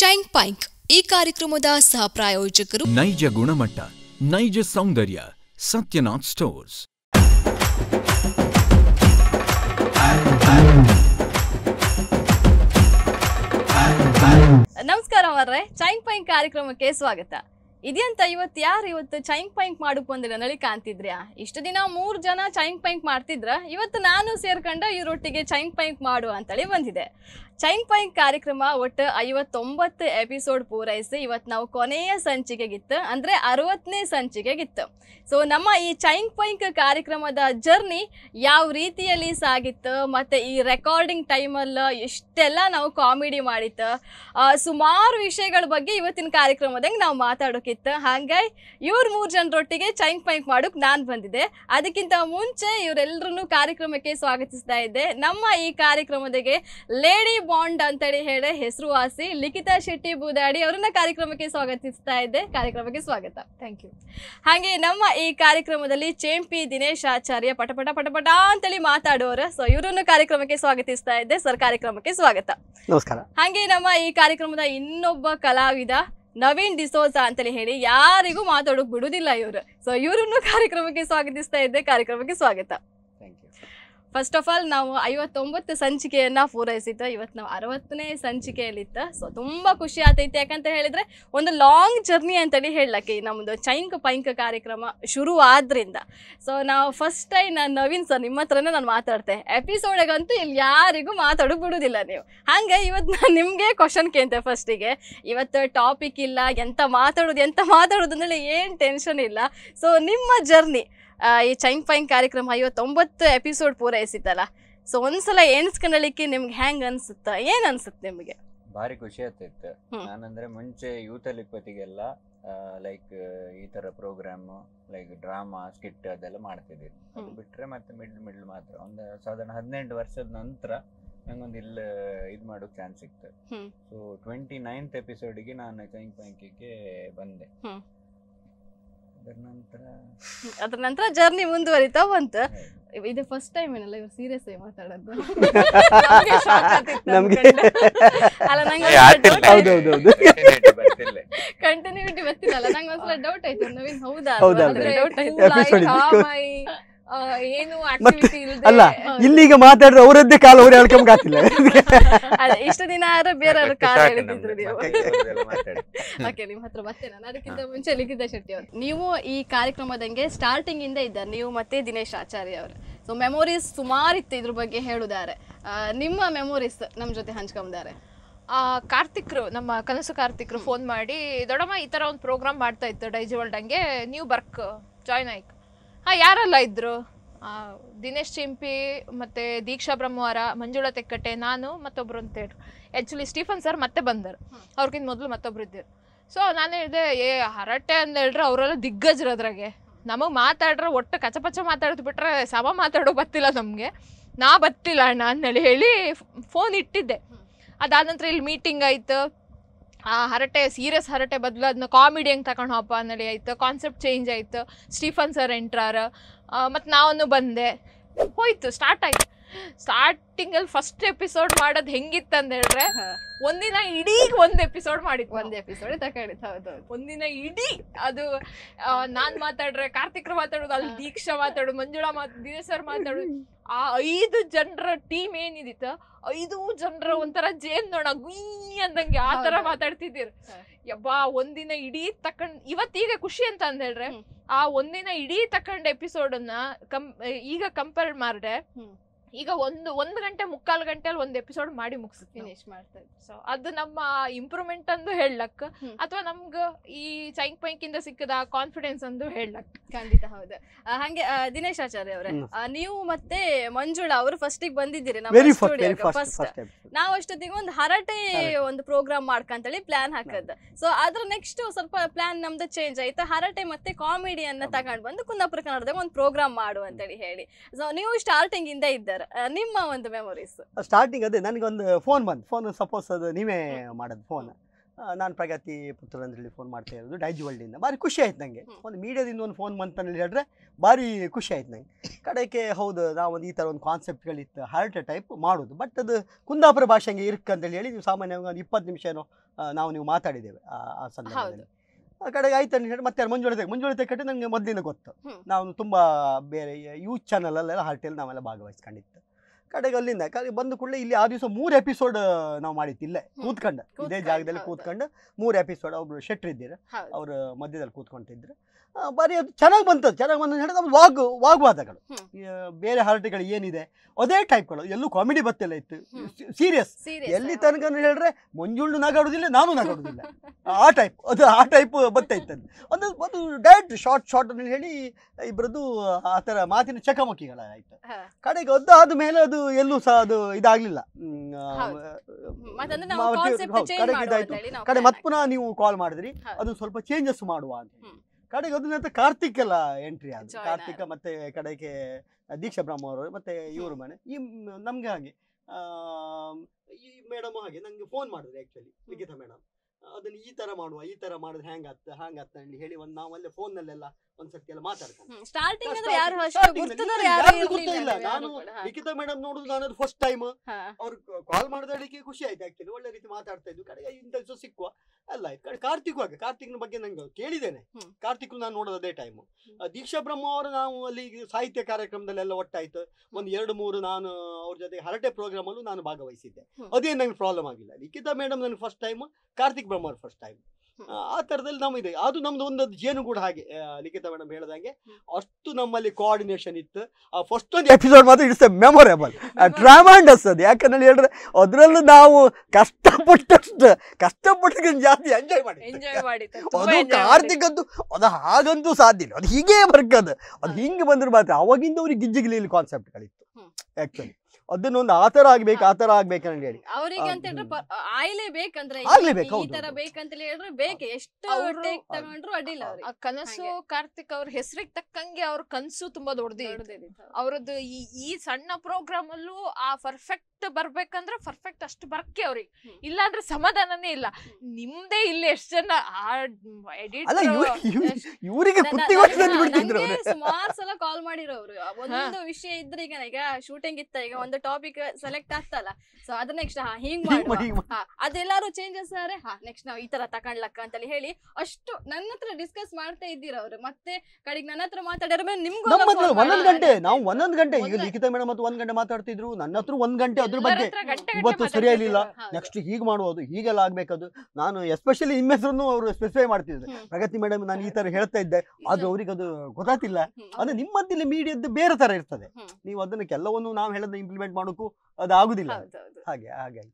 ಚೈಂಗ್ ಪೈಂಕ್ ಈ ಕಾರ್ಯಕ್ರಮದ ಸಹ ಪ್ರಾಯೋಜಕರು ನೈಜ ಗುಣಮಟ್ಟ ನೈಜ ಸೌಂದರ್ಯ ಸತ್ಯನಾಥ್ ಸ್ಟೋರ್ಸ್ ನಮಸ್ಕಾರ ಮಾರ್ರೆ ಚೈಂಗ್ ಪೈಂಕ್ ಕಾರ್ಯಕ್ರಮಕ್ಕೆ ಸ್ವಾಗತ ಇದೆಯಂತ ಇವತ್ತು ಯಾರು ಇವತ್ತು ಚೈಂಗ್ ಪೈಂಕ್ ಮಾಡಕ್ ಬಂದಿರ ನಳಿ ಕಾಣ್ತಿದ್ರ್ಯಾ ಇಷ್ಟು ದಿನ ಮೂರು ಜನ ಚೈನ್ ಪೈಂಕ್ ಮಾಡ್ತಿದ್ರ ಇವತ್ತು ನಾನು ಸೇರ್ಕೊಂಡ ಇವರೊಟ್ಟಿಗೆ ಚೈಂಗ್ ಪೈಂಕ್ ಮಾಡು ಅಂತೇಳಿ ಬಂದಿದೆ ಚೈನ್ ಪಾಯಿಂಟ್ ಕಾರ್ಯಕ್ರಮ ಒಟ್ಟು ಐವತ್ತೊಂಬತ್ತು ಎಪಿಸೋಡ್ ಪೂರೈಸಿ ಇವತ್ತು ನಾವು ಕೊನೆಯ ಸಂಚಿಕೆಗಿತ್ತು ಅಂದರೆ ಅರವತ್ತನೇ ಸಂಚಿಕೆಗಿತ್ತು ಸೊ ನಮ್ಮ ಈ ಚೈನ್ ಪೈಂಕ್ ಕಾರ್ಯಕ್ರಮದ ಜರ್ನಿ ಯಾವ ರೀತಿಯಲ್ಲಿ ಸಾಗಿತ್ತು ಮತ್ತು ಈ ರೆಕಾರ್ಡಿಂಗ್ ಟೈಮಲ್ಲಿ ಇಷ್ಟೆಲ್ಲ ನಾವು ಕಾಮಿಡಿ ಮಾಡಿತ್ತು ಸುಮಾರು ವಿಷಯಗಳ ಬಗ್ಗೆ ಇವತ್ತಿನ ಕಾರ್ಯಕ್ರಮದಂಗೆ ನಾವು ಮಾತಾಡೋಕಿತ್ತು ಹಾಗಾಗಿ ಇವ್ರ ಮೂರು ಜನರೊಟ್ಟಿಗೆ ಚೈನ್ ಪೈಂಕ್ ಮಾಡೋಕ್ಕೆ ನಾನು ಬಂದಿದ್ದೆ ಅದಕ್ಕಿಂತ ಮುಂಚೆ ಇವರೆಲ್ಲರೂ ಕಾರ್ಯಕ್ರಮಕ್ಕೆ ಸ್ವಾಗತಿಸ್ತಾ ಇದ್ದೆ ನಮ್ಮ ಈ ಕಾರ್ಯಕ್ರಮದಾಗೆ ಲೇಡಿ ಬಾಂಡ್ ಅಂತೇಳಿ ಹೇಳಿ ಹೆಸರುವಾಸಿ ಲಿಖಿತಾ ಶೆಟ್ಟಿ ಬೂದಾಡಿ ಅವರನ್ನ ಕಾರ್ಯಕ್ರಮಕ್ಕೆ ಸ್ವಾಗತಿಸ್ತಾ ಇದ್ದೆ ಕಾರ್ಯಕ್ರಮಕ್ಕೆ ಸ್ವಾಗತ ಥ್ಯಾಂಕ್ ಯು ಹಾಗೆ ನಮ್ಮ ಈ ಕಾರ್ಯಕ್ರಮದಲ್ಲಿ ಚೇಂಪಿ ದಿನೇಶ್ ಆಚಾರ್ಯ ಪಟಪಟ ಪಟಪಟ ಅಂತೇಳಿ ಮಾತಾಡೋರು ಸೊ ಇವರನ್ನು ಕಾರ್ಯಕ್ರಮಕ್ಕೆ ಸ್ವಾಗತಿಸ್ತಾ ಇದ್ದೆ ಸರ್ ಕಾರ್ಯಕ್ರಮಕ್ಕೆ ಸ್ವಾಗತ ನಮಸ್ಕಾರ ಹಾಗೆ ನಮ್ಮ ಈ ಕಾರ್ಯಕ್ರಮದ ಇನ್ನೊಬ್ಬ ಕಲಾವಿದ ನವೀನ್ ಡಿಸೋಜಾ ಅಂತೇಳಿ ಹೇಳಿ ಯಾರಿಗೂ ಮಾತಾಡೋಕ್ ಬಿಡುದಿಲ್ಲ ಇವರು ಸೊ ಇವರನ್ನು ಕಾರ್ಯಕ್ರಮಕ್ಕೆ ಸ್ವಾಗತಿಸ್ತಾ ಇದ್ದೆ ಕಾರ್ಯಕ್ರಮಕ್ಕೆ ಸ್ವಾಗತ ಫಸ್ಟ್ ಆಫ್ ಆಲ್ ನಾವು ಐವತ್ತೊಂಬತ್ತು ಸಂಚಿಕೆಯನ್ನು ಪೂರೈಸಿತ್ತು ಇವತ್ತು ನಾವು ಅರವತ್ತನೇ ಸಂಚಿಕೆಯಲ್ಲಿತ್ತು ಸೊ ತುಂಬ ಖುಷಿ ಆತೈತೆ ಯಾಕಂತ ಹೇಳಿದರೆ ಒಂದು ಲಾಂಗ್ ಜರ್ನಿ ಅಂತೇಳಿ ಹೇಳಕ್ಕೆ ನಮ್ಮದು ಚೈಂಕ ಪೈಂಕ ಕಾರ್ಯಕ್ರಮ ಶುರು ಆದ್ರಿಂದ ಸೊ ನಾವು ಫಸ್ಟ್ ಟೈಮ್ ನಾನು ನವೀನ್ ಸರ್ ನಿಮ್ಮ ಹತ್ರನೇ ನಾನು ಮಾತಾಡ್ತೆ ಎಪಿಸೋಡಗಂತೂ ಇಲ್ಲಿ ಯಾರಿಗೂ ಮಾತಾಡೋ ಬಿಡೋದಿಲ್ಲ ನೀವು ಹಾಗೆ ಇವತ್ತು ನಾನು ನಿಮಗೆ ಕ್ವಶನ್ ಕೇಂತೆ ಫಸ್ಟಿಗೆ ಇವತ್ತು ಟಾಪಿಕ್ ಇಲ್ಲ ಎಂತ ಮಾತಾಡೋದು ಎಂತ ಮಾತಾಡೋದು ಅಂದ್ರೆ ಏನು ಟೆನ್ಷನ್ ಇಲ್ಲ ಸೊ ನಿಮ್ಮ ಜರ್ನಿ ಈ ಚೈನ್ ಪೈನ್ ಕಾರ್ಯಕ್ರಮ ಐವತ್ತೊಂಬತ್ತು ಎಪಿಸೋಡ್ ಪೂರೈಸಿತಲ್ಲ ಸೊ ಒಂದ್ಸಲ ಎಣಿಸ್ಕೊಂಡಳಿಕ್ಕೆ ನಿಮ್ಗೆ ಹೆಂಗ್ ಅನ್ಸುತ್ತ ಏನ್ ಅನ್ಸುತ್ತೆ ನಿಮಗೆ ಭಾರಿ ಖುಷಿ ಆಗ್ತಿತ್ತು ನಾನಂದ್ರೆ ಮುಂಚೆ ಯೂತ್ ಅಲ್ಲಿ ಲೈಕ್ ಈ ತರ ಪ್ರೋಗ್ರಾಮ್ ಲೈಕ್ ಡ್ರಾಮಾ ಸ್ಕಿಟ್ ಅದೆಲ್ಲ ಮಾಡ್ತಿದ್ದೀನಿ ಅದು ಬಿಟ್ರೆ ಮತ್ತೆ ಮಿಡ್ಲ್ ಮಿಡ್ಲ್ ಮಾತ್ರ ಒಂದು ಸಾಧಾರಣ ಹದಿನೆಂಟು ವರ್ಷದ ನಂತರ ನಂಗೊಂದು ಇಲ್ಲ ಇದು ಮಾಡೋ ಚಾನ್ಸ್ ಸಿಕ್ತದೆ ಸೊ ಟ್ವೆಂಟಿ ನೈನ್ತ್ ಎಪಿಸೋಡ್ಗೆ ನಾನು ಚೈನ್ ಪೈಂಕಿಗೆ ಬಂದೆ ಅದ್ರ ನಂತರ ಜರ್ನಿ ಮುಂದುವರಿತಾ ಬಂತು ಇದು ಫಸ್ಟ್ ಟೈಮ್ ಏನಲ್ಲ ಇವ್ರು ಸೀರಿಯಸ್ ಆಗಿ ಮಾತಾಡೋದು ನಮ್ಗೆ ಕಂಟಿನ್ಯೂಟಿ ಬರ್ತಿಲ್ಲ ನಂಗೆ ಒಂದ್ಸಲ ಡೌಟ್ ಆಯ್ತು ನವೀನ್ ಹೌದಾ ಡೌಟ್ ಆಯ್ತು ಏನು ಅಲ್ಲ ಇಲ್ಲಿಗೆ ಮಾತಾಡಿದ್ರೆ ಅವರದ್ದೇ ಕಾಲ ಅವ್ರು ಇಷ್ಟು ದಿನ ಆದ್ರೆ ಬೇರೆ ಕಾಲ ಹೇಳಿದ್ರು ನೀವು ಓಕೆ ಹತ್ರ ಬರ್ತೇನೆ ಅದಕ್ಕಿಂತ ಮುಂಚೆ ಲಿಖಿತ ಶೆಟ್ಟಿ ಅವರು ನೀವು ಈ ಕಾರ್ಯಕ್ರಮದಂಗೆ ಸ್ಟಾರ್ಟಿಂಗ್ ಇಂದ ಇದ್ದಾರೆ ನೀವು ಮತ್ತೆ ದಿನೇಶ್ ಆಚಾರ್ಯ ಅವರು ಸೊ ಮೆಮೊರೀಸ್ ಸುಮಾರು ಇತ್ತು ಇದ್ರ ಬಗ್ಗೆ ಹೇಳುದಾರೆ ನಿಮ್ಮ ಮೆಮೊರೀಸ್ ನಮ್ ಜೊತೆ ಆ ಕಾರ್ತಿಕ್ರು ನಮ್ಮ ಕನಸು ಕಾರ್ತಿಕ್ರು ಫೋನ್ ಮಾಡಿ ದೊಡ್ಡಮ್ಮ ಈ ತರ ಒಂದು ಪ್ರೋಗ್ರಾಮ್ ಮಾಡ್ತಾ ಇತ್ತು ಡೈಜಿ ವರ್ಲ್ಡ್ ಹಂಗೆ ನೀವು ಬರ್ಕ್ ಜಾಯ್ನ್ ಆಯ್ಕೆ ಹಾ ಯಾರೆಲ್ಲ ಇದ್ರು ದಿನೇಶ್ ಚಿಂಪಿ ಮತ್ತೆ ದೀಕ್ಷಾ ಬ್ರಹ್ಮವಾರ ಮಂಜುಳಾ ತೆಕ್ಕಟ್ಟೆ ನಾನು ಮತ್ತೊಬ್ರು ಅಂತ ಹೇಳಿ ಆ್ಯಕ್ಚುಲಿ ಸ್ಟೀಫನ್ ಸರ್ ಮತ್ತೆ ಬಂದರು ಅವ್ರಿಗಿಂತ ಮೊದಲು ಮತ್ತೊಬ್ರು ಇದ್ದರು ಸೊ ನಾನು ಹೇಳಿದೆ ಏ ಹರಟೆ ಅಂತ ಹೇಳ್ರೆ ಅವರೆಲ್ಲ ದಿಗ್ಗಜರು ಅದ್ರಾಗೆ ನಮಗೆ ಮಾತಾಡ್ರೆ ಒಟ್ಟು ಕಚಪಚ ಮಾತಾಡೋದು ಬಿಟ್ರೆ ಸಮ ಮಾತಾಡೋ ಬತ್ತಿಲ್ಲ ನಮಗೆ ನಾ ಬತ್ತಿಲ್ಲ ಅಣ್ಣ ಅಂದೇಳಿ ಹೇಳಿ ಫೋನ್ ಇಟ್ಟಿದ್ದೆ ಅದಾದ ನಂತರ ಇಲ್ಲಿ ಮೀಟಿಂಗ್ ಆಯಿತು ಆ ಹರಟೆ ಸೀರಿಯಸ್ ಹರಟೆ ಬದಲು ಅದನ್ನ ಕಾಮಿಡಿ ಹೆಂಗೆ ತಗೊಂಡು ಹಬ್ಬ ಅನ್ನಲಿ ಆಯಿತು ಕಾನ್ಸೆಪ್ಟ್ ಚೇಂಜ್ ಆಯಿತು ಸ್ಟೀಫನ್ ಸರ್ ಎಂಟ್ರಾರ ಮತ್ತು ನಾನು ಬಂದೆ ಹೋಯಿತು ಸ್ಟಾರ್ಟ್ ಆಯಿತು ಸ್ಟಾರ್ಟಿಂಗ್ ಅಲ್ಲಿ ಫಸ್ಟ್ ಎಪಿಸೋಡ್ ಮಾಡೋದ್ ಹೆಂಗಿತ್ತು ಅಂತ ಹೇಳಿದ್ರೆ ಒಂದಿನ ಇಡೀ ಒಂದ್ ಎಪಿಸೋಡ್ ಮಾಡಿದ್ ಒಂದ್ ಎಪಿಸೋಡ್ ತಕೊಂಡಿತ್ತು ಹೌದು ಒಂದಿನ ಇಡೀ ಅದು ನಾನ್ ಮಾತಾಡ್ರೆ ಕಾರ್ತಿಕ್ ಮಾತಾಡೋದು ಅಲ್ಲಿ ದೀಕ್ಷಾ ಮಾತಾಡು ಮಂಜುಳಾ ಮಾತು ದಿನೇಶ್ವರ್ ಮಾತಾಡು ಆ ಐದು ಜನರ ಟೀಮ್ ಏನಿದಿತ್ತು ಐದು ಜನರ ಒಂಥರ ಜೇನ್ ನೋಡ ಗುಯ್ ಅಂದಂಗೆ ಆ ತರ ಮಾತಾಡ್ತಿದ್ದೀರ ಯಬ್ಬಾ ಒಂದಿನ ಇಡೀ ತಕೊಂಡ್ ಇವತ್ತೀಗ ಖುಷಿ ಅಂತ ಅಂದ ಹೇಳ್ರೆ ಆ ಒಂದಿನ ಇಡೀ ತಕೊಂಡ್ ಎಪಿಸೋಡ್ ಅನ್ನ ಕಂ ಈಗ ಕಂಪೇರ್ ಮಾಡ್ರೆ ಈಗ ಒಂದು ಒಂದು ಗಂಟೆ ಮುಕ್ಕಾಲು ಅಲ್ಲಿ ಒಂದು ಎಪಿಸೋಡ್ ಮಾಡಿ ಮುಗಿಸ್ತೀನಿ ಫಿನಿಶ್ ಮಾಡ್ತಾ ಸೊ ಅದು ನಮ್ಮ ಇಂಪ್ರೂವ್ಮೆಂಟ್ ಅಂದು ಹೇಳಕ್ ಅಥವಾ ನಮ್ಗೆ ಈ ಚೈಂಕ್ ಪೈಂಕಿಂದ ಸಿಕ್ಕದ ಕಾನ್ಫಿಡೆನ್ಸ್ ಅಂದು ಹೇಳಕ್ ಖಂಡಿತ ಹೌದು ಹಂಗೆ ದಿನೇಶ್ ಆಚಾರ್ಯ ಅವರೇ ನೀವು ಮತ್ತೆ ಮಂಜುಳಾ ಅವರು ಗೆ ಬಂದಿದ್ದೀರಿ ನಮ್ಮ ಫಸ್ಟ್ ನಾವು ಅಷ್ಟೊತ್ತಿಗೆ ಒಂದು ಹರಟೆ ಒಂದು ಪ್ರೋಗ್ರಾಮ್ ಮಾಡ್ಕಂತೇಳಿ ಪ್ಲಾನ್ ಹಾಕದ್ ಸೊ ಅದ್ರ ನೆಕ್ಸ್ಟ್ ಸ್ವಲ್ಪ ಪ್ಲಾನ್ ನಮ್ದು ಚೇಂಜ್ ಆಯ್ತು ಹರಟೆ ಮತ್ತೆ ಕಾಮಿಡಿಯನ್ನ ತಗೊಂಡ್ ಬಂದು ಕುಂದಾಪುರ ಕನ್ನಡದಾಗ ಒಂದು ಪ್ರೋಗ್ರಾಮ್ ಮಾಡು ಅಂತೇಳಿ ಹೇಳಿ ಸೊ ನೀವು ಸ್ಟಾರ್ಟಿಂಗ್ ಇಂದ ಇದ್ದ ಸರ್ ನಿಮ್ಮ ಒಂದು ಮೆಮೊರೀಸ್ ಸ್ಟಾರ್ಟಿಂಗ್ ಅದೇ ನನಗೊಂದು ಫೋನ್ ಬಂದು ಫೋನ್ ಸಪೋಸ್ ಅದು ನೀವೇ ಮಾಡೋದು ಫೋನ್ ನಾನು ಪ್ರಗತಿ ಪುತ್ರ ಅಂತ ಹೇಳಿ ಫೋನ್ ಮಾಡ್ತಾ ಇರೋದು ಡೈಜಿ ವರ್ಲ್ಡಿಂದ ಭಾರಿ ಖುಷಿ ಆಯ್ತು ನನಗೆ ಒಂದು ಮೀಡಿಯಾದಿಂದ ಒಂದು ಫೋನ್ ಬಂತ ಹೇಳಿದ್ರೆ ಭಾರಿ ಖುಷಿ ಆಯ್ತು ನನಗೆ ಕಡೆಗೆ ಹೌದು ನಾವು ಒಂದು ಈ ಥರ ಒಂದು ಕಾನ್ಸೆಪ್ಟ್ಗಳಿತ್ತು ಹಾರ್ಟ್ ಟೈಪ್ ಮಾಡೋದು ಬಟ್ ಅದು ಕುಂದಾಪುರ ಭಾಷೆಗೆ ಇರ್ಕಂತೇಳಿ ಹೇಳಿ ನೀವು ಸಾಮಾನ್ಯವಾಗಿ ಒಂದು ಇಪ್ಪತ್ತು ನಿಮಿಷನೋ ನಾವು ನೀವು ಮಾತಾಡಿದ್ದೇವೆ ಆ ಸಂದರ್ಭದಲ್ಲಿ ಆ ಕಡೆಗೆ ಆಯ್ತು ಮತ್ತೆ ಮಂಜುಳತೆ ಮಂಜುಳತೆ ಕಟ್ಟಿ ನನಗೆ ಮೊದಲಿಂದ ಗೊತ್ತು ನಾವು ತುಂಬ ಬೇರೆ ಯೂತ್ ಚಾನಲಲ್ಲೆಲ್ಲ ಹಾರ್ಟೆಲ್ ನಾವೆಲ್ಲ ಭಾಗವಹಿಸ್ಕೊಂಡಿತ್ತು ಕಡೆಗೆ ಅಲ್ಲಿಂದ ಬಂದು ಬಂದ ಕೂಡಲೇ ಇಲ್ಲಿ ಆ ದಿವಸ ಮೂರು ಎಪಿಸೋಡ್ ನಾವು ಮಾಡಿತ್ತು ಇಲ್ಲೇ ಕೂತ್ಕೊಂಡು ಇದೇ ಜಾಗದಲ್ಲಿ ಕೂತ್ಕೊಂಡು ಮೂರು ಎಪಿಸೋಡ್ ಒಬ್ರು ಶೆಟ್ರ್ ಇದ್ದೀರ ಅವರು ಮಧ್ಯದಲ್ಲಿ ಕೂತ್ಕೊಂತಿದ್ರು ಬರೀ ಅದು ಚೆನ್ನಾಗಿ ಬಂತದ್ದು ಚೆನ್ನಾಗಿ ಬಂತ ಹೇಳಿದ್ರೆ ಅದು ವಾಗ್ ವಾಗ್ವಾದಗಳು ಬೇರೆ ಹಾರ್ಟಿಗಳು ಏನಿದೆ ಅದೇ ಟೈಪ್ಗಳು ಎಲ್ಲೂ ಕಾಮಿಡಿ ಬತ್ತೆಲ್ಲ ಇತ್ತು ಸೀರಿಯಸ್ ಎಲ್ಲಿ ತನಕ ಹೇಳಿದ್ರೆ ಮಂಜುಳ್ಳು ನಗಾಡೋದಿಲ್ಲ ನಾನು ನಗಾಡೋದಿಲ್ಲ ಆ ಟೈಪ್ ಅದು ಆ ಟೈಪ್ ಬತ್ತೈತೆ ಇತ್ತು ಒಂದು ಒಂದು ಡೈರೆಕ್ಟ್ ಶಾರ್ಟ್ ಶಾರ್ಟ್ ಅಂತ ಹೇಳಿ ಇಬ್ಬರದ್ದು ಆ ಥರ ಮಾತಿನ ಚಕಮಕಿಗಳಾಯಿತು ಕಡೆಗೆ ಅದು ಆದ ಮೇಲೆ ಅದು ಎಲ್ಲೂ ಸಹ ಅದು ಇದಾಗಲಿಲ್ಲ ಕಡೆಗೆ ಇದಾಯಿತು ಕಡೆ ಮತ್ತೆ ಪುನಃ ನೀವು ಕಾಲ್ ಮಾಡಿದ್ರಿ ಅದು ಸ್ವಲ್ಪ ಚೇಂಜಸ್ ಮಾಡುವ ಅಂತ ಹೇಳಿ ಕಡೆಗೆ ನಂತರ ಕಾರ್ತಿಕ್ ಎಲ್ಲ ಎಂಟ್ರಿ ಆದ ಕಾರ್ತಿಕ ಮತ್ತೆ ಕಡೆಗೆ ದೀಕ್ಷಾ ಬ್ರಹ್ಮ ಅವರು ಮತ್ತೆ ಇವರು ಮನೆ ಈ ನಮ್ಗೆ ಹಾಗೆ ಆ, ಈ ಮೇಡಮ್ ಹಾಗೆ ನಂಗೆ ಫೋನ್ ಮಾಡಿದ್ರೆ ಆಕ್ಚುಲಿ ಲಿಖಿತ ಮೇಡಮ್ ಅದನ್ನು ಈ ತರ ಮಾಡುವ ಈ ತರ ಮಾಡಿದ್ರೆ ಹೆಂಗತ್ತ ಹಂಗತ್ತ ಹೇಳಿ ಹೇಳಿ ಒಂದ್ ನಾವಲ್ಲೇ ಫೋನ್ ನಲ್ಲೆಲ್ಲ ಒಂದ್ಸರ್ತಿ ಎಲ್ಲ ಮಾತಾಡ್ತಾನೆ ಸ್ಟಾರ್ಟಿಂಗ್ ನಾನು ನಿಖಿತಾ ಮೇಡಮ್ ನೋಡುದು ನಾನು ಫಸ್ಟ್ ಟೈಮ್ ಅವ್ರು ಕಾಲ್ ಮಾಡಿದಳಿಗೆ ಖುಷಿ ಆಯ್ತು ಆಕ್ಚುಲಿ ಒಳ್ಳೆ ರೀತಿ ಮಾತಾಡ್ತಾ ಇದ್ವಿ ಕಡೆಗೆ ಇಂಥ ಸಿಕ್ಕುವ ಅಲ್ಲ ಕಾರ್ತಿಕ್ ಆಗ ಕಾರ್ತಿಕ್ನ ಬಗ್ಗೆ ನಂಗೆ ಕೇಳಿದ್ದೇನೆ ಕಾರ್ತಿಕ್ ನಾನು ನೋಡೋದು ಅದೇ ಟೈಮ್ ದೀಕ್ಷಾ ಬ್ರಹ್ಮ ಅವರು ನಾವು ಅಲ್ಲಿ ಸಾಹಿತ್ಯ ಕಾರ್ಯಕ್ರಮದಲ್ಲಿ ಎಲ್ಲ ಒಟ್ಟಾಯ್ತು ಒಂದ್ ಎರಡು ಮೂರು ನಾನು ಅವ್ರ ಜೊತೆ ಹರಟೆ ಪ್ರೋಗ್ರಾಮ್ ಅಲ್ಲೂ ನಾನು ಭಾಗವಹಿಸಿದ್ದೆ ಅದೇ ನಂಗೆ ಪ್ರಾಬ್ಲಮ್ ಆಗಿಲ್ಲ ಲಿಖಿತ ಮೇಡಮ್ ನನಗೆ first time Karthik first time ಆ ತರದಲ್ಲಿ ನಮ್ಮ ಇದೆ ಅದು ನಮ್ದು ಒಂದು ಜೇನು ಕೂಡ ಹಾಗೆ ಲಿಖಿತ ಮೇಡಮ್ ಹೇಳ್ದಂಗೆ ಅಷ್ಟು ನಮ್ಮಲ್ಲಿ ಕೋಆರ್ಡಿನೇಷನ್ ಇತ್ತು ಆ ಫಸ್ಟ್ ಒಂದು ಎಪಿಸೋಡ್ ಮಾತ್ರ ಇಟ್ಸ್ ಎ ಮೆಮೊರೇಬಲ್ ಡ್ರಾಮಾಂಡಸ್ ಅದು ಯಾಕಂದ್ರೆ ಹೇಳಿದ್ರೆ ಅದ್ರಲ್ಲೂ ನಾವು ಕಷ್ಟಪಟ್ಟಷ್ಟು ಕಷ್ಟಪಟ್ಟಕ್ಕೆ ಜಾಸ್ತಿ ಎಂಜಾಯ್ ಮಾಡಿ ಅದು ಅಂತೂ ಅದು ಹಾಗಂತೂ ಸಾಧ್ಯ ಇಲ್ಲ ಅದು ಹೀಗೆ ಬರ್ಕದು ಅದು ಹಿಂಗೆ ಬಂದ್ರೆ ಮಾತ್ರ ಅವಾಗಿಂದ ಅವ್ರಿಗೆ ಗಿಜ್ಜಿಗಿಲಿ ಕಾನ್ಸೆಪ್ಟ್ಗಳಿತ್ತು ಆಕ್ಚುಲಿ ಅದನ್ನೊಂದು ಆ ಆತರ ಆಗ್ಬೇಕು ಆತರ ತರ ಅಂತ ಹೇಳಿ ಅವರಿಗೆ ಬೇಕಂದ್ರೆ ಈ ತರ ಬೇಕಂತ ಹೇಳಿದ್ರೆ ಬೇಕ ಎಷ್ಟು ತಗೊಂಡ್ರು ಅಡಿಲ್ಲ ಆ ಕನಸು ಕಾರ್ತಿಕ್ ಅವ್ರ ಹೆಸರಿಗೆ ತಕ್ಕಂಗೆ ಅವ್ರ ಕನಸು ತುಂಬಾ ದೊಡ್ಡದು ಅವ್ರದ್ದು ಈ ಈ ಸಣ್ಣ ಪ್ರೋಗ್ರಾಮ್ ಅಲ್ಲೂ ಆ ಪರ್ಫೆಕ್ಟ್ ಬರ್ಬೇಕಂದ್ರೆ ಪರ್ಫೆಕ್ಟ್ ಅಷ್ಟು ಬರ್ಕೆ ಅವ್ರಿಗೆ ಇಲ್ಲ ಅಂದ್ರೆ ಸಮಾಧಾನನೇ ಇಲ್ಲ ನಿಮ್ದೇ ಇಲ್ಲಿ ಎಷ್ಟು ಜನ ಇವರಿಗೆ ಸುಮಾರು ಸಲ ಕಾಲ್ ಮಾಡಿರೋ ಅವ್ರು ಒಂದು ವಿಷಯ ಇದ್ರೆ ಈಗ ಈಗ ಶೂಟಿಂಗ್ ಇತ್ತ ಈಗ ಒಂದು ಟಾಪಿಕ್ ಸೆಲೆಕ್ಟ್ ಆಗ್ತಲ್ಲ ಸೊ ಅದ್ ನೆಕ್ಸ್ಟ್ ಹಾ ಹಿಂಗ್ ಅದೆಲ್ಲಾರು ಚೇಂಜಸ್ ಆದ್ರೆ ಹಾ ನೆಕ್ಸ್ಟ್ ನಾವು ಈ ತರ ತಕೊಂಡ್ಲಕ್ಕ ಅಂತ ಹೇಳಿ ಅಷ್ಟು ನನ್ನ ಹತ್ರ ಡಿಸ್ಕಸ್ ಮಾಡ್ತಾ ಇದ್ದೀರ ಅವ್ರು ಮತ್ತೆ ಕಡೆಗೆ ನನ್ನ ಹತ್ರ ಮಾತಾಡಿದ್ರೆ ಮೇಲೆ ಒಂದೊಂದ್ ಗಂಟೆ ನಾವು ಒಂದೊಂದ್ ಗಂಟೆ ಈಗ ಲಿಖಿತ ಮೇಡಮ್ ಮತ್ತೆ ಒಂದ್ ಗಂಟೆ ಮಾತಾಡ್ತಿದ್ರು ನನ್ನ ಹತ್ರ ಒಂದ್ ಗಂಟೆ ಅದ್ರ ಬಗ್ಗೆ ಇವತ್ತು ಇಲ್ಲ ನೆಕ್ಸ್ಟ್ ಹೀಗ್ ಮಾಡುವುದು ಹೀಗೆಲ್ಲ ಆಗ್ಬೇಕದು ನಾನು ಎಸ್ಪೆಷಲಿ ನಿಮ್ಮ ಹೆಸರನ್ನು ಅವರು ಸ್ಪೆಸಿಫೈ ಮಾಡ್ತಿದ್ರು ಪ್ರಗತಿ ಮೇಡಮ್ ನಾನು ಈ ತರ ಹೇಳ್ತಾ ಇದ್ದೆ ಅದು ಅವ್ರಿಗೆ ಅದು ಗೊತ್ತಾಗ್ತಿಲ್ಲ ಅಂದ್ರೆ ನಿಮ್ಮದ್ದಲ್ಲಿ ಮೀಡಿಯಾದ್ದು ಬೇರೆ ತರ ಇರ್ತದೆ ನೀವು ಅದನ್ನ ಕೆಲವನ್ನು ನಾವು ಹೇಳದ ಇಂಪ್ಲಿಮೆಂಟ್ ಮಾಡೋಕ್ಕೂ ಅದು ಆಗುದಿಲ್ಲ ಹಾಗೆ ಹಾಗೆ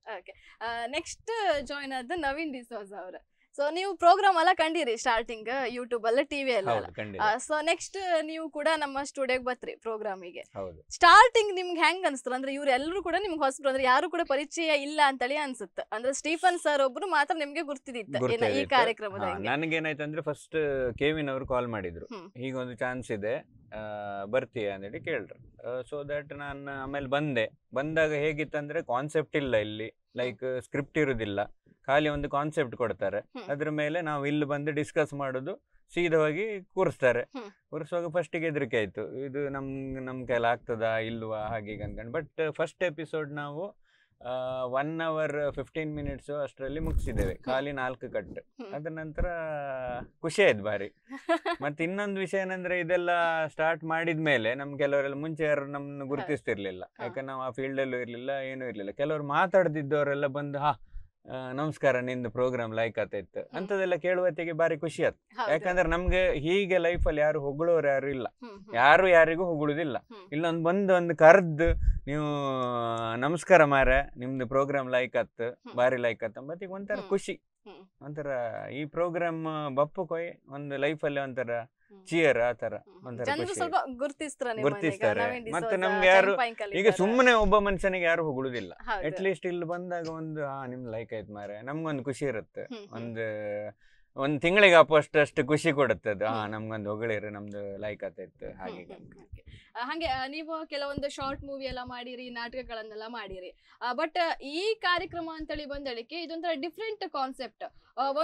ನೆಕ್ಸ್ಟ್ ಜಾಯಿನ್ ಆದ ನವೀನ್ ಡಿಸೋಜ್ ಅವರ ಸೊ ನೀವು ಪ್ರೋಗ್ರಾಮ್ ಎಲ್ಲ ಕಂಡಿರಿ ಸ್ಟಾರ್ಟಿಂಗ್ ಯೂಟ್ಯೂಬ್ ಅಲ್ಲ ಟಿವಿ ಎಲ್ಲ ಸೊ ನೆಕ್ಸ್ಟ್ ನೀವು ಕೂಡ ನಮ್ಮ ಸ್ಟುಡಿಯೋಗೆ ಬತ್ರಿ ಪ್ರೋಗ್ರಾಮಿಗೆ ಸ್ಟಾರ್ಟಿಂಗ್ ನಿಮ್ಗೆ ಹೆಂಗ್ ಅನ್ಸ್ತದ ಅಂದ್ರೆ ಇವ್ರೆಲ್ಲರೂ ಕೂಡ ನಿಮ್ಗೆ ಹೊಸಬ್ರು ಅಂದ್ರೆ ಯಾರು ಕೂಡ ಪರಿಚಯ ಇಲ್ಲ ಅಂತಳಿ ಅನ್ಸುತ್ತೆ ಅಂದ್ರೆ ಸ್ಟೀಫನ್ ಸರ್ ಒಬ್ರು ಮಾತ್ರ ನಿಮ್ಗೆ ಗುರ್ತಿದಿತ್ತ ಈ ಕಾರ್ಯಕ್ರಮದ ಅಂದ್ರೆ ಫಸ್ಟ್ ಕೆವಿನ್ ಅವರು ಕಾಲ್ ಮಾಡಿದ್ರು ಒಂದು ಚಾನ್ಸ್ ಇದೆ ಬರ್ತೀಯ ಅಂತೇಳಿ ಕೇಳ್ರು ಸೊ ದಟ್ ನಾನು ಆಮೇಲೆ ಬಂದೆ ಬಂದಾಗ ಹೇಗಿತ್ತಂದ್ರೆ ಕಾನ್ಸೆಪ್ಟ್ ಇಲ್ಲ ಇಲ್ಲಿ ಲೈಕ್ ಸ್ಕ್ರಿಪ್ಟ್ ಇರುವುದಿಲ್ಲ ಖಾಲಿ ಒಂದು ಕಾನ್ಸೆಪ್ಟ್ ಕೊಡ್ತಾರೆ ಅದ್ರ ಮೇಲೆ ನಾವು ಇಲ್ಲಿ ಬಂದು ಡಿಸ್ಕಸ್ ಮಾಡೋದು ಸೀದವಾಗಿ ಕೂರಿಸ್ತಾರೆ ಕೂರಿಸುವಾಗ ಫಸ್ಟಿಗೆ ಹೆದರಿಕೆ ಆಯಿತು ಇದು ನಮ್ ನಮ್ಮ ಕೈಲಾಗ್ತದಾ ಆಗ್ತದಾ ಇಲ್ವಾ ಹಾಗೆ ಅಂದ್ಕೊಂಡು ಬಟ್ ಫಸ್ಟ್ ಎಪಿಸೋಡ್ ನಾವು ಒನ್ ಅವರ್ ಫಿಫ್ಟೀನ್ ಮಿನಿಟ್ಸ್ ಅಷ್ಟರಲ್ಲಿ ಮುಗಿಸಿದ್ದೇವೆ ಖಾಲಿ ನಾಲ್ಕು ಕಟ್ ಅದ ನಂತರ ಖುಷಿ ಆಯ್ತು ಬಾರಿ ಮತ್ತೆ ಇನ್ನೊಂದು ವಿಷಯ ಏನಂದ್ರೆ ಇದೆಲ್ಲ ಸ್ಟಾರ್ಟ್ ಮಾಡಿದ ಮೇಲೆ ನಮ್ ಕೆಲವರೆಲ್ಲ ಮುಂಚೆ ಯಾರು ನಮ್ಮನ್ನು ಗುರುತಿಸ್ತಿರ್ಲಿಲ್ಲ ಯಾಕಂದ್ರೆ ನಾವು ಆ ಅಲ್ಲೂ ಇರ್ಲಿಲ್ಲ ಏನೂ ಇರ್ಲಿಲ್ಲ ಕೆಲವರು ಮಾತಾಡ್ದಿದ್ದವರೆಲ್ಲ ಬಂದು ಹಾ ನಮಸ್ಕಾರ ನಿಂದು ಪ್ರೋಗ್ರಾಮ್ ಲೈಕ್ ಇತ್ತು ಅಂತದೆಲ್ಲ ಕೇಳುವತ್ತಿಗೆ ಬಾರಿ ಖುಷಿ ಆಯ್ತು ಯಾಕಂದ್ರೆ ನಮ್ಗೆ ಹೀಗೆ ಲೈಫ್ ಅಲ್ಲಿ ಯಾರು ಹೊಗಳೋರು ಯಾರು ಇಲ್ಲ ಯಾರು ಯಾರಿಗೂ ಹೊಗಳುದಿಲ್ಲ ಇಲ್ಲೊಂದು ಬಂದು ಒಂದು ಕರ್ದು ನೀವು ನಮಸ್ಕಾರ ಮಾರ ನಿಮ್ದು ಪ್ರೋಗ್ರಾಮ್ ಲೈಕ್ ಆತ್ ಬಾರಿ ಲೈಕ್ ಆತ್ ಅಂಬತ್ತಿಗೆ ಒಂಥರ ಖುಷಿ ಒಂಥರ ಈ ಪ್ರೋಗ್ರಾಮ್ ಬಪ್ಪು ಕೊಯ್ ಒಂದು ಲೈಫ್ ಅಲ್ಲಿ ಒಂಥರ ಚಿಯರ್ ಆ ತರ ಒಂಥರ ಗುರ್ತಿಸ್ತಾರೆ ಮತ್ತೆ ನಮ್ಗೆ ಯಾರು ಈಗ ಸುಮ್ಮನೆ ಒಬ್ಬ ಮನುಷ್ಯನಿಗೆ ಯಾರು ಹೊಗಳುದಿಲ್ಲ ಅಟ್ ಲೀಸ್ಟ್ ಇಲ್ಲಿ ಬಂದಾಗ ಒಂದು ಹಾ ನಿಮ್ ಲೈಕ್ ಆಯ್ತು ಮಾರೆ ನಮ್ಗೊಂದು ಖುಷಿ ಇರುತ್ತೆ ಒಂದು ಒಂದು ತಿಂಗಳಿಗೆ ಅಪ್ಪಷ್ಟು ಅಷ್ಟು ಖುಷಿ ಕೊಡುತ್ತೆ ಅದು ಹಾ ನಮ್ಗೊಂದು ಹೊಗಳಿರು ನಮ್ದು ಲೈಕ್ ಇತ್ತು ಹಾಗೆ ಹಾಗೆ ನೀವು ಕೆಲವೊಂದು ಶಾರ್ಟ್ ಮೂವಿ ಎಲ್ಲ ಮಾಡಿರಿ ನಾಟಕಗಳನ್ನೆಲ್ಲ ಮಾಡಿರಿ ಬಟ್ ಈ ಕಾರ್ಯಕ್ರಮ ಅಂತೇಳಿ ಬಂದಳಿಕೆ ಇದೊಂಥರ ಡಿಫ್ರೆಂಟ್ ಕಾನ್ಸೆಪ್ಟ್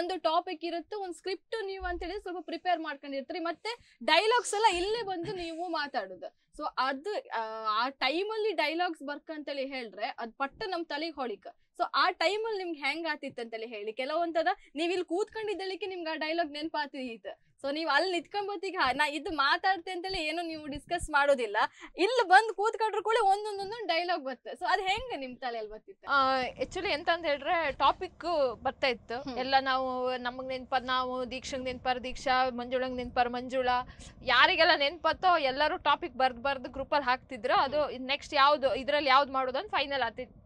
ಒಂದು ಟಾಪಿಕ್ ಇರುತ್ತೆ ಒಂದು ಸ್ಕ್ರಿಪ್ಟ್ ನೀವು ಅಂತೇಳಿ ಸ್ವಲ್ಪ ಪ್ರಿಪೇರ್ ಮಾಡ್ಕೊಂಡಿರ್ತೀರಿ ಮತ್ತೆ ಡೈಲಾಗ್ಸ್ ಎಲ್ಲ ಇಲ್ಲೇ ಬಂದು ನೀವು ಮಾತಾಡೋದು ಸೊ ಅದು ಆ ಟೈಮಲ್ಲಿ ಡೈಲಾಗ್ಸ್ ಬರ್ಕ್ ಅಂತೇಳಿ ಹೇಳ್ರೆ ಅದು ಪಟ್ಟ ನಮ್ಮ ತಲೆಗೆ ಹೊಳಿಕ ಸೊ ಆ ಟೈಮಲ್ಲಿ ನಿಮ್ಗೆ ಹೆಂಗ್ ಆತಿತ್ತು ಅಂತಲೇ ಹೇಳಿ ಕೆಲವೊಂದದ ನೀವ್ ಇಲ್ಲಿ ಕೂತ್ಕೊಂಡಿದ್ದಲಿಕ್ಕೆ ನಿಮ್ಗೆ ಆ ಡೈಲಾಗ್ ನೆನಪಾತೀತ ಸೊ ನೀವು ಅಲ್ಲಿ ನಿತ್ಕೊಂಬತ್ತಿಗೆ ನಾ ಇದು ಮಾತಾಡ್ತೆ ಅಂತಲೇ ಏನು ನೀವು ಡಿಸ್ಕಸ್ ಮಾಡೋದಿಲ್ಲ ಇಲ್ಲಿ ಬಂದು ಕೂತ್ಕೊಂಡ್ರು ಕೂಡ ಒಂದೊಂದೊಂದು ಡೈಲಾಗ್ ಬರ್ತದೆ ಸೊ ಅದ್ ಹೆಂಗ ನಿಮ್ ತಲೆಯಲ್ಲಿ ಬರ್ತಿತ್ತು ಆಕ್ಚುಲಿ ಎಂತ ಅಂತ ಹೇಳಿದ್ರೆ ಟಾಪಿಕ್ ಬರ್ತಾ ಇತ್ತು ಎಲ್ಲ ನಾವು ನಮಗ್ ನೆನ್ಪದ ನಾವು ದೀಕ್ಷಾಗ್ ನೆನ್ಪರ್ ದೀಕ್ಷಾ ಮಂಜುಳಂಗ್ ನೆನ್ಪರ್ ಮಂಜುಳಾ ಯಾರಿಗೆಲ್ಲ ನೆನ್ಪತ್ತೋ ಎಲ್ಲರೂ ಟಾಪಿಕ್ ಬರ್ದು ಗ್ರೂಪ್ ಅಲ್ಲಿ ಹಾಕ್ತಿದ್ರು ಅದು ನೆಕ್ಸ್ಟ್ ಯಾವ್ದು ಇದ್ರಲ್ಲಿ ಯಾವ್ದು ಮಾಡೋದು ಫೈನಲ್ ಆತಿತ್ತು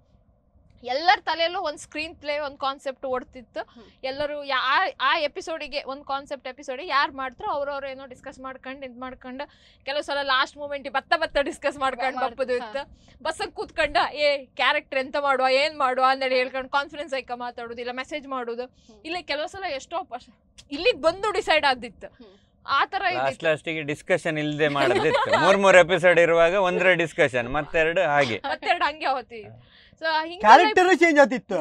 ಎಲ್ಲರ ತಲೆಯಲ್ಲೂ ಒಂದು ಸ್ಕ್ರೀನ್ ಪ್ಲೇ ಒಂದು ಕಾನ್ಸೆಪ್ಟ್ ಓಡ್ತಿತ್ತು ಎಲ್ಲರೂ ಆ ಎಪಿಸೋಡಿಗೆ ಒಂದು ಕಾನ್ಸೆಪ್ಟ್ ಎಪಿಸೋಡಿಗೆ ಯಾರು ಮಾಡ್ತಾರೋ ಅವ್ರವ್ರು ಏನೋ ಡಿಸ್ಕಸ್ ಮಾಡ್ಕೊಂಡು ಇದು ಮಾಡ್ಕೊಂಡು ಕೆಲವು ಸಲ ಲಾಸ್ಟ್ ಮೂಮೆಂಟ್ ಬತ್ತ ಬತ್ತ ಡಿಸ್ಕಸ್ ಮಾಡ್ಕೊಂಡು ಬಪ್ಪದು ಇತ್ತು ಬಸ್ಸಲ್ಲಿ ಏ ಕ್ಯಾರೆಕ್ಟರ್ ಎಂತ ಮಾಡುವ ಏನು ಮಾಡುವ ಅಂದೇಳಿ ಹೇಳ್ಕೊಂಡು ಕಾನ್ಫಿಡೆನ್ಸ್ ಐಕ ಮಾತಾಡೋದು ಇಲ್ಲ ಮೆಸೇಜ್ ಮಾಡೋದು ಇಲ್ಲ ಕೆಲವು ಸಲ ಎಷ್ಟೋ ಇಲ್ಲಿಗೆ ಬಂದು ಡಿಸೈಡ್ ಆದಿತ್ತು ಆತರ ಲಾಸ್ಟ್ ಲಾಸ್ಟಿಗೆ ಡಿಸ್ಕಷನ್ ಇಲ್ಲದೆ ಮೂರ್ ಮೂರ್ ಎಪಿಸೋಡ್ ಇರುವಾಗ ಒಂದರ ಡಿಸ್ಕಷನ್ ಮತ್ತೆರಡು ಹಾಗೆ ಹಂಗೆ ಹೋಗ್ತೀವಿ ಸೊ ಕ್ಯಾರೆಕ್ಟರ್ ಚೇಂಜ್ ಆತಿತ್ತು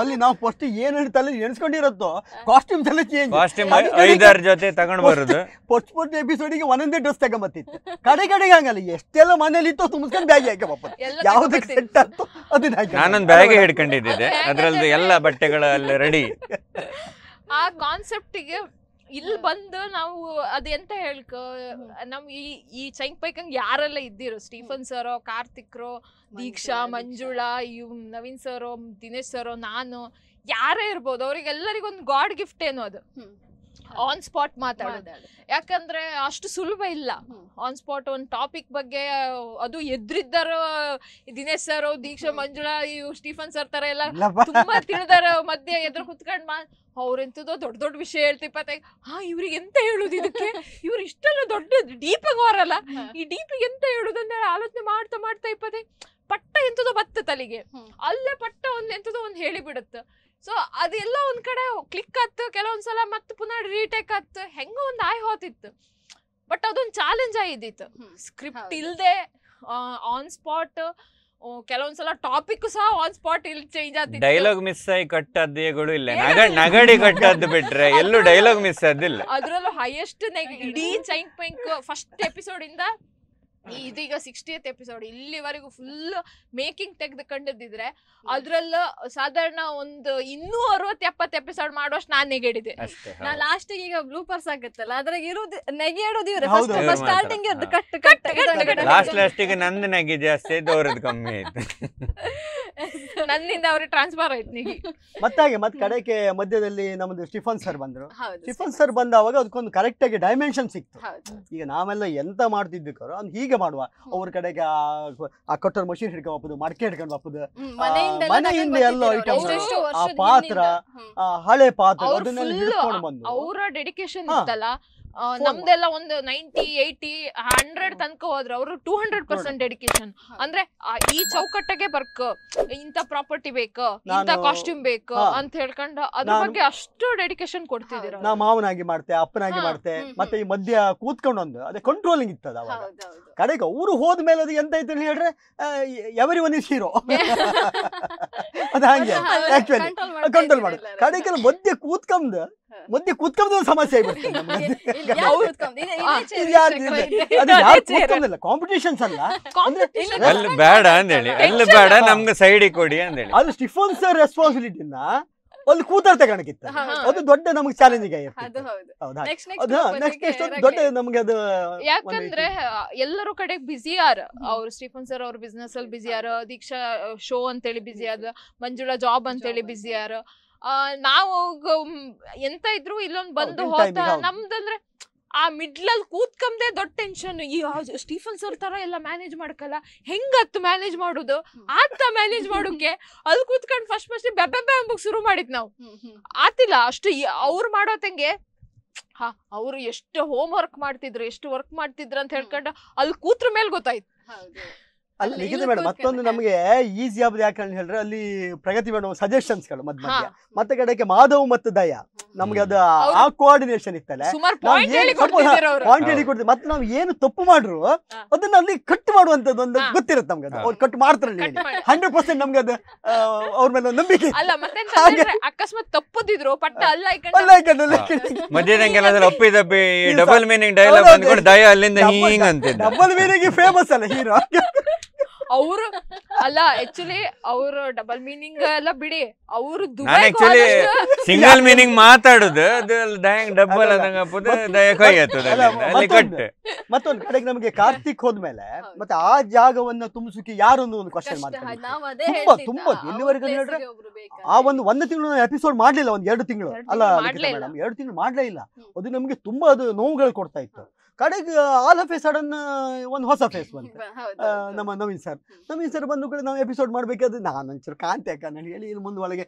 ಅಲ್ಲಿ ನಾವು ಫಸ್ಟ್ ಏನ್ ಹೇಳ್ತಲ್ಲ ಎಣಿಸ್ಕೊಂಡಿರತ್ತೋ ಕಾಸ್ಟ್ಯೂಮ್ಸ್ ಎಲ್ಲ ಚೇಂಜ್ ಕಾಸ್ಟ್ಯೂಮ್ ಐದಾರು ಜೊತೆ ತಗೊಂಡ್ ಬರೋದು ಫಸ್ಟ್ ಫಸ್ಟ್ ಎಪಿಸೋಡಿಗೆ ಒಂದೊಂದೇ ಡ್ರೆಸ್ ತಗೊಂಬತ್ತಿತ್ತು ಕಡೆ ಕಡೆಗೆ ಹಂಗಲ್ಲ ಎಷ್ಟೆಲ್ಲ ಮನೇಲಿ ಇತ್ತು ತುಂಬಿಸ್ಕೊಂಡು ಬ್ಯಾಗ್ ಹಾಕಿ ಪಾಪ ಯಾವ್ದಕ್ಕೆ ಸೆಟ್ ಆಯ್ತು ಅದನ್ನ ಹಾಕಿ ನಾನೊಂದು ಬ್ಯಾಗ್ ಹಿಡ್ಕೊಂಡಿದ್ದೆ ಅದರಲ್ಲೂ ಎಲ್ಲ ಬಟ್ಟೆಗಳಲ್ಲಿ ರೆಡಿ ಆ ಕಾನ್ಸೆಪ್ಟಿಗೆ ಇಲ್ಲಿ ಬಂದು ನಾವು ಅದೆಂತ ಹೇಳ್ಕ ನಮ್ ಈ ಈ ಚೈಂಕ್ಪೈಕಂಗ್ ಯಾರೆಲ್ಲ ಇದ್ದಿರು ಸ್ಟೀಫನ್ ಸರೋ ರೋ ದೀಕ್ಷಾ ಮಂಜುಳಾ ಇವ್ ನವೀನ್ ಸರೋ ದಿನೇಶ್ ಸರೋ ನಾನು ಯಾರೇ ಇರ್ಬೋದು ಅವ್ರಿಗೆಲ್ಲರಿಗೊಂದು ಗಾಡ್ ಗಿಫ್ಟ್ ಏನು ಅದು ಆನ್ ಸ್ಪಾಟ್ ಮಾತಾಡೋದು ಯಾಕಂದ್ರೆ ಅಷ್ಟು ಸುಲಭ ಇಲ್ಲ ಆನ್ ಸ್ಪಾಟ್ ಒಂದು ಟಾಪಿಕ್ ಬಗ್ಗೆ ಅದು ಎದ್ರಿದ್ದಾರ ದಿನೇಶ್ ಸರ್ ದೀಕ್ಷಾ ಮಂಜುಳಾ ಇವ್ ಸ್ಟೀಫನ್ ಸರ್ ತರ ಎಲ್ಲ ತುಂಬಾ ತಿಳಿದಾರ ಮಧ್ಯೆ ಎದ್ರು ಕುತ್ಕೊಂಡ್ ಮಾ ಅವ್ರೆಂತದೋ ದೊಡ್ಡ ದೊಡ್ಡ ವಿಷಯ ಹೇಳ್ತಿಪ್ಪ ಹಾ ಇವ್ರಿಗೆ ಎಂತ ಹೇಳುದು ಇದಕ್ಕೆ ಇವ್ರು ಇಷ್ಟೆಲ್ಲ ದೊಡ್ಡ ಡೀಪ್ ಹೋರಲ್ಲ ಈ ಡೀಪ್ ಎಂತ ಹೇಳುದು ಅಂತ ಆಲೋಚನೆ ಮಾಡ್ತಾ ಮಾಡ್ತಾ ಇಪ್ಪತ್ತೆ ಪಟ್ಟ ಎಂತದೋ ಬತ್ತ ತಲೆಗೆ ಅಲ್ಲೇ ಪಟ್ಟ ಒಂದ್ ಎಂತದೋ ಒಂದ್ ಹೇಳಿ ಬಿಡುತ್ತೆ ಸೊ ಅದೆಲ್ಲ ಒಂದ್ ಕಡೆ ಕ್ಲಿಕ್ ಆತು ಕೆಲವೊಂದ್ಸಲ ಮತ್ತೆ ಪುನಃ ರೀಟೇಕ್ ಆತು ಹೆಂಗೋ ಒಂದ್ ಆಯ್ ಹೋತಿತ್ತು ಬಟ್ ಅದೊಂದು ಚಾಲೆಂಜ್ ಆಗಿದ್ದಿತ್ತು ಸ್ಕ್ರಿಪ್ಟ್ ಇಲ್ಲದೆ ಆನ್ ಸ್ಪಾಟ್ ಕೆಲವೊಂದ್ಸಲ ಟಾಪಿಕ್ ಸಹ ಆನ್ ಸ್ಪಾಟ್ ಇಲ್ಲಿ ಚೇಂಜ್ ಆಗ್ತಿತ್ತು ಡೈಲಾಗ್ ಮಿಸ್ ಆಗಿ ಕಟ್ಟದ್ದೇಗಳು ಇಲ್ಲ ನಗಡಿ ಕಟ್ಟದ್ದು ಬಿಟ್ರೆ ಎಲ್ಲೂ ಡೈಲಾಗ್ ಮಿಸ್ ಆದಿಲ್ಲ ಅದರಲ್ಲೂ ಹೈಯೆಸ್ಟ್ ಇಡೀ ಚೈಂಕ್ ಪೈಂಕ್ ಫಸ್ಟ್ ಎಪಿಸೋಡ್ ಇಂದ ಇದೀಗ ಸಿಕ್ಸ್ಟಿಯತ್ ಎಪಿಸೋಡ್ ಇಲ್ಲಿವರೆಗೂ ಫುಲ್ ಮೇಕಿಂಗ್ ತೆಗೆದುಕೊಂಡಿದ್ರೆ ಅದ್ರಲ್ಲೂ ಸಾಧಾರಣ ಒಂದು ಇನ್ನೂ ಅರವತ್ ಎಪ್ಪತ್ ಎಪಿಸೋಡ್ ಮಾಡುವಷ್ಟು ನಾನ್ ನೆಗೆಡಿದೆ ನಾ ಲಾಸ್ಟ್ ಈಗ ಬ್ಲೂಪರ್ಸ್ ಆಗುತ್ತಲ್ಲ ಅದ್ರಾಗ ಇರೋದು ನೆಗೆಡೋದು ಇವ್ರೆ ಸ್ಟಾರ್ಟಿಂಗ್ ಇವ್ರದ್ದು ಕಟ್ ಕಟ್ ಲಾಸ್ಟ್ ನಂದು ನೆಗೆ ಜಾಸ್ತಿ ಆಯ್ತು ಕಮ್ಮಿ ಆಯ್ತು ನನ್ನಿಂದ ಅವ್ರಿಗೆ ಟ್ರಾನ್ಸ್ಫರ್ ಆಯ್ತು ನಿಗಿ ಮತ್ತಾಗೆ ಮತ್ತೆ ಕಡೆಗೆ ಮಧ್ಯದಲ್ಲಿ ನಮ್ದು ಸ್ಟಿಫನ್ ಸರ್ ಬಂದ್ರು ಸ್ಟಿಫನ್ ಸರ್ ಬಂದಾವಾಗ ಅದಕ್ಕೊಂದು ಕರೆಕ್ಟ್ ಆಗಿ ಡೈಮೆನ್ಷನ್ ಸಿಕ್ತು ಈಗ ನಾವೆಲ್ಲ ಎಂತ ಮಾಡ್ತಿದ್ದಕ್ಕೋ ಅವ್ನು ಹೀಗೆ ಹೀಗೆ ಮಾಡುವ ಅವ್ರ ಕಡೆಗೆ ಆ ಕಟ್ಟರ್ ಮಷೀನ್ ಹಿಡ್ಕೊಂಡ್ ಹಾಪುದು ಮಡಕೆ ಹಿಡ್ಕೊಂಡ್ ಮನೆ ಮನೆಯಿಂದ ಎಲ್ಲ ಐಟಮ್ ಆ ಪಾತ್ರ ಹಳೆ ಪಾತ್ರ ಅದನ್ನೆಲ್ಲ ಹಿಡ್ಕೊಂಡು ಬಂದು ಅವರ ಡೆಡಿಕೇಶನ್ ಇತ್ತಲ್ಲ ನಮ್ದೆಲ್ಲ ಒಂದು ನೈಂಟಿ ಏಯ್ಟಿ ಹಂಡ್ರೆಡ್ ತನಕ ಹೋದ್ರೆ ಅವರು ಟೂ ಹಂಡ್ರೆಡ್ ಪರ್ಸೆಂಟ್ ಡೆಡಿಕೇಶನ್ ಅಂದ್ರೆ ಈ ಚೌಕಟ್ಟಗೆ ಬರ್ಕ್ ಇಂತ ಪ್ರಾಪರ್ಟಿ ಬೇಕ ಇಂತ ಕಾಸ್ಟ್ಯೂಮ್ ಬೇಕ ಅಂತ ಹೇಳ್ಕೊಂಡು ಅದ್ರ ಬಗ್ಗೆ ಅಷ್ಟು ಡೆಡಿಕೇಶನ್ ಕೊಡ್ತಿದ್ದೀರ ನಾ ಮಾವನಾಗಿ ಮಾಡ್ತೆ ಅಪ್ಪನಾಗಿ ಮಾಡ್ತೆ ಮತ್ತೆ ಈ ಮಧ್ಯ ಕೂತ್ಕೊಂಡು ಅದೇ ಕಂಟ್ರೋಲಿಂಗ್ ಇತ್ತದ ಕಡೆಗೆ ಊರು ಹೋದ ಹೋದ್ಮೇಲೆ ಅದು ಎಂತ ಐತೆ ಹೇಳ್ರೆ ಎವರಿ ಒನ್ ಇಸ್ ಹೀರೋ ಅದ ಹಂಗೆ ಆಕ್ಚುಲಿ ಕಂಟ್ರೋಲ್ ಮಾಡೋದು ಕಡೆಗೆ ಮಧ್ಯ ಕೂತ್ಕೊಂಡು ಮಧ್ಯ ಕೂತ್ಕೊಂಡ್ ಸಮಸ್ಯೆ ಆಗ್ಬಿಡ್ತದೆ ಕಾಂಪಿಟೇಷನ್ಸ್ ಅಲ್ಲ ಅಲ್ಲಿ ಬೇಡ ಅಂತ ಹೇಳಿ ಅಲ್ಲಿ ಬೇಡ ನಮ್ಗೆ ಸೈಡ್ ಕೊಡಿ ಅಂತ ಹೇಳಿ ಅದು ಸ್ಟಿಫನ್ ಸರ್ ರೆಸ್ಪಾನ್ಸಿಬಿಲಿಟಿನ ಅಲ್ಲಿ ಕೂತಾರ ತಗೊಳಕಿತ್ತ ಅದು ದೊಡ್ಡ ನಮ್ಗೆ ಚಾಲೆಂಜಿಂಗ್ ಆಗಿರ್ತದೆ ನೆಕ್ಸ್ಟ್ ನೆಕ್ಸ್ಟ್ ದೊಡ್ಡ ನಮ್ಗೆ ಅದು ಯಾಕಂದ್ರೆ ಎಲ್ಲರೂ ಕಡೆ ಬಿಸಿ ಆರ್ ಅವ್ರು ಸ್ಟೀಫನ್ ಸರ್ ಅವ್ರ ಬಿಸ್ನೆಸ್ ಅಲ್ಲಿ ಬಿಸಿ ಆರ ದೀಕ್ಷಾ ಶೋ ಅಂತೇಳಿ ಬಿಸಿ ಆದ ಮಂಜುಳಾ ಜಾಬ್ ಅಂತೇಳಿ ಬಿಸಿ ಆರ ನಾವು ಎಂತ ಇದ್ರು ಇಲ್ಲೊಂದು ಬಂದು ಹೋದ ನಮ್ದಂದ್ರೆ ಆ ಮಿಡ್ಲಲ್ಲಿ ಕೂತ್ಕೊಂಡೆ ದೊಡ್ಡ ಟೆನ್ಷನ್ ಈ ಸ್ಟೀಫನ್ ಸರ್ ತರ ಎಲ್ಲ ಮ್ಯಾನೇಜ್ ಮಾಡ್ಕಲ್ಲ ಹೆಂಗತ್ತು ಮ್ಯಾನೇಜ್ ಮಾಡೋದು ಆತ ಮ್ಯಾನೇಜ್ ಮಾಡೋಕೆ ಅಲ್ಲಿ ಕೂತ್ಕೊಂಡು ಫಸ್ಟ್ ಫಸ್ಟ್ ಬೆಬ್ಬೆ ಶುರು ಮಾಡಿದ್ ನಾವು ಆತಿಲ್ಲ ಅಷ್ಟು ಅವ್ರು ಮಾಡೋತಂಗೆ ಹಾ ಅವ್ರು ಎಷ್ಟು ಹೋಮ್ ವರ್ಕ್ ಮಾಡ್ತಿದ್ರು ಎಷ್ಟು ವರ್ಕ್ ಮಾಡ್ತಿದ್ರು ಅಂತ ಹೇಳ್ಕೊಂಡು ಅಲ್ಲಿ ಕೂತ್ರ ಮೇಲೆ ಗೊತ್ತಾಯ್ತು ಅಲ್ಲಿ ಮೇಡಮ್ ಮತ್ತೊಂದು ನಮಗೆ ಈಸಿ ಆಗ್ಬೋದು ಯಾಕಂದ್ರೆ ಹೇಳಿದ್ರೆ ಅಲ್ಲಿ ಪ್ರಗತಿ ಮೇಡಮ್ ಸಜೆಷನ್ಸ್ಗಳು ಮದ್ ಮತ್ತೆ ಕಡೆಗೆ ಮಾಧವ್ ಮತ್ತು ದಯ ನಮ್ಗೆ ಅದು ಆ ಕೋಆರ್ಡಿನೇಷನ್ ಇತ್ತಲ್ಲ ಪಾಯಿಂಟ್ ಹೇಳಿ ಕೊಡ್ತೀವಿ ಮತ್ತೆ ನಾವು ಏನು ತಪ್ಪು ಮಾಡ್ರು ಅದನ್ನ ಅಲ್ಲಿ ಕಟ್ ಮಾಡುವಂತದ್ದು ಒಂದು ಗೊತ್ತಿರುತ್ತೆ ನಮ್ಗೆ ಅದು ಕಟ್ ಮಾಡ್ತಾರೆ ಹಂಡ್ರೆಡ್ ಪರ್ಸೆಂಟ್ ನಮ್ಗೆ ಅದು ಅವ್ರ ಮೇಲೆ ನಂಬಿಕೆ ಅಲ್ಲ ಅಕಸ್ಮಾತ್ ತಪ್ಪದಿದ್ರು ಪಟ್ಟ ಅಲ್ಲ ಅಪ್ಪಿ ತಪ್ಪಿ ಡಬಲ್ ಮೀನಿಂಗ್ ಡೈಲಾಗ್ ದಯ ಅಲ್ಲಿಂದ ಹಿಂಗ್ ಅಂತಿದ್ದ ಡಬಲ್ ಮೀನಿಂಗ್ ಫೇಮಸ್ ಅಲ್ಲ ಹೀರೋ ಅವರು ಅಲ್ಲ ಆಕ್ಚುಲಿ ಅವರು ಡಬಲ್ ಮೀನಿಂಗ್ ಎಲ್ಲ ಬಿಡಿ ಅವರು ದುಬೈ ಸಿಂಗಲ್ ಮೀನಿಂಗ್ ಮಾತಾಡುದು ಅದು ಡಯಾಂಗ್ ಡಬ್ಬಲ್ ಅದಂಗಪ್ಪದು ಅಲ್ಲಿ ಕಟ್ ಮತ್ತೊಂದು ಕಡೆಗೆ ನಮಗೆ ಕಾರ್ತಿಕ್ ಹೋದ್ಮೇಲೆ ಮತ್ತೆ ಆ ಜಾಗವನ್ನ ತುಂಬಿಸಿ ಯಾರು ಒಂದು ಕ್ವಶನ್ ಮಾಡ್ತಾರೆ ತುಂಬಾ ತುಂಬಾ ಎಲ್ಲಿವರೆಗೂ ಆ ಒಂದು ಒಂದು ತಿಂಗಳು ಎಪಿಸೋಡ್ ಮಾಡ್ಲಿಲ್ಲ ಒಂದ್ ಎರಡು ತಿಂಗಳು ಅಲ್ಲ ಎರಡು ತಿಂಗಳು ಮಾಡ್ಲೇ ಇಲ್ಲ ಅದು ನಮಗೆ ತುಂಬಾ ಅದು ನೋವುಗಳು ಕೊಡ್ತಾ ಇತ್ತು ಕಡೆಗೆ ಆಲ್ ಆಫ್ ಸಡನ್ ಒಂದು ಹೊಸ ಫೇಸ್ ಬಂತು ನಮ್ಮ ನವೀನ್ ಸರ್ ನವೀನ್ ಸರ್ ಬಂದು ಕೂಡ ನಾವು ಎಪಿಸೋಡ್ ಮಾಡ್ಬೇಕಾದ್ರೆ ನಾನು ಒಂಚೂರು ಕಾಂತಿ ಅಕ್ಕ ನಾನು ಹೇಳಿ ಇಲ್ಲಿ ಮುಂದೆ ಒಳಗೆ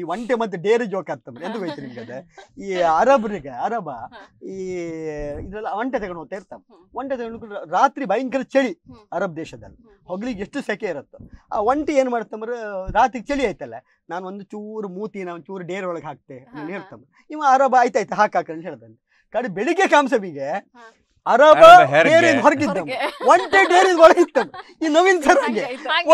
ಈ ಒಂಟೆ ಮತ್ತೆ ಡೇರಿ ಜೋಕ್ ಆಗ್ತದೆ ಎಂದು ಗೊತ್ತು ನಿಮ್ಗೆ ಅದೇ ಈ ಅರಬ್ರಿಗೆ ಅರಬ ಈ ಇದ್ರಲ್ಲ ಒಂಟೆ ತಗೊಂಡು ಹೋಗ್ತಾ ಇರ್ತಾವೆ ಒಂಟೆ ತಗೊಂಡು ರಾತ್ರಿ ಭಯಂಕರ ಚಳಿ ಅರಬ್ ದೇಶದಲ್ಲಿ ಹೊಗ್ಲಿಗೆ ಎಷ್ಟು ಸೆಕೆ ಇರುತ್ತೋ ಆ ಒಂಟಿ ಏನು ಮಾಡ್ತಂದ್ರೆ ರಾತ್ರಿ ಚಳಿ ಆಯ್ತಲ್ಲ ನಾನು ಒಂದು ಚೂರು ಮೂತಿ ಒಂದು ಚೂರು ಡೇರ್ ಒಳಗೆ ಹಾಕ್ತೆ ಹೇಳ್ತಮ್ಮ ಇವ ಅರಬ ಆಯ್ತಾಯ್ತು ಹಾಕಾಕ ಅಂತ ಹೇಳ್ತಾನೆ ಕಡೆ ಬೆಳಿಗ್ಗೆ ಕಾಮ್ಸಬಿಗೆ ಅರಬ ಹೊರಗಿದ್ದು ಹೊರಗಿದ್ದ ಒಂಟೆ ಡೇರಿಯಿಂದ ಈ ನವೀನ್ ಸರ್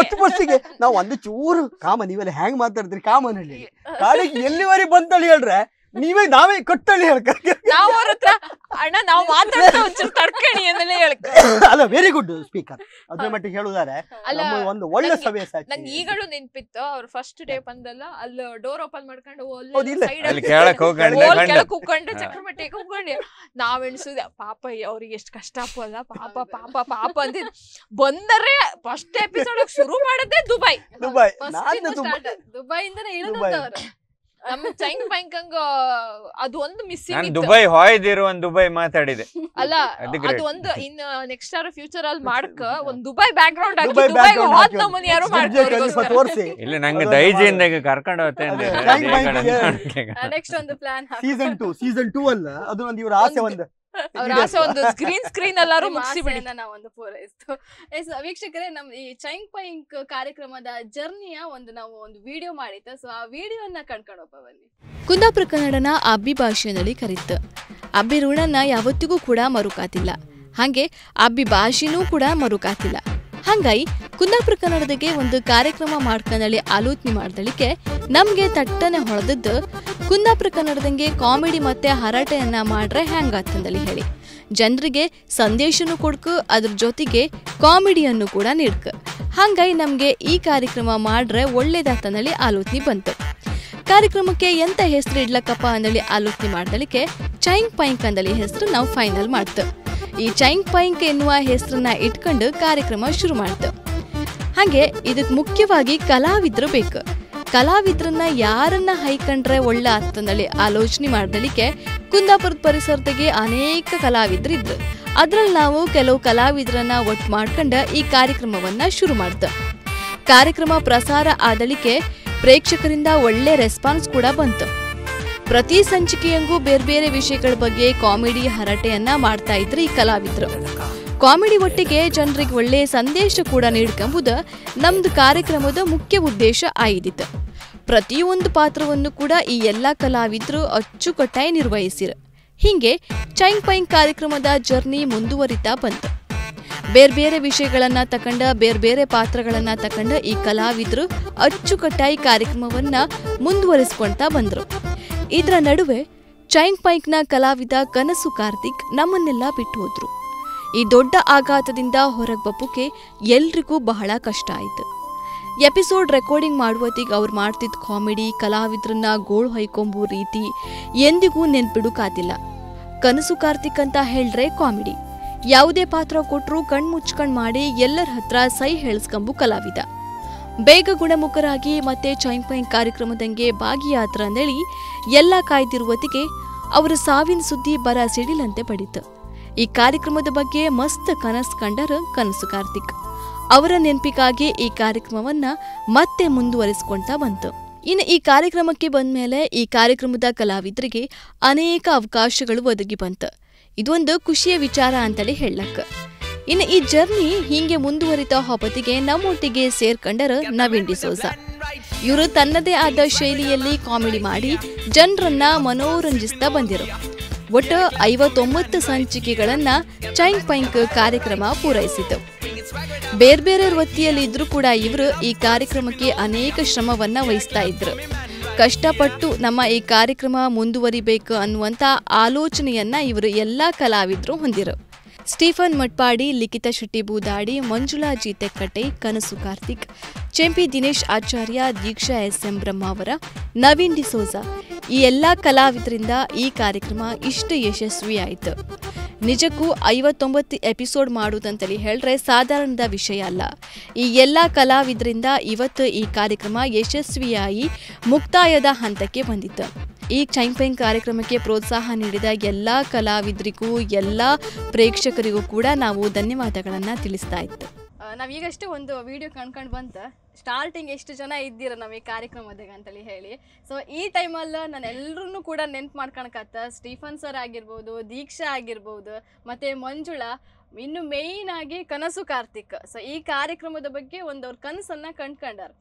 ಒಟ್ಟು ಪಸ್ಟಿಗೆ ನಾವು ಒಂದು ಚೂರು ಕಾಮನ್ ಇವೆಲ್ಲ ಹೆಂಗ್ ಮಾತಾಡ್ತೀರಿ ಕಾಮನಲ್ಲಿ ಕಾಳಿಗೆ ಎಲ್ಲಿವರೆಗೆ ಬಂತಳಿ ಹೇಳ್ರೆ ನೀವೇ ನಾವೇ ಕೊಟ್ಟಳಿ ಹೇಳಕ ನಾವು ಅವ್ರ ಅಣ್ಣ ನಾವು ಮಾತಾಡ್ತಾ ಒಂಚೂರು ತಡ್ಕೊಳ್ಳಿ ಅಲ್ಲ ವೆರಿ ಗುಡ್ ಸ್ಪೀಕರ್ ಅದ್ರ ಮಟ್ಟಿಗೆ ಹೇಳುದಾರೆ ಒಂದು ಒಳ್ಳೆ ಸಭೆ ನಂಗೆ ಈಗಲೂ ನೆನ್ಪಿತ್ತು ಅವ್ರು ಫಸ್ಟ್ ಡೇ ಬಂದಲ್ಲ ಅಲ್ಲಿ ಡೋರ್ ಓಪನ್ ಮಾಡ್ಕೊಂಡು ಅಲ್ಲಿ ಕೆಳಕ್ ಕೂಕೊಂಡು ಚಕ್ರಮಟ್ಟಿ ಕೂಕೊಂಡು ನಾವ್ ಎಣ್ಸುದ ಪಾಪ ಅವ್ರಿಗೆ ಎಷ್ಟು ಕಷ್ಟ ಅಲ್ಲ ಪಾಪ ಪಾಪ ಪಾಪ ಅಂತ ಬಂದರೆ ಫಸ್ಟ್ ಎಪಿಸೋಡ್ ಶುರು ಮಾಡದೆ ದುಬೈ ದುಬೈ ದುಬೈ ಇಂದ ನಮ್ಮ ಚೈನ್ ಬ್ಯಾಂಕಿಂಗ್ ಅದು ಒಂದು ಮಿಸ್ಸಿಂಗ್ ದುಬೈ ಹಾಯ್ದಿರು ಒಂದ್ ದುಬೈ ಮಾತಾಡಿದೆ ಅಲ್ಲ ಅದು ಒಂದು ಇನ್ ನೆಕ್ಸ್ಟ್ ಅವರ್ ಫ್ಯೂಚರ್ ಅಲ್ಲಿ ಮಾಡ್ಕ ಒಂದ್ ದುಬೈ ಬ್ಯಾಕ್ ಗ್ರೌಂಡ್ ಹಾಕಿ ದುಬೈ ಹೋದ್ ನಮ್ಮನ್ ಯಾರು ಮಾಡ್ತಾರೆ ಇಲ್ಲ ನಂಗೆ ದೈಜಿಯಿಂದ ಕರ್ಕೊಂಡು ಹೋಗ್ತೇನೆ ನೆಕ್ಸ್ಟ್ ಒಂದು ಪ್ಲಾನ್ ಸೀಸನ್ 2 ಸೀಸನ್ 2 ಅಲ್ಲ ಅದು ಒಂದು ಇವರ ಆಸೆ ಒಂದು ಅವ್ರ ಆಸೆ ಒಂದು ಸ್ಕ್ರೀನ್ ಸ್ಕ್ರೀನ್ ಎಲ್ಲಾರು ಮುಗಿಸಿಬಿಡಿ ನಾವೊಂದು ಪೂರೈಸ್ತು ಎಸ್ ವೀಕ್ಷಕರೇ ನಮ್ ಈ ಚೈಂಗ್ ಪೈಂಕ್ ಕಾರ್ಯಕ್ರಮದ ಜರ್ನಿಯ ಒಂದು ನಾವು ಒಂದು ವಿಡಿಯೋ ಮಾಡಿತ್ತು ಸೊ ಆ ವಿಡಿಯೋನ ಕಣ್ಕೊಂಡು ಹೋಗ ಬನ್ನಿ ಕುಂದಾಪುರ ಕನ್ನಡನ ಅಬ್ಬಿ ಭಾಷೆಯಲ್ಲಿ ಕರಿತ ಅಬ್ಬಿ ಋಣನ ಯಾವತ್ತಿಗೂ ಕೂಡ ಮರುಕಾತಿಲ್ಲ ಹಾಗೆ ಅಬ್ಬಿ ಭಾಷೆನೂ ಕೂಡ ಮರುಕಾತಿಲ್ಲ ಹಂಗಾಗಿ ಕುಂದಾಪುರ ಕನ್ನಡದಾಗೆ ಒಂದು ಕಾರ್ಯಕ್ರಮ ಮಾಡ್ಕಂದಳಿ ಆಲೋಚನೆ ಮಾಡ್ದಳಿಕೆ ನಮಗೆ ತಟ್ಟನೆ ಹೊಳೆದದ್ದು ಕುಂದಾಪುರ ಕನ್ನಡದಂಗೆ ಕಾಮಿಡಿ ಮತ್ತೆ ಹರಾಟೆಯನ್ನ ಮಾಡ್ರೆ ಹ್ಯಾಂಗಾತಂದಲ್ಲಿ ಹೇಳಿ ಜನರಿಗೆ ಸಂದೇಶನೂ ಕೊಡ್ಕು ಅದ್ರ ಜೊತೆಗೆ ಕಾಮಿಡಿಯನ್ನು ಕೂಡ ನೀಡ್ಕ ಹಂಗಾಗಿ ನಮಗೆ ಈ ಕಾರ್ಯಕ್ರಮ ಮಾಡ್ರೆ ಒಳ್ಳೇದಾತನಲ್ಲಿ ಆಲೋಚನೆ ಬಂತು ಕಾರ್ಯಕ್ರಮಕ್ಕೆ ಎಂತ ಹೆಸರು ಇಡ್ಲಕ್ಕಪ್ಪ ಅಂದಳಿ ಆಲೋಚನೆ ಮಾಡ್ದಳಿಕೆ ಚೈಂಗ್ ಪೈಂಕ್ ಅಂದಲಿ ಹೆಸರು ನಾವು ಫೈನಲ್ ಮಾಡ್ತು ಈ ಚೈಂಗ್ ಪೈಂಕ್ ಎನ್ನುವ ಹೆಸರನ್ನ ಇಟ್ಕೊಂಡು ಕಾರ್ಯಕ್ರಮ ಶುರು ಮಾಡ್ತು ಹಾಗೆ ಇದಕ್ಕೆ ಮುಖ್ಯವಾಗಿ ಕಲಾವಿದ್ರು ಬೇಕು ಕಲಾವಿದ್ರನ್ನ ಯಾರನ್ನ ಹೈಕಂಡ್ರೆ ಒಳ್ಳೆ ಅಂತಂದೇಳಿ ಆಲೋಚನೆ ಮಾಡಲಿಕ್ಕೆ ಕುಂದಾಪುರದ ಪರಿಸರದಾಗೆ ಅನೇಕ ಕಲಾವಿದ್ರು ಇದ್ರು ಅದ್ರಲ್ಲಿ ನಾವು ಕೆಲವು ಕಲಾವಿದ್ರನ್ನ ಒಟ್ಟು ಮಾಡ್ಕೊಂಡ ಈ ಕಾರ್ಯಕ್ರಮವನ್ನ ಶುರು ಮಾಡ್ದ ಕಾರ್ಯಕ್ರಮ ಪ್ರಸಾರ ಆದಳಿಕೆ ಪ್ರೇಕ್ಷಕರಿಂದ ಒಳ್ಳೆ ರೆಸ್ಪಾನ್ಸ್ ಕೂಡ ಬಂತು ಪ್ರತಿ ಸಂಚಿಕೆಯಂಗೂ ಬೇರೆ ಬೇರೆ ವಿಷಯಗಳ ಬಗ್ಗೆ ಕಾಮಿಡಿ ಹರಟೆಯನ್ನ ಮಾಡ್ತಾ ಇದ್ರು ಈ ಕಲಾವಿದರು ಕಾಮಿಡಿ ಒಟ್ಟಿಗೆ ಜನರಿಗೆ ಒಳ್ಳೆಯ ಸಂದೇಶ ಕೂಡ ನೀಡ್ಕೊಂಬುದು ನಮ್ದು ಕಾರ್ಯಕ್ರಮದ ಮುಖ್ಯ ಉದ್ದೇಶ ಆಯ್ದಿತ್ತು ಪ್ರತಿಯೊಂದು ಪಾತ್ರವನ್ನು ಕೂಡ ಈ ಎಲ್ಲ ಕಲಾವಿದರು ಅಚ್ಚುಕಟ್ಟಾಯಿ ನಿರ್ವಹಿಸಿರು ಹೀಗೆ ಚೈಂಗ್ ಪೈಂಗ್ ಕಾರ್ಯಕ್ರಮದ ಜರ್ನಿ ಮುಂದುವರಿತಾ ಬಂತು ಬೇರೆ ಬೇರೆ ವಿಷಯಗಳನ್ನು ಬೇರ್ಬೇರೆ ಬೇರೆ ಬೇರೆ ಪಾತ್ರಗಳನ್ನು ತಗೊಂಡ ಈ ಕಲಾವಿದರು ಅಚ್ಚುಕಟ್ಟಾಯಿ ಕಾರ್ಯಕ್ರಮವನ್ನ ಮುಂದುವರಿಸ್ಕೊಳ್ತಾ ಬಂದರು ಇದರ ನಡುವೆ ಚೈಂಗ್ ಪೈಂಕ್ನ ಕಲಾವಿದ ಕನಸು ಕಾರ್ತಿಕ್ ನಮ್ಮನ್ನೆಲ್ಲ ಬಿಟ್ಟು ಹೋದ್ರು ಈ ದೊಡ್ಡ ಆಘಾತದಿಂದ ಹೊರಗೆ ಎಲ್ರಿಗೂ ಬಹಳ ಕಷ್ಟ ಆಯಿತು ಎಪಿಸೋಡ್ ರೆಕಾರ್ಡಿಂಗ್ ಮಾಡುವತ್ತಿಗೆ ಅವ್ರು ಮಾಡ್ತಿದ್ದ ಕಾಮಿಡಿ ಕಲಾವಿದ್ರನ್ನ ಗೋಳು ಹೈಕೊಂಬು ರೀತಿ ಎಂದಿಗೂ ನೆನ್ಪಿಡು ಕಾತಿಲ್ಲ ಕನಸು ಕಾರ್ತಿಕ್ ಅಂತ ಹೇಳ್ರೆ ಕಾಮಿಡಿ ಯಾವುದೇ ಪಾತ್ರ ಕೊಟ್ಟರು ಕಣ್ಮುಚ್ಕಣ್ ಮಾಡಿ ಎಲ್ಲರ ಹತ್ರ ಸೈ ಹೇಳಿಸ್ಕೊಂಬು ಕಲಾವಿದ ಬೇಗ ಗುಣಮುಖರಾಗಿ ಮತ್ತೆ ಚೈನ್ ಪೈಂಗ್ ಕಾರ್ಯಕ್ರಮದಂಗೆ ಭಾಗಿಯಾತ್ರ ಅಂದೇಳಿ ಎಲ್ಲ ಕಾಯ್ದಿರುವತ್ತಿಗೆ ಅವರ ಸಾವಿನ ಸುದ್ದಿ ಬರ ಸಿಡಿಲಂತೆ ಪಡೀತು ಈ ಕಾರ್ಯಕ್ರಮದ ಬಗ್ಗೆ ಮಸ್ತ್ ಕನಸು ಕಂಡರು ಕನಸು ಕಾರ್ತಿಕ್ ಅವರ ನೆನಪಿಗಾಗಿ ಈ ಕಾರ್ಯಕ್ರಮವನ್ನ ಮತ್ತೆ ಮುಂದುವರಿಸಿಕೊಂತ ಬಂತು ಇನ್ನು ಈ ಕಾರ್ಯಕ್ರಮಕ್ಕೆ ಬಂದ ಮೇಲೆ ಈ ಕಾರ್ಯಕ್ರಮದ ಕಲಾವಿದರಿಗೆ ಅನೇಕ ಅವಕಾಶಗಳು ಒದಗಿ ಬಂತು ಇದೊಂದು ಖುಷಿಯ ವಿಚಾರ ಅಂತಲೇ ಹೇಳಕ್ಕ ಇನ್ನು ಈ ಜರ್ನಿ ಹೀಗೆ ಮುಂದುವರಿತ ಹೊಪತಿಗೆ ನಮ್ಮೊಟ್ಟಿಗೆ ಸೇರ್ಕಂಡರ ನವೀನ್ ಡಿಸೋಜಾ ಇವರು ತನ್ನದೇ ಆದ ಶೈಲಿಯಲ್ಲಿ ಕಾಮಿಡಿ ಮಾಡಿ ಜನರನ್ನ ಮನೋರಂಜಿಸ್ತಾ ಬಂದಿರು ಒಟ್ಟು ಐವತ್ತೊಂಬತ್ತು ಸಂಚಿಕೆಗಳನ್ನ ಚೈನ್ ಪೈಂಕ್ ಕಾರ್ಯಕ್ರಮ ಪೂರೈಸಿತು ಬೇರೆ ಬೇರೆ ವೃತ್ತಿಯಲ್ಲಿ ಕೂಡ ಇವರು ಈ ಕಾರ್ಯಕ್ರಮಕ್ಕೆ ಅನೇಕ ಶ್ರಮವನ್ನ ವಹಿಸ್ತಾ ಇದ್ರು ಕಷ್ಟಪಟ್ಟು ನಮ್ಮ ಈ ಕಾರ್ಯಕ್ರಮ ಮುಂದುವರಿಬೇಕು ಅನ್ನುವಂಥ ಆಲೋಚನೆಯನ್ನ ಇವರು ಎಲ್ಲ ಕಲಾವಿದರು ಹೊಂದಿರು ಸ್ಟೀಫನ್ ಮಟ್ಪಾಡಿ ಲಿಖಿತ ಶೆಟ್ಟಿ ಬೂದಾಡಿ ಮಂಜುಳಾ ಜಿ ತೆಕ್ಕಟ್ಟೆ ಕನಸು ಕಾರ್ತಿಕ್ ಚೆಂಪಿ ದಿನೇಶ್ ಆಚಾರ್ಯ ದೀಕ್ಷಾ ಎಸ್ ಎಂ ಬ್ರಹ್ಮಾವರ ನವೀನ್ ಡಿಸೋಜಾ ಈ ಎಲ್ಲ ಕಲಾವಿದರಿಂದ ಈ ಕಾರ್ಯಕ್ರಮ ಇಷ್ಟು ಯಶಸ್ವಿಯಾಯಿತು ನಿಜಕ್ಕೂ ಐವತ್ತೊಂಬತ್ತು ಎಪಿಸೋಡ್ ಮಾಡುವುದಂತಲೇ ಹೇಳಿದ್ರೆ ಸಾಧಾರಣದ ವಿಷಯ ಅಲ್ಲ ಈ ಎಲ್ಲ ಕಲಾವಿದರಿಂದ ಇವತ್ತು ಈ ಕಾರ್ಯಕ್ರಮ ಯಶಸ್ವಿಯಾಗಿ ಮುಕ್ತಾಯದ ಹಂತಕ್ಕೆ ಬಂದಿತ್ತು ಈ ಚೈನ್ ಕಾರ್ಯಕ್ರಮಕ್ಕೆ ಪ್ರೋತ್ಸಾಹ ನೀಡಿದ ಎಲ್ಲ ಕಲಾವಿದರಿಗೂ ಎಲ್ಲ ಪ್ರೇಕ್ಷಕರಿಗೂ ಕೂಡ ನಾವು ಧನ್ಯವಾದಗಳನ್ನು ತಿಳಿಸ್ತಾ ಇತ್ತು ನಾವೀಗಷ್ಟೇ ಒಂದು ವಿಡಿಯೋ ಕಂಡ್ಕೊಂಡು ಬಂತ ಸ್ಟಾರ್ಟಿಂಗ್ ಎಷ್ಟು ಜನ ಇದ್ದೀರ ನಾವು ಈ ಕಾರ್ಯಕ್ರಮದಾಗ ಅಂತೇಳಿ ಹೇಳಿ ಸೊ ಈ ಟೈಮಲ್ಲಿ ನಾನು ಎಲ್ಲರೂ ಕೂಡ ನೆನ್ಪು ಮಾಡ್ಕೊಳಕತ್ತ ಸ್ಟೀಫನ್ ಸರ್ ಆಗಿರ್ಬೋದು ದೀಕ್ಷಾ ಆಗಿರ್ಬೋದು ಮತ್ತು ಮಂಜುಳಾ ಇನ್ನು ಮೇಯ್ನ್ ಆಗಿ ಕನಸು ಕಾರ್ತಿಕ್ ಸೊ ಈ ಕಾರ್ಯಕ್ರಮದ ಬಗ್ಗೆ ಒಂದು ಅವ್ರ ಕನಸನ್ನು ಕಂಡ್ಕೊಂಡಾರ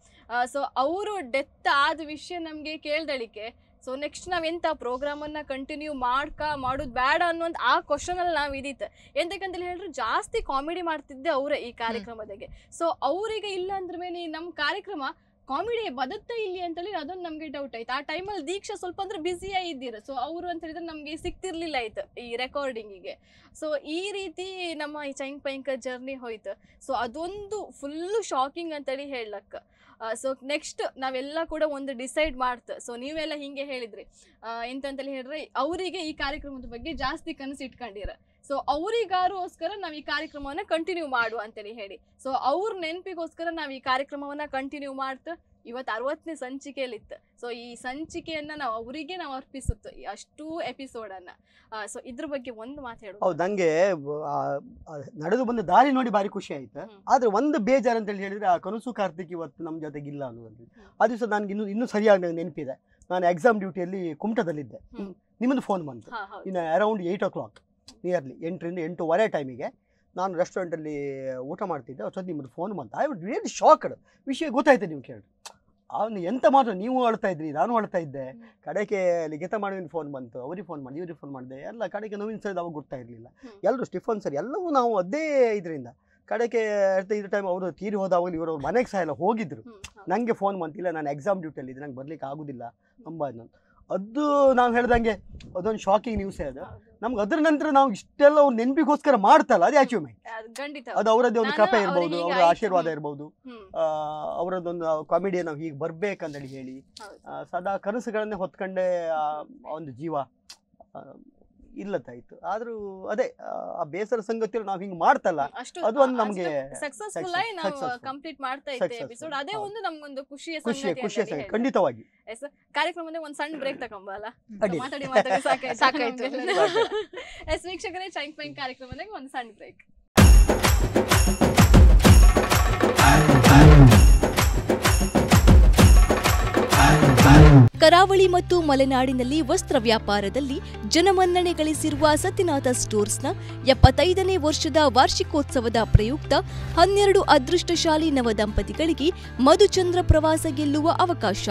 ಸೊ ಅವರು ಡೆತ್ ಆದ ವಿಷಯ ನಮಗೆ ಕೇಳ್ದಳಿಕೆ ಸೊ ನೆಕ್ಸ್ಟ್ ನಾವು ಎಂಥ ಪ್ರೋಗ್ರಾಮನ್ನು ಕಂಟಿನ್ಯೂ ಮಾಡ್ಕ ಮಾಡೋದು ಬೇಡ ಅನ್ನೋದು ಆ ಕ್ವಶನಲ್ಲಿ ನಾವು ಇದೀತ ಎಂತಕ್ಕಂತೇಳಿ ಹೇಳಿದ್ರು ಜಾಸ್ತಿ ಕಾಮಿಡಿ ಮಾಡ್ತಿದ್ದೆ ಅವರೇ ಈ ಕಾರ್ಯಕ್ರಮದಾಗೆ ಸೊ ಅವರಿಗೆ ಇಲ್ಲ ಅಂದ್ರ ಮೇಲೆ ನಮ್ಮ ಕಾರ್ಯಕ್ರಮ ಕಾಮಿಡಿ ಬದತ್ತೆ ಇಲ್ಲಿ ಅಂತೇಳಿ ಅದೊಂದು ನಮಗೆ ಡೌಟ್ ಆಯ್ತು ಆ ಟೈಮಲ್ಲಿ ದೀಕ್ಷಾ ಸ್ವಲ್ಪ ಅಂದ್ರೆ ಬ್ಯುಸಿಯೇ ಇದ್ದೀರ ಸೊ ಅವರು ಅಂತ ಹೇಳಿದ್ರೆ ನಮಗೆ ಸಿಕ್ತಿರ್ಲಿಲ್ಲ ಆಯ್ತು ಈ ರೆಕಾರ್ಡಿಂಗಿಗೆ ಸೊ ಈ ರೀತಿ ನಮ್ಮ ಈ ಚೈಂಕ್ ಪೈಂಕ ಜರ್ನಿ ಹೋಯ್ತು ಸೊ ಅದೊಂದು ಫುಲ್ಲು ಶಾಕಿಂಗ್ ಅಂತೇಳಿ ಹೇಳಕ್ಕ ಸೊ ನೆಕ್ಸ್ಟ್ ನಾವೆಲ್ಲ ಕೂಡ ಒಂದು ಡಿಸೈಡ್ ಮಾಡ್ತ ಸೊ ನೀವೆಲ್ಲ ಹಿಂಗೆ ಹೇಳಿದ್ರಿ ಎಂತಂತೇಳಿ ಹೇಳಿದ್ರೆ ಅವರಿಗೆ ಈ ಕಾರ್ಯಕ್ರಮದ ಬಗ್ಗೆ ಜಾಸ್ತಿ ಕನಸು ಇಟ್ಕೊಂಡಿರ ಸೊ ಅವರಿಗಾರೋಸ್ಕರ ನಾವು ಈ ಕಾರ್ಯಕ್ರಮವನ್ನ ಕಂಟಿನ್ಯೂ ಮಾಡು ಅಂತೇಳಿ ಹೇಳಿ ಸೊ ಅವ್ರ ನೆನಪಿಗೋಸ್ಕರ ನಾವು ಈ ಕಾರ್ಯಕ್ರಮವನ್ನ ಕಂಟಿನ್ಯೂ ಮಾಡ್ತು ಇವತ್ತು ಅರವತ್ತನೇ ಇತ್ತು ಸೊ ಈ ಸಂಚಿಕೆಯನ್ನ ನಾವು ಅವರಿಗೆ ನಾವು ಅರ್ಪಿಸುತ್ತೆ ಅಷ್ಟು ಎಪಿಸೋಡನ್ನ ಸೊ ಇದ್ರ ಬಗ್ಗೆ ಒಂದು ಮಾತು ಹೇಳು ಹೌದು ನಂಗೆ ನಡೆದು ಬಂದ ದಾರಿ ನೋಡಿ ಭಾರಿ ಖುಷಿ ಆಯ್ತು ಆದ್ರೆ ಒಂದು ಬೇಜಾರ್ ಅಂತ ಹೇಳಿದ್ರೆ ಆ ಕನಸು ಕಾರ್ತಿಕ್ ಇವತ್ತು ನಮ್ಮ ಜೊತೆಗಿಲ್ಲ ಅನ್ನೋದು ಆ ದಿವಸ ನನಗೆ ಇನ್ನೂ ಇನ್ನೂ ಸರಿಯಾಗಿ ನೆನಪಿದೆ ನಾನು ಎಕ್ಸಾಮ್ ಡ್ಯೂಟಿಯಲ್ಲಿ ಕುಮಟದಲ್ಲಿದ್ದೆ ನಿಮ್ಮದು ಫೋನ್ ಬಂತು ಇನ್ನು around eight o'clock nearly ಎಂಟರಿಂದ ಎಂಟುವರೆ ಟೈಮಿಗೆ ನಾನು ರೆಸ್ಟೋರೆಂಟಲ್ಲಿ ಊಟ ಮಾಡ್ತಿದ್ದೆ ಅವ್ರ ಜೊತೆ ನಿಮ್ಮದು ಫೋನ್ ಬಂತು ಐ ವುಡ್ ರಿಯಲಿ ಶಾಕ್ಡ್ ವಿಷಯ ಗೊತ್ತಾಯ್ತು ನೀವು ಕೇಳಿ ಅವನು ಎಂತ ಮಾತ್ರ ನೀವು ಅಳ್ತಾ ಇದ್ರಿ ನಾನು ಅಳ್ತಾ ಇದ್ದೆ ಕಡೆಗೆ ಲಿಖಿತ ಮಾಡುವಿನ ಫೋನ್ ಬಂತು ಅವ್ರಿಗೆ ಫೋನ್ ಮಾಡಿ ಇವ್ರಿಗೆ ಫೋನ್ ಮಾಡಿದೆ ಎಲ್ಲ ಕಡೆಗೆ ನೋವಿನ ಸರ್ ಅವಾಗ ಗೊತ್ತಾ ಇರಲಿಲ್ಲ ಎಲ್ಲರೂ ಸ್ಟಿಫನ್ ಸರ್ ಎಲ್ಲವೂ ನಾವು ಅದೇ ಇದರಿಂದ ಕಡೆಗೆ ಇದ್ರ ಟೈಮ್ ಅವರು ತೀರಿ ಹೋದಾಗಲಿ ಇವರು ಮನೆಗೆ ಸಹ ಎಲ್ಲ ಹೋಗಿದ್ರು ನನಗೆ ಫೋನ್ ಬಂತಿಲ್ಲ ನಾನು ಎಕ್ಸಾಮ್ ಡ್ಯೂಟಿಯಲ್ಲಿ ಇದೆ ನಂಗೆ ಬರಲಿಕ್ಕೆ ಆಗೋದಿಲ್ಲ ತುಂಬ ನಾನು ಅದು ನಾವು ಹೇಳ್ದಂಗೆ ಅದೊಂದು ಶಾಕಿಂಗ್ ನ್ಯೂಸ್ ಅದು ನಮ್ಗೆ ಅದ್ರ ನಂತರ ನಾವು ಇಷ್ಟೆಲ್ಲ ಅವ್ರ ನೆನಪಿಗೋಸ್ಕರ ಮಾಡ್ತಲ್ಲ ಅದೇ ಅಚೀವ್ಮೆಂಟ್ ಅದು ಅವರದ್ದೇ ಒಂದು ಕೃಪೆ ಇರ್ಬೋದು ಅವರ ಆಶೀರ್ವಾದ ಇರ್ಬೋದು ಅವರದೊಂದು ಕಾಮಿಡಿಯನ್ ನಾವು ಹೀಗೆ ಬರ್ಬೇಕಂದೇಳಿ ಹೇಳಿ ಸದಾ ಕನಸುಗಳನ್ನೇ ಹೊತ್ಕೊಂಡೆ ಒಂದು ಜೀವ ಇಲ್ಲದಾಯ್ತು ಆದ್ರೂ ಅದೇ ಆ ಬೇಸರ ಸಂಗತಿ ನಾವು ಹಿಂಗ್ ಮಾಡ್ತಲ್ಲ ಅದು ಒಂದು ನಮ್ಗೆ ಸಕ್ಸಸ್ಫುಲ್ ಆಗಿ ನಾವು ಕಂಪ್ಲೀಟ್ ಮಾಡ್ತಾ ಇದ್ದೇವೆ ಎಪಿಸೋಡ್ ಅದೇ ಒಂದು ನಮ್ಗೊಂದು ಖುಷಿಯ ಖುಷಿ ಖುಷಿಯ ಸಂಗತಿ ಖಂಡಿತವಾಗಿ ಎಸ್ ಕಾರ್ಯಕ್ರಮದ ಒಂದು ಸಣ್ಣ ಬ್ರೇಕ್ ತಗೊಂಬಲ್ಲ ಮಾತಾಡಿ ಮಾತಾಡಿ ಸಾಕಾಯ್ತು ಸಾಕಾಯ್ತು ಎಸ್ ವೀಕ್ಷಕರೇ ಚೈಂಕ್ ಪೈಂಕ್ ಕಾರ್ಯಕ್ರಮದಾಗ ಒಂದು ಸಣ್ಣ ಬ್ರೇಕ್ ಕರಾವಳಿ ಮತ್ತು ಮಲೆನಾಡಿನಲ್ಲಿ ವಸ್ತ್ರ ವ್ಯಾಪಾರದಲ್ಲಿ ಜನಮನ್ನಣೆ ಗಳಿಸಿರುವ ಸತ್ಯನಾಥ ಸ್ಟೋರ್ಸ್ನ ಎಪ್ಪತ್ತೈದನೇ ವರ್ಷದ ವಾರ್ಷಿಕೋತ್ಸವದ ಪ್ರಯುಕ್ತ ಹನ್ನೆರಡು ಅದೃಷ್ಟಶಾಲಿ ದಂಪತಿಗಳಿಗೆ ಮಧುಚಂದ್ರ ಪ್ರವಾಸ ಗೆಲ್ಲುವ ಅವಕಾಶ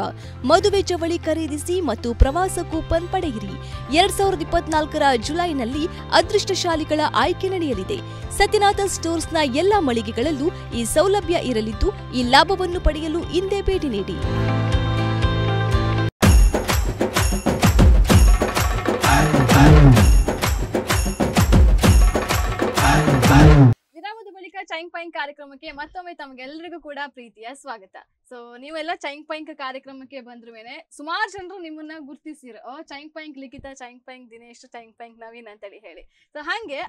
ಮದುವೆ ಚವಳಿ ಖರೀದಿಸಿ ಮತ್ತು ಪ್ರವಾಸ ಕೂಪನ್ ಪಡೆಯಿರಿ ಎರಡ್ ಸಾವಿರದ ಇಪ್ಪತ್ನಾಲ್ಕರ ಜುಲೈನಲ್ಲಿ ಅದೃಷ್ಟಶಾಲಿಗಳ ಆಯ್ಕೆ ನಡೆಯಲಿದೆ ಸತ್ಯನಾಥ ಸ್ಟೋರ್ಸ್ನ ಎಲ್ಲಾ ಮಳಿಗೆಗಳಲ್ಲೂ ಈ ಸೌಲಭ್ಯ ಇರಲಿದ್ದು ಈ ಲಾಭವನ್ನು ಪಡೆಯಲು ಇಂದೇ ಭೇಟಿ ನೀಡಿ ಚೈಂಗ್ ಪೈಂಗ್ ಕಾರ್ಯಕ್ರಮಕ್ಕೆ ಮತ್ತೊಮ್ಮೆ ತಮಗೆಲ್ಲರಿಗೂ ಕೂಡ ಪ್ರೀತಿಯ ಸ್ವಾಗತ ಸೊ ನೀವೆಲ್ಲ ಚೈಂಗ್ ಪೈಂಕ್ ಕಾರ್ಯಕ್ರಮಕ್ಕೆ ಬಂದ್ರ ಮೇಲೆ ಸುಮಾರು ಜನರು ನಿಮ್ಮನ್ನ ಗುರ್ತಿಸಿರೋ ಚೈಂಗ್ ಪೈಂಕ್ ಲಿಖಿತ ಚೈಂಗ್ ಪೈಂಕ್ ದಿನೇಶ್ ಚೈಂಗ್ ಪೈಂಕ್ ನವೀನ್ ಅಂತೇಳಿ ಹೇಳಿ ಸೊ ಹಂಗೆ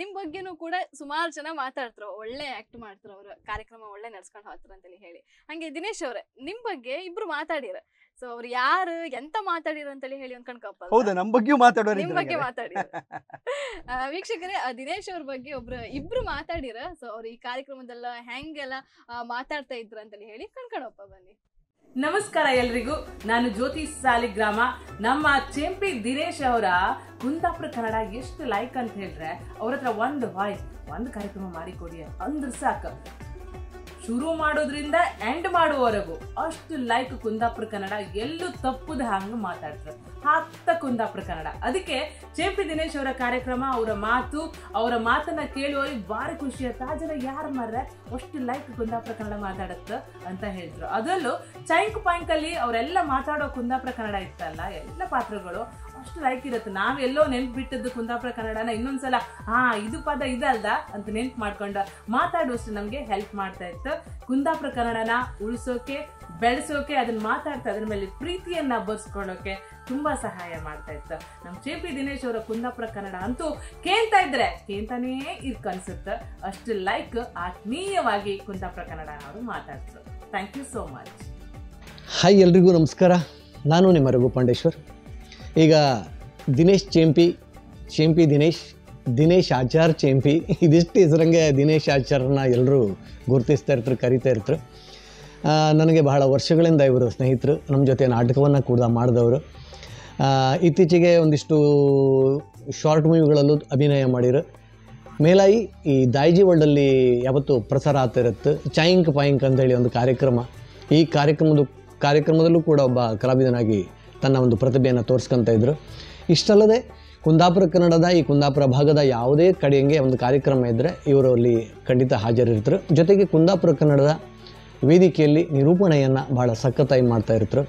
ನಿಮ್ ಬಗ್ಗೆನೂ ಕೂಡ ಸುಮಾರು ಜನ ಮಾತಾಡ್ತಾರ ಒಳ್ಳೆ ಆಕ್ಟ್ ಮಾಡ್ತಾರ ಅವರು ಕಾರ್ಯಕ್ರಮ ಒಳ್ಳೆ ನಡ್ಸ್ಕೊಂಡು ಹೋಗ್ತಾರ ಅಂತೇಳಿ ಹೇಳಿ ಹಂಗೆ ದಿನೇಶ್ ಅವ್ರೆ ನಿಮ್ ಬಗ್ಗೆ ಇಬ್ರು ಮಾತಾಡಿರ ಸೊ ಅವ್ರು ಯಾರು ಎಂತ ಮಾತಾಡಿರೋ ಅಂತ ಹೇಳಿ ಒಂದ್ ಹೌದು ನಮ್ಮ ನಿಮ್ ಬಗ್ಗೆ ಮಾತಾಡಿ ವೀಕ್ಷಕರೇ ದಿನೇಶ್ ಅವ್ರ ಬಗ್ಗೆ ಒಬ್ರು ಇಬ್ರು ಮಾತಾಡಿರ ಸೊ ಅವ್ರು ಈ ಕಾರ್ಯಕ್ರಮದಲ್ಲ ಹೆಂಗೆಲ್ಲ ಮಾತಾಡ್ತಾ ಇದ್ರು ಅಂತ ಹೇಳಿ ಕಣ್ಕಣಪ್ಪ ಬನ್ನಿ ನಮಸ್ಕಾರ ಎಲ್ರಿಗೂ ನಾನು ಜ್ಯೋತಿ ಸಾಲಿಗ್ರಾಮ ನಮ್ಮ ಚೆಂಪಿ ದಿನೇಶ್ ಅವರ ಕುಂದಾಪುರ ಕನ್ನಡ ಎಷ್ಟು ಲೈಕ್ ಅಂತ ಹೇಳಿದ್ರೆ ಅವ್ರ ಹತ್ರ ಒಂದು ವಾಯ್ಸ್ ಒಂದು ಕಾರ್ಯಕ್ರಮ ಮಾಡಿಕೊಡಿ ಅಂದ್ರೆ ಸಾಕು ಶುರು ಮಾಡೋದ್ರಿಂದ ಎಂಡ್ ಮಾಡುವವರೆಗೂ ಅಷ್ಟು ಲೈಕ್ ಕುಂದಾಪುರ ಕನ್ನಡ ಎಲ್ಲೂ ತಪ್ಪದ ಹಂಗೆ ಮಾತಾಡ್ತಾರೆ ಹಾಕ್ತ ಕುಂದಾಪುರ ಕನ್ನಡ ಅದಕ್ಕೆ ಜೆ ಪಿ ದಿನೇಶ್ ಅವರ ಕಾರ್ಯಕ್ರಮ ಅವರ ಮಾತು ಅವರ ಮಾತನ್ನ ಕೇಳುವವರಿಗೆ ಭಾರಿ ಖುಷಿ ಆಯ್ತು ಜನ ಯಾರು ಮಾರ್ರೆ ಅಷ್ಟು ಲೈಕ್ ಕುಂದಾಪುರ ಕನ್ನಡ ಮಾತಾಡತ್ತ ಅಂತ ಹೇಳಿದ್ರು ಅದರಲ್ಲೂ ಚೈಂಕ್ ಅಲ್ಲಿ ಅವರೆಲ್ಲ ಮಾತಾಡೋ ಕುಂದಾಪುರ ಕನ್ನಡ ಇತ್ತಲ್ಲ ಎಲ್ಲ ಪಾತ್ರಗಳು ಅಷ್ಟು ಲೈಕ್ ಇರುತ್ತೆ ನಾವೆಲ್ಲೋ ನೆನ್ಪು ಬಿಟ್ಟದ್ದು ಕುಂದಾಪುರ ಕನ್ನಡನ ಇನ್ನೊಂದ್ಸಲ ಹಾ ಇದು ಪದ ಇದಲ್ದ ಅಂತ ನೆನ್ಪು ಮಾಡ್ಕೊಂಡು ಮಾತಾಡುವಷ್ಟು ನಮಗೆ ಹೆಲ್ಪ್ ಮಾಡ್ತಾ ಇತ್ತು ಕುಂದಾಪುರ ಕನ್ನಡನ ಉಳಿಸೋಕೆ ಬೆಳೆಸೋಕೆ ಅದನ್ನ ಮಾತಾಡ್ತಾ ಅದ್ರ ಮೇಲೆ ಪ್ರೀತಿಯನ್ನ ಬರ್ಸ್ಕೊಳ್ಳೋಕೆ ತುಂಬಾ ಸಹಾಯ ಮಾಡ್ತಾ ಇತ್ತು ನಮ್ಮ ಜೆ ಪಿ ದಿನೇಶ್ ಅವರ ಕುಂದಾಪುರ ಕನ್ನಡ ಅಂತೂ ಕೇಳ್ತಾ ಇದ್ರೆ ಕೇಂತಾನೇ ಇದ್ ಕನ್ಸುತ್ತ ಅಷ್ಟು ಲೈಕ್ ಆತ್ಮೀಯವಾಗಿ ಕುಂದಾಪುರ ಕನ್ನಡ ಅವರು ಮಾತಾಡ್ತಾರೆ thank you so much hi ಎಲ್ರಿಗೂ ನಮಸ್ಕಾರ ನಾನು ನಿಮ್ಮ ರಘು ಪಾಂಡೇಶ್ವರ್ ಈಗ ದಿನೇಶ್ ಚೇಂಪಿ ಚೇಂಪಿ ದಿನೇಶ್ ದಿನೇಶ್ ಆಚಾರ್ ಚೇಂಪಿ ಇದಿಷ್ಟು ಹೆಸರಂಗೆ ದಿನೇಶ್ ಆಚಾರ್ನ ಎಲ್ಲರೂ ಗುರುತಿಸ್ತಾ ಇರ್ತರು ಕರಿತಾ ಇರ್ತರು ನನಗೆ ಬಹಳ ವರ್ಷಗಳಿಂದ ಇವರು ಸ್ನೇಹಿತರು ನಮ್ಮ ಜೊತೆ ನಾಟಕವನ್ನು ಕೂಡ ಮಾಡಿದವರು ಇತ್ತೀಚೆಗೆ ಒಂದಿಷ್ಟು ಶಾರ್ಟ್ ಮೂವಿಗಳಲ್ಲೂ ಅಭಿನಯ ಮಾಡಿರು ಮೇಲಾಯಿ ಈ ದಾಯಿಜಿ ವರ್ಲ್ಡಲ್ಲಿ ಯಾವತ್ತೂ ಪ್ರಸಾರ ಇರುತ್ತೆ ಚಾಯಿಂಕ್ ಪಾಯಿಂಕ್ ಅಂತ ಹೇಳಿ ಒಂದು ಕಾರ್ಯಕ್ರಮ ಈ ಕಾರ್ಯಕ್ರಮದ ಕಾರ್ಯಕ್ರಮದಲ್ಲೂ ಕೂಡ ಒಬ್ಬ ಕಲಾವಿದನಾಗಿ ತನ್ನ ಒಂದು ಪ್ರತಿಭೆಯನ್ನು ತೋರಿಸ್ಕೊತ ಇದ್ದರು ಇಷ್ಟಲ್ಲದೆ ಕುಂದಾಪುರ ಕನ್ನಡದ ಈ ಕುಂದಾಪುರ ಭಾಗದ ಯಾವುದೇ ಕಡೆಯಂಗೆ ಒಂದು ಕಾರ್ಯಕ್ರಮ ಇದ್ದರೆ ಇವರು ಅಲ್ಲಿ ಖಂಡಿತ ಹಾಜರಿರ್ತರು ಜೊತೆಗೆ ಕುಂದಾಪುರ ಕನ್ನಡದ ವೇದಿಕೆಯಲ್ಲಿ ನಿರೂಪಣೆಯನ್ನು ಭಾಳ ಸಖತ್ತಾಗಿ ಮಾಡ್ತಾ ಇರ್ತರು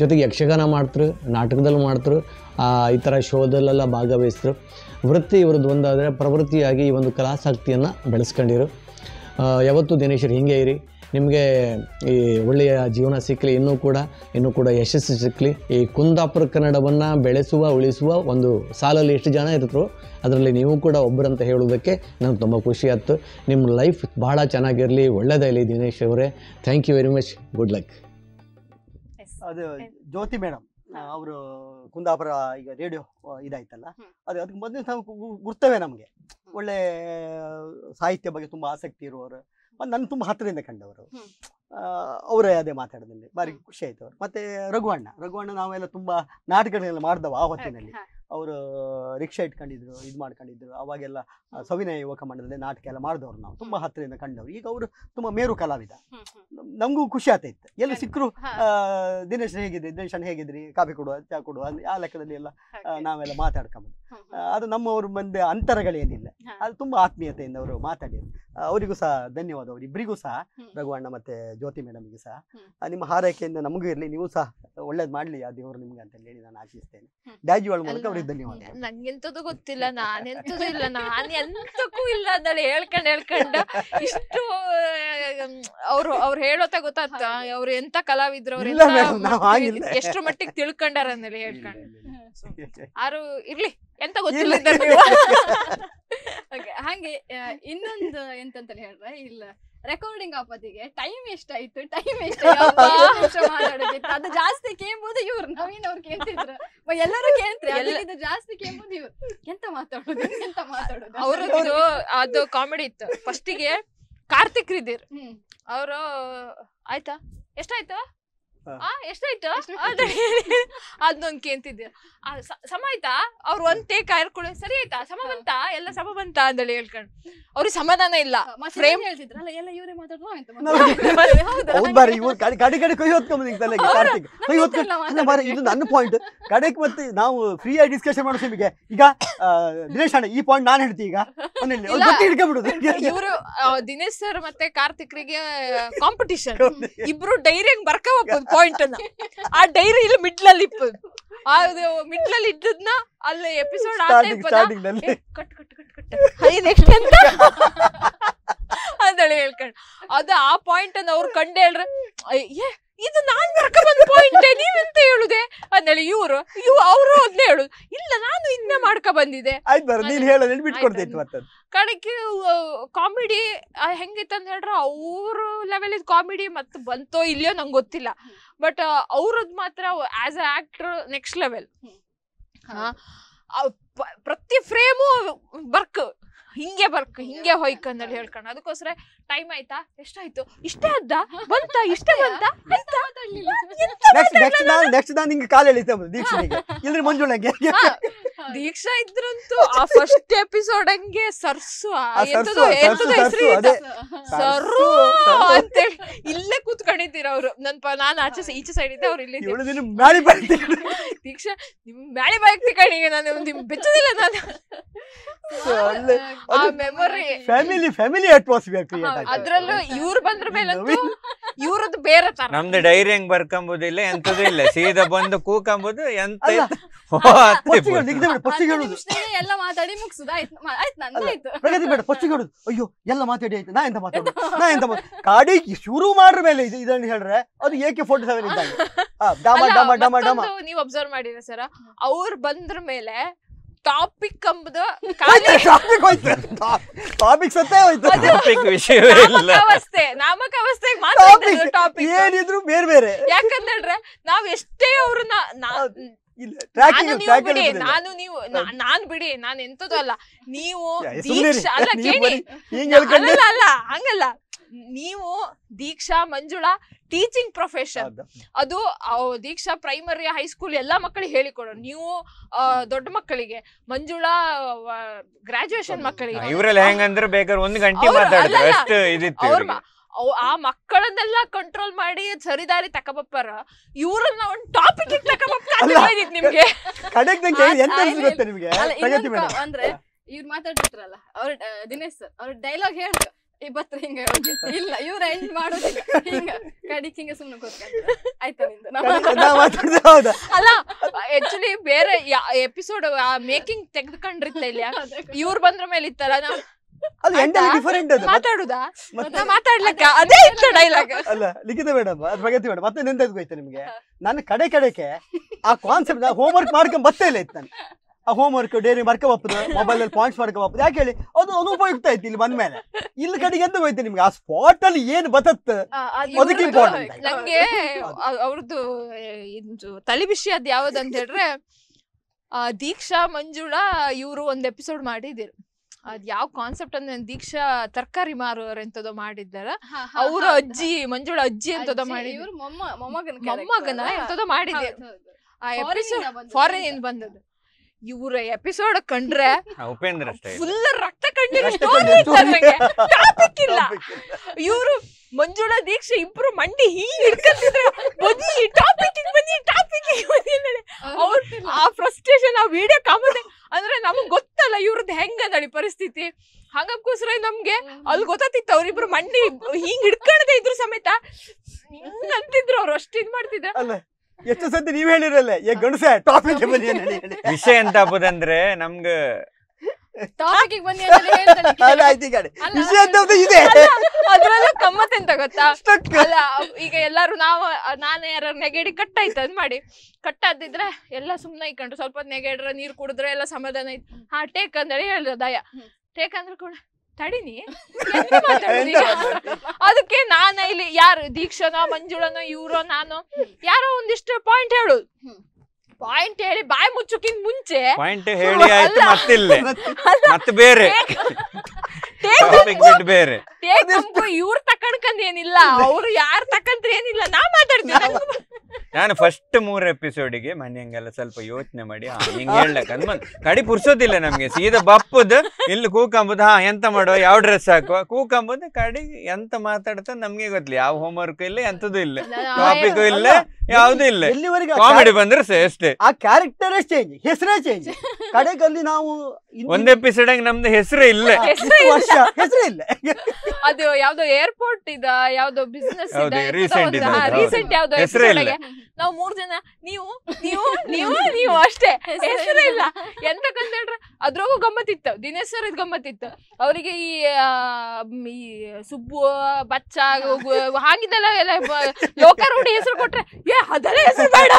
ಜೊತೆಗೆ ಯಕ್ಷಗಾನ ಮಾಡ್ತರು ನಾಟಕದಲ್ಲಿ ಮಾಡ್ತರು ಈ ಥರ ಶೋದಲ್ಲೆಲ್ಲ ಭಾಗವಹಿಸ್ತರು ವೃತ್ತಿ ಇವರದ್ದು ಒಂದಾದರೆ ಪ್ರವೃತ್ತಿಯಾಗಿ ಈ ಒಂದು ಕಲಾಸಕ್ತಿಯನ್ನು ಬೆಳೆಸ್ಕೊಂಡಿರು ಯಾವತ್ತೂ ದಿನೇಶ್ರು ಹಿಂಗೆ ಇರಿ ನಿಮಗೆ ಈ ಒಳ್ಳೆಯ ಜೀವನ ಸಿಕ್ಕಲಿ ಇನ್ನೂ ಕೂಡ ಇನ್ನೂ ಕೂಡ ಯಶಸ್ಸು ಸಿಕ್ಕಲಿ ಈ ಕುಂದಾಪುರ ಕನ್ನಡವನ್ನು ಬೆಳೆಸುವ ಉಳಿಸುವ ಒಂದು ಸಾಲಲ್ಲಿ ಎಷ್ಟು ಜನ ಇರ್ತರು ಅದರಲ್ಲಿ ನೀವು ಕೂಡ ಒಬ್ಬರಂತ ಹೇಳುವುದಕ್ಕೆ ನನಗೆ ತುಂಬ ಖುಷಿ ಆಯ್ತು ನಿಮ್ಮ ಲೈಫ್ ಭಾಳ ಚೆನ್ನಾಗಿರಲಿ ಒಳ್ಳೆಯದಾಗಲಿ ದಿನೇಶ್ ಅವರೇ thank you very much good luck ಅದು ಜ್ಯೋತಿ ಮೇಡಮ್ ಅವರು ಕುಂದಾಪುರ ಈಗ ರೇಡಿಯೋ ಇದಾಯ್ತಲ್ಲ ಅದು ಅದಕ್ಕೆ ಮೊದಲು ನಾವು ಗುರ್ತವೆ ನಮಗೆ ಒಳ್ಳೆ ಸಾಹಿತ್ಯ ಬಗ್ಗೆ ತುಂಬ ಆಸಕ್ತಿ ಇರುವವರು ಮತ್ತೆ ನನ್ನ ತುಂಬ ಹತ್ತಿರದಿಂದ ಕಂಡವರು ಅವರೇ ಅದೇ ಮಾತಾಡೋದಲ್ಲಿ ಭಾರಿ ಖುಷಿ ಆಯ್ತು ಅವರು ಮತ್ತೆ ರಘುವಣ್ಣ ರಘುವಣ್ಣ ನಾವೆಲ್ಲ ತುಂಬಾ ನಾಟಕಗಳೆಲ್ಲ ಮಾಡ್ದವ ಆ ಹೊತ್ತಿನಲ್ಲಿ ಅವರು ರಿಕ್ಷಾ ಇಟ್ಕೊಂಡಿದ್ರು ಇದು ಮಾಡ್ಕೊಂಡಿದ್ರು ಅವಾಗೆಲ್ಲ ಸವಿನಯ ಯುವಕ ಮಂಡಲದಲ್ಲಿ ನಾಟಕ ಎಲ್ಲ ಮಾಡ್ದವ್ರು ನಾವು ತುಂಬಾ ಹತ್ತಿರದಿಂದ ಕಂಡವ್ರು ಈಗ ಅವರು ತುಂಬಾ ಮೇರು ಕಲಾವಿದ ನಮಗೂ ಖುಷಿ ಆತೈತೆ ಎಲ್ಲ ಸಿಕ್ಕರು ದಿನೇಶ್ ಹೇಗಿದ್ರಿ ದಿನೇಶ್ ಹೇಗಿದ್ರಿ ಕಾಫಿ ಕೊಡುವ ಚಾ ಕೊಡುವ ಆ ಲೆಕ್ಕದಲ್ಲಿ ಎಲ್ಲ ನಾವೆಲ್ಲ ಮಾತಾಡ್ಕೊಂಬಂದು ಅದು ನಮ್ಮವ್ರ ಮುಂದೆ ಅಂತರಗಳೇನಿಲ್ಲ ಅದು ತುಂಬಾ ಆತ್ಮೀಯತೆಯಿಂದ ಅವರು ಮಾತಾಡಿದ್ರು ಅವರಿಗೂ ಸಹ ಧನ್ಯವಾದ ಅವರು ಇಬ್ಬರಿಗೂ ಸಹ ರಘುವಣ್ಣ ಮತ್ತೆ ಜ್ಯೋತಿ ಮೇಡಮ್ಗೆ ಸಹ ನಿಮ್ಮ ಹಾರೈಕೆಯಿಂದ ನಮಗೂ ಇರಲಿ ನೀವು ಸಹ ಒಳ್ಳೇದ್ ಮಾಡ್ಲಿ ಆ ದೇವರು ನಿಮ್ಗೆ ಅಂತ ಹೇಳಿ ನಾನು ಆಶಿಸ್ತೇನೆ ಡ್ಯಾಜುವಲ್ ಮೂಲಕ ಅವ್ರಿಗೆ ಧನ್ಯವಾದ ನಂಗೆಂತದ್ದು ಗೊತ್ತಿಲ್ಲ ನಾನೆಂತದ್ದು ಇಲ್ಲ ನಾನು ಎಂತಕ್ಕೂ ಇಲ್ಲ ಅಂತ ಹೇಳ್ಕೊಂಡು ಹೇಳ್ಕೊಂಡು ಇಷ್ಟು ಅವ್ರು ಅವ್ರು ಹೇಳೋತ ಗೊತ್ತಾಗ್ತ ಅವ್ರು ಎಂತ ಕಲಾವಿದ್ರು ಅವ್ರು ಎಷ್ಟು ಮಟ್ಟಿಗೆ ತಿಳ್ಕೊಂಡಾರ ಅಂದೇಳಿ ಹೇಳ್ಕೊಂಡು ಆರು ಇರ್ಲಿ ಎಂತ ಗೊತ್ತಿಲ್ಲ ಹಾಗೆ ಇನ್ನೊಂದು ಎಂತಂತ ಹೇಳಿದ್ರೆ ಇಲ್ಲ ರೆಕಾರ್ಡಿಂಗ್ ಆಪತಿಗೆ ಟೈಮ್ ಎಷ್ಟಾಯ್ತು ಟೈಮ್ ಎಷ್ಟಾಯ್ತು ಅದು ಜಾಸ್ತಿ ಕೇಂಬುದು ಇವ್ರು ನವೀನ್ ಅವ್ರು ಕೇಳ್ತಿದ್ರು ಎಲ್ಲರೂ ಕೇಳ್ತಾರೆ ಎಲ್ಲರಿಗಿಂತ ಜಾಸ್ತಿ ಕೇಂಬುದು ಇವ್ರು ಎಂತ ಮಾತಾಡೋದು ಎಂತ ಮಾತಾಡೋದು ಅವರು ಅದು ಕಾಮಿಡಿ ಇತ್ತು ಫಸ್ಟಿಗೆ ಕಾರ್ತಿಕ್ ರಿದಿರ್ ಅವರು ಆಯ್ತಾ ಎಷ್ಟಾಯ್ತು ಎಷ್ಟಾಯ್ತು ಅದನ್ನೊಂದು ಕೇಂತಿದ್ದೆ ಸಮ ಆಯ್ತಾ ಅವ್ರು ಒಂದ್ ಒಂದೇ ಆಯ್ಕೊಳ್ಳಿ ಸರಿ ಆಯ್ತಾ ಸಮ ಬಂತ ಎಲ್ಲ ಸಮ ಬಂತ ಅಂದೇಳಿ ಹೇಳ್ಕೊಂಡು ಅವ್ರಿಗೆ ಸಮಾಧಾನ ಇಲ್ಲ ಫ್ರೇಮ್ ಹೇಳ್ತಿದ್ರಲ್ಲ ಎಲ್ಲ ಇವರೇ ಮಾತಾಡ್ಬೋದು ಇದು ನನ್ನ ಪಾಯಿಂಟ್ ಕಡೆಗೆ ಮತ್ತೆ ನಾವು ಫ್ರೀ ಆಗಿ ಡಿಸ್ಕಷನ್ ಮಾಡೋ ನಿಮಗೆ ಈಗ ದಿನೇಶ್ ಅಣ್ಣ ಈ ಪಾಯಿಂಟ್ ನಾನು ಹೇಳ್ತೀನಿ ಈಗ ಹಿಡ್ಕೊಂಡ್ಬಿಡುದು ಇವರು ದಿನೇಶ್ ಸರ್ ಮತ್ತೆ ಕಾರ್ತಿಕ್ರಿಗೆ ಕಾಂಪಿಟಿಷನ್ ಇಬ್ರು ಡೈರಿ ಬರ್ಕೋಬೇಕು ಪಾಯಿಂಟ್ ಅನ್ನ ಆ ಡೈರಿ ಇಲ್ಲಿ ಮಿಡ್ಲ್ ಅಲ್ಲಿ ಇಪ್ಪದು ಅದು ಮಿಡ್ಲ್ ಅಲ್ಲಿ ಇದ್ದದ್ನ ಅಲ್ಲಿ ಎಪಿಸೋಡ್ ಆತ ಇಪ್ಪದ ಕಟ್ ಕಟ್ ಕಟ್ ಕಟ್ ಹೈ ನೆಕ್ಸ್ಟ್ ಅಂತ ಅಂದೇಳಿ ಹೇಳ್ಕೊಂಡು ಅದು ಆ ಪಾಯಿಂಟ್ ಅನ್ನ ಅವ್ರು ಕಂಡು ಹೇಳ್ರೆ ಏ ಇದು ನಾನು ಮಾಡ್ಕೊಂಡ್ ಪಾಯಿಂಟ್ ನೀವೆಂತ ಹೇಳುದೆ ಅಂದೇಳಿ ಇವರು ಇವ್ ಅವರು ಅದ್ನೇ ಹೇಳುದು ಇಲ್ಲ ನಾನು ಇನ್ನ ಮಾಡ್ಕೊ ಬಂದಿದೆ ಬರ ಕಡೆಗೆ ಕಾಮಿಡಿ ಹೆಂಗಿತ್ತಂತ ಹೇಳ್ರ ಅವ್ರ ಲೆವೆಲ್ ಕಾಮಿಡಿ ಮತ್ತೆ ಬಂತೋ ಇಲ್ಲೋ ನಂಗೆ ಗೊತ್ತಿಲ್ಲ ಬಟ್ ಅವ್ರದ್ ಮಾತ್ರ as a actor next level ಪ್ರತಿ ಫ್ರೇಮು ಬರ್ಕ್ ಹಿಂಗೆ ಬರ್ಕ್ ಹಿಂಗೆ ಹೊಯ್ಕ್ ಅಂದೇಳಿ ಹೇಳ್ಕೊಂಡು ಅದಕ್ಕೋಸ್ಕರ ಟೈಮ್ ಆಯ್ತಾ ಎಷ್ಟಾಯ್ತು ಇಷ್ಟೇ ಅದ್ದ ಬಂತ ಇಷ್ಟೇ ಬಂತ ನೆಕ್ಸ್ಟ್ ನೆಕ್ಸ್ಟ್ ನೆಕ್ಸ್ಟ್ ನಾನು ನಿಂಗೆ ಕಾಲು ಎಳಿತೆ ದೀಕ್ಷೆಗೆ ಇಲ್ರಿ ಮಂಜುಳಗೆ ದೀಕ್ಷಾ ಇದ್ರಂತೂ ಆ ಫಸ್ಟ್ ಎಪಿಸೋಡ್ ಹಂಗೆ ಸರ್ಸು ಸರ್ರು ಅಂತೇಳಿ ಇಲ್ಲೇ ಕೂತ್ಕೊಂಡಿದ್ದೀರ ಅವ್ರು ನನ್ ನಾನು ಆಚೆ ಈಚೆ ಸೈಡ್ ಇದ್ದೆ ಅವ್ರು ಇಲ್ಲಿ ದೀಕ್ಷಾ ನಿಮ್ ಮ್ಯಾಳಿ ಬಾಯ್ ಕಣಿಗೆ ನಾನು ನಿಮ್ ಬೆಚ್ಚದಿಲ್ಲ ನಾನು ಆ memory family family atmosphere create ಅದ್ರಲ್ಲೂ ಇವ್ರು ಬಂದ್ರ ಮೇಲೆ ಇವ್ರದ್ದು ಬೇರೆ ತರ ನಮ್ದು ಡೈರಿ ಹೆಂಗ್ ಇಲ್ಲ ಎಂತದೂ ಇಲ್ಲ ಸೀದಾ ಬಂದು ಕೂಕಂಬುದು ಎಂತ ಎಲ್ಲ ಮಾತಾಡಿ ಮುಗಿಸುದು ಆಯ್ತು ಆಯ್ತು ಪ್ರಗತಿ ಬೇಡ ಅಯ್ಯೋ ಎಲ್ಲ ಮಾತಾಡಿ ಆಯ್ತು ನಾ ಎಂತ ಮಾತಾಡುದು ನಾ ಎಂತ ಕಾಡಿ ಶುರು ಮಾಡ್ರ ಮೇಲೆ ಇದನ್ನ ಹೇಳ್ರೆ ಅದು ಏಕೆ ಫೋರ್ಟಿ ಸೆವೆನ್ ಇದ್ದಾಗ ಡಮ ಡಮ ಡಮ ಡಮ ನೀವ್ ಅಬ್ಸರ್ವ್ ಮಾಡಿದ್ರೆ ಸರ್ ಅವ್ರು ಬಂದ್ರ ಮೇಲೆ ಟಾಪಿಕ್ ಕಂಬದ ಟಾಪಿಕ್ ಹೋಯ್ತು ಟಾಪಿಕ್ ಸತ್ತೇ ಹೋಯ್ತು ಟಾಪಿಕ್ ವಿಷಯ ಅವಸ್ಥೆ ನಾಮಕ ಅವಸ್ಥೆಗೆ ಟಾಪಿಕ್ ಏನಿದ್ರು ಬೇರೆ ಬೇರೆ ಯಾಕಂದ್ರೆ ನಾವ್ ಎಷ್ಟೇ ಅವ್ರನ್ನ ನಾನು ನೀವು ನಾನ್ ಬಿಡಿ ನಾನು ಎಂತದಲ್ಲ ನೀವು ಅಲ್ಲ ಕೇಳಿ ಅಲ್ಲ ಅಲ್ಲ ಹಂಗಲ್ಲ ನೀವು ದೀಕ್ಷಾ ಮಂಜುಳಾ ಟೀಚಿಂಗ್ ಪ್ರೊಫೆಷನ್ ಅದು ದೀಕ್ಷಾ ಪ್ರೈಮರಿ ಹೈಸ್ಕೂಲ್ ಎಲ್ಲ ಮಕ್ಕಳಿಗೆ ಹೇಳಿಕೊಡು ನೀವು ದೊಡ್ಡ ಮಕ್ಕಳಿಗೆ ಮಂಜುಳಾ ಗ್ರಾಜುಯೇಷನ್ ಮಕ್ಕಳಿಗೆ ಇವರೆಲ್ಲ ಹೆಂಗಂದ್ರೆ ಬೇಕಾದ್ರೆ ಒಂದು ಗಂಟೆ ಆ ಮಕ್ಕಳನ್ನೆಲ್ಲ ಕಂಟ್ರೋಲ್ ಮಾಡಿ ಸರಿದಾರಿ ತಕಬಪ್ಪರ ಇವ್ರನ್ನ ಒಂದು ಟಾಪಿಕ್ ನಿಮ್ಗೆ ಅಂದ್ರೆ ಇವ್ರು ಮಾತಾಡ್ತಿದ್ರಲ್ಲ ಅವ್ರ ದಿನೇಶ್ ಸರ್ ಅವ್ರ ಡೈಲಾಗ್ ಹೇಳ್ತಾರೆ ಇವತ್ರ ಹಿಂಗ ಇಲ್ಲ ಇವ್ರ ಎಂಡ್ ಮಾಡೋದಿಲ್ಲ ಹಿಂಗ ಕಡಿಕ್ ಹಿಂಗ ಸುಮ್ನೆ ಆಯ್ತಾ ಅಲ್ಲ ಆಕ್ಚುಲಿ ಬೇರೆ ಎಪಿಸೋಡ್ ಆ ಮೇಕಿಂಗ್ ಇಲ್ಲಿ ಯಾಕಂದ್ರೆ ಇವ್ರು ಬಂದ್ರ ಮೇಲೆ ಇತ್ತಲ್ಲ ಅದು ಎಂಡಲ್ಲಿ ಡಿಫರೆಂಟ್ ಅದು ಮಾತಾಡುದಾ ಮತ್ತೆ ಮಾತಾಡ್ಲಕ್ಕ ಅದೇ ಇತ್ತು ಡೈಲಾಗ್ ಅಲ್ಲ ಲಿಖಿತ ಮೇಡಮ್ ಅದ್ರ ಬಗ್ಗೆ ಮೇಡಮ್ ಮತ್ತೆ ನೆನ್ಪು ಹೋಯ್ತು ನಿಮಗೆ ನನ್ನ ಕಡೆ ಕಡೆಗೆ ಆ ಕಾನ್ಸೆಪ್ಟ್ ಹೋಮ್ ವರ್ಕ್ ಮಾಡ್ಕೊಂಡು ಬತ್ತೇ ಇಲ್ಲ ಇತ್ತು ನಾನು ಆ ಹೋಮ್ ವರ್ಕ್ ಡೈರಿ ಮರ್ಕ ಬಪ್ಪದ ಮೊಬೈಲ್ ಅಲ್ಲಿ ಪಾಯಿಂಟ್ಸ್ ಮರ್ಕ ಬಪ್ಪದ ಯಾಕೆ ಹೇಳಿ ಅದು ಉಪಯುಕ್ತ ಐತಿ ಇಲ್ಲಿ ಬಂದ ಮೇಲೆ ಇಲ್ಲಿ ಕಡೆಗೆ ಎಂತ ಹೋಯ್ತು ನಿಮ್ಗೆ ಆ ಸ್ಪಾಟ್ ಅಲ್ಲಿ ಏನ್ ಬತತ್ ಅದಕ್ಕೆ ಇಂಪಾರ್ಟೆಂಟ್ ನಂಗೆ ಅವ್ರದ್ದು ಇದು ತಲೆ ವಿಷಯ ಅದ್ ಯಾವ್ದಂತ ಹೇಳಿದ್ರೆ ದೀಕ್ಷಾ ಮಂಜುಳಾ ಇವರು ಒಂದು ಎಪಿಸೋಡ್ ಮಾಡಿದಿರು ಅದ್ ಯಾವ ಕಾನ್ಸೆಪ್ಟ್ ಅಂದ್ರೆ ದೀಕ್ಷಾ ತರಕಾರಿ ಎಂತದೋ ಮಾಡಿದ್ದಾರ ಅವ್ರ ಅಜ್ಜಿ ಮಂಜುಳ ಅಜ್ಜಿ ಎಂತದ ಮಾಡಿದ್ರು ಮೊಮ್ಮಗನ ಎಂತದೋ ಮಾಡಿದ್ರು ಆ ಎಪಿಸೋಡ್ ಫಾರಿನ್ ಇಂದ ಬಂದದ್ದು ಇವರ ಎಪಿಸೋಡ್ ಕಂಡ್ರೆ ಉಪೇಂದ್ರ ಫುಲ್ ರಕ್ತ ಟಾಪಿಕ್ ಇಲ್ಲ ಇವರು ಮಂಜುಳಾ ದೀಕ್ಷೆ ಇಬ್ರು ಮಂಡಿ ಹೀಗೆ ಹಿಡ್ಕಂತಿದ್ರೆ ಬನ್ನಿ ಟಾಪಿಕ್ ಬನ್ನಿ ಟಾಪಿಕ್ ಅವ್ರ ಆ ಫ್ರಸ್ಟ್ರೇಷನ್ ಆ ವಿಡಿಯೋ ಕಾಮದೆ ಅಂದ್ರೆ ನಮಗ್ ಗೊತ್ತಲ್ಲ ಇವ್ರದ್ದು ಹೆಂಗ ನಡಿ ಪರಿಸ್ಥಿತಿ ಹಂಗಕ್ಕೋಸ್ಕರ ನಮ್ಗೆ ಅಲ್ಲಿ ಗೊತ್ತಾತಿತ್ತು ಅವ್ರಿಬ್ರು ಮಂಡಿ ಹಿಂಗ್ ಹಿಡ್ಕಣದೆ ಇದ್ರು ಸಮೇತ ಹಿಂಗ್ ಅಂತಿದ್ರು ಅವ್ರು ಅಷ್ಟು ಇದ್ ಮಾಡ್ತಿದ್ರ ಎಷ್ಟು ಸತಿ ನೀವ್ ಹೇಳಿರಲ್ಲ ಏ ಟಾಪಿಕ್ ವಿಷಯ ಎಂತ ಬಂದ್ರೆ ನಮ್ಗ ಟಾಪಿಕ್ ಅಂತ ಅಲ್ಲ ಆಯ್ತು ವಿಷಯ ಗೊತ್ತಾ ಈಗ ಎಲ್ಲಾರು ನಾವ್ ನಾನು ಯಾರು ನೆಗೆಡಿ ಕಟ್ ಆಯ್ತು ಅದ್ ಮಾಡಿ ಕಟ್ ಆದಿದ್ರೆ ಎಲ್ಲ ಸುಮ್ನೆ ಇಕ್ಕಂಡ್ರು ಸ್ವಲ್ಪ ನೆಗೆಡ್ರ ನೀರ್ ಕುಡಿದ್ರೆ ಎಲ್ಲ ಸಮಾಧಾನ ಆಯ್ತು ಹಾ ಟೇಕ್ ಅಂದ್ರೆ ಹೇಳಿದ್ರ ದಯಾ ಟೇಕ್ ಅಂದ್ರೆ ಕೂಡ ತಡಿನಿ ಅದಕ್ಕೆ ನಾನು ಇಲ್ಲಿ ಯಾರು ದೀಕ್ಷನೋ ಮಂಜುಳನೋ ಇವ್ರೋ ನಾನು ಯಾರೋ ಒಂದಿಷ್ಟು ಪಾಯಿಂಟ್ ಹೇಳು ಪಾಯಿಂಟ್ ಹೇಳಿ ಬಾಯಿ ಮುಚ್ಚುಕಿನ್ ಮುಂಚೆ ಪಾಯಿಂಟ್ ಹೇಳಿ ಆಯ್ತು ಇಲ್ಲ ಮತ್ತೆ ಬೇರೆ ಬೇರೆ ಇವ್ರು ತಕೊಂಡ್ಕಂದ್ ಏನಿಲ್ಲ ಅವ್ರು ಯಾರು ತಕಂತ್ರ ಏನಿಲ್ಲ ನಾ ಮಾತಾಡ್ತೀನಿ ನಾನು ಫಸ್ಟ್ ಮೂರ್ ಎಪಿಸೋಡಿಗೆ ಮನೆ ಸ್ವಲ್ಪ ಯೋಚನೆ ಮಾಡಿ ಹಿಂಗ್ ಹೇಳಕಂದ್ ಬಂದ್ ಕಡಿ ಪುರ್ಸೋದಿಲ್ಲ ನಮ್ಗೆ ಸೀದಾ ಬಪ್ಪದ ಇಲ್ಲಿ ಕೂಕಂಬುದು ಹಾ ಎಂತ ಮಾಡುವ ಯಾವ ಡ್ರೆಸ್ ಹಾಕುವ ಕೂಕಂಬುದು ಕಡಿ ಎಂತ ಮಾತಾಡ್ತಾ ನಮ್ಗೆ ಗೊತ್ತಿಲ್ಲ ಯಾವ ಹೋಮ್ ವರ್ಕ್ ಇಲ್ಲ ಎಂತದೂ ಇಲ್ಲ ಟಾಪಿಕ್ ಇಲ್ಲ ಯಾವ್ದು ಇಲ್ಲ ಕಾಮಿಡಿ ಬಂದ್ರೆ ಸೇಸ್ಟ್ ಆ ಕ್ಯಾರೆಕ್ಟರ್ ಚೇಂಜ್ ಹೆಸರೇ ಚೇಂಜ್ ಕಡೆಗಲ್ಲಿ ನಾವು ಒಂದ್ ಎಪಿಸೋಡ್ ನಮ್ದು ಹೆಸರು ಇಲ್ಲ ವರ್ಷ ಇಲ್ಲ ಅದು ಯಾವ್ದೋ ಏರ್ಪೋರ್ಟ್ ಇದ ಯಾವ್ದೋ ಬಿಸ್ನೆಸ್ ರೀಸೆಂಟ್ ಯಾವ್ದೋ ನಾವು ಮೂರ್ ಜನ ನೀವು ನೀವು ನೀವು ನೀವು ಅಷ್ಟೇ ಹೆಸರು ಇಲ್ಲ ಹೇಳ್ರ ಹೇಳ್ರೆ ಅದ್ರಾಗೂ ಇತ್ತು ದಿನೇಶ್ ಸರ್ ಇದ್ ಇತ್ತು ಅವರಿಗೆ ಈ ಈ ಸುಬ್ಬು ಬಚ್ಚ ಹಾಗಿದ್ದೆಲ್ಲ ಎಲ್ಲ ರೋಡ್ ಹೆಸರು ಕೊಟ್ರೆ ಏ ಅದರ ಹೆಸರು ಬೇಡ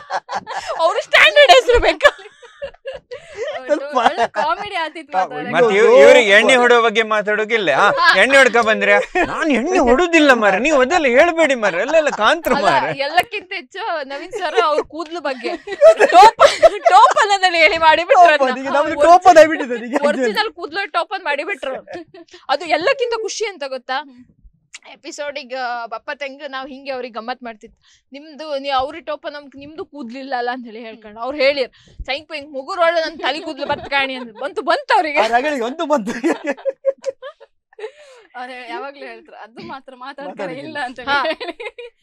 ಅವ್ರು ಸ್ಟ್ಯಾಂಡರ್ಡ್ ಹೆಸರು ಬೇಕು ಇವ್ರಿಗೆ ಎಣ್ಣೆ ಹೊಡೋ ಬಗ್ಗೆ ಮಾತಾಡೋಕಿಲ್ಲ ಎಣ್ಣೆ ಹೊಡ್ಕ ಬಂದ್ರೆ ನಾನು ಎಣ್ಣೆ ಹೊಡುದಿಲ್ಲ ಮಾರ ನೀವು ಅದೆಲ್ಲ ಹೇಳ್ಬೇಡಿ ಮಾರ ಎಲ್ಲೆಲ್ಲ ಕಾಂತ್ರ ಮಾರ ಎಲ್ಲಕ್ಕಿಂತ ಹೆಚ್ಚು ನವೀನ್ ಸರ್ ಅವ್ರ ಕೂದ್ಲು ಬಗ್ಗೆ ಟೋಪ್ ಹೇಳಿ ಮಾಡಿಬಿಟ್ರು ಒರಿಜಿನಲ್ ಕೂದ್ಲು ಮಾಡಿಬಿಟ್ರು ಅದು ಎಲ್ಲಕ್ಕಿಂತ ಖುಷಿ ಅಂತ ಗೊತ್ತಾ ಎಪಿಸೋಡಿಗೆ ಬಪ್ಪ ತಂಗ ನಾವು ಹಿಂಗೆ ಅವ್ರಿಗೆ ಗಮ್ಮತ್ ಮಾಡ್ತಿತ್ತು ನಿಮ್ದು ನೀ ಅವ್ರಿ ಟೋಪ ನಮ್ಗೆ ನಿಮ್ದು ಕೂದ್ಲಿಲ್ಲ ಅಲ್ಲ ಅಂತ ಹೇಳಿ ಹೇಳ್ಕೊಂಡು ಅವ್ರು ಹೇಳಿರ್ ಸೈಂಕ್ ಪೈಂಕ್ ಮುಗುರೊಳ್ಳೆ ನನ್ನ ತಲೆ ಕೂದ್ಲು ಬರ್ತ ಕಾಣಿ ಅಂತ ಬಂತು ಬಂತು ಅವ್ರಿಗೆ ಬಂತು ಅವ್ರು ಯಾವಾಗ್ಲೂ ಹೇಳ್ತಾರೆ ಅದು ಮಾತ್ರ ಮಾತಾಡ್ತಾರೆ ಇಲ್ಲ ಅಂತ ಹೇಳಿ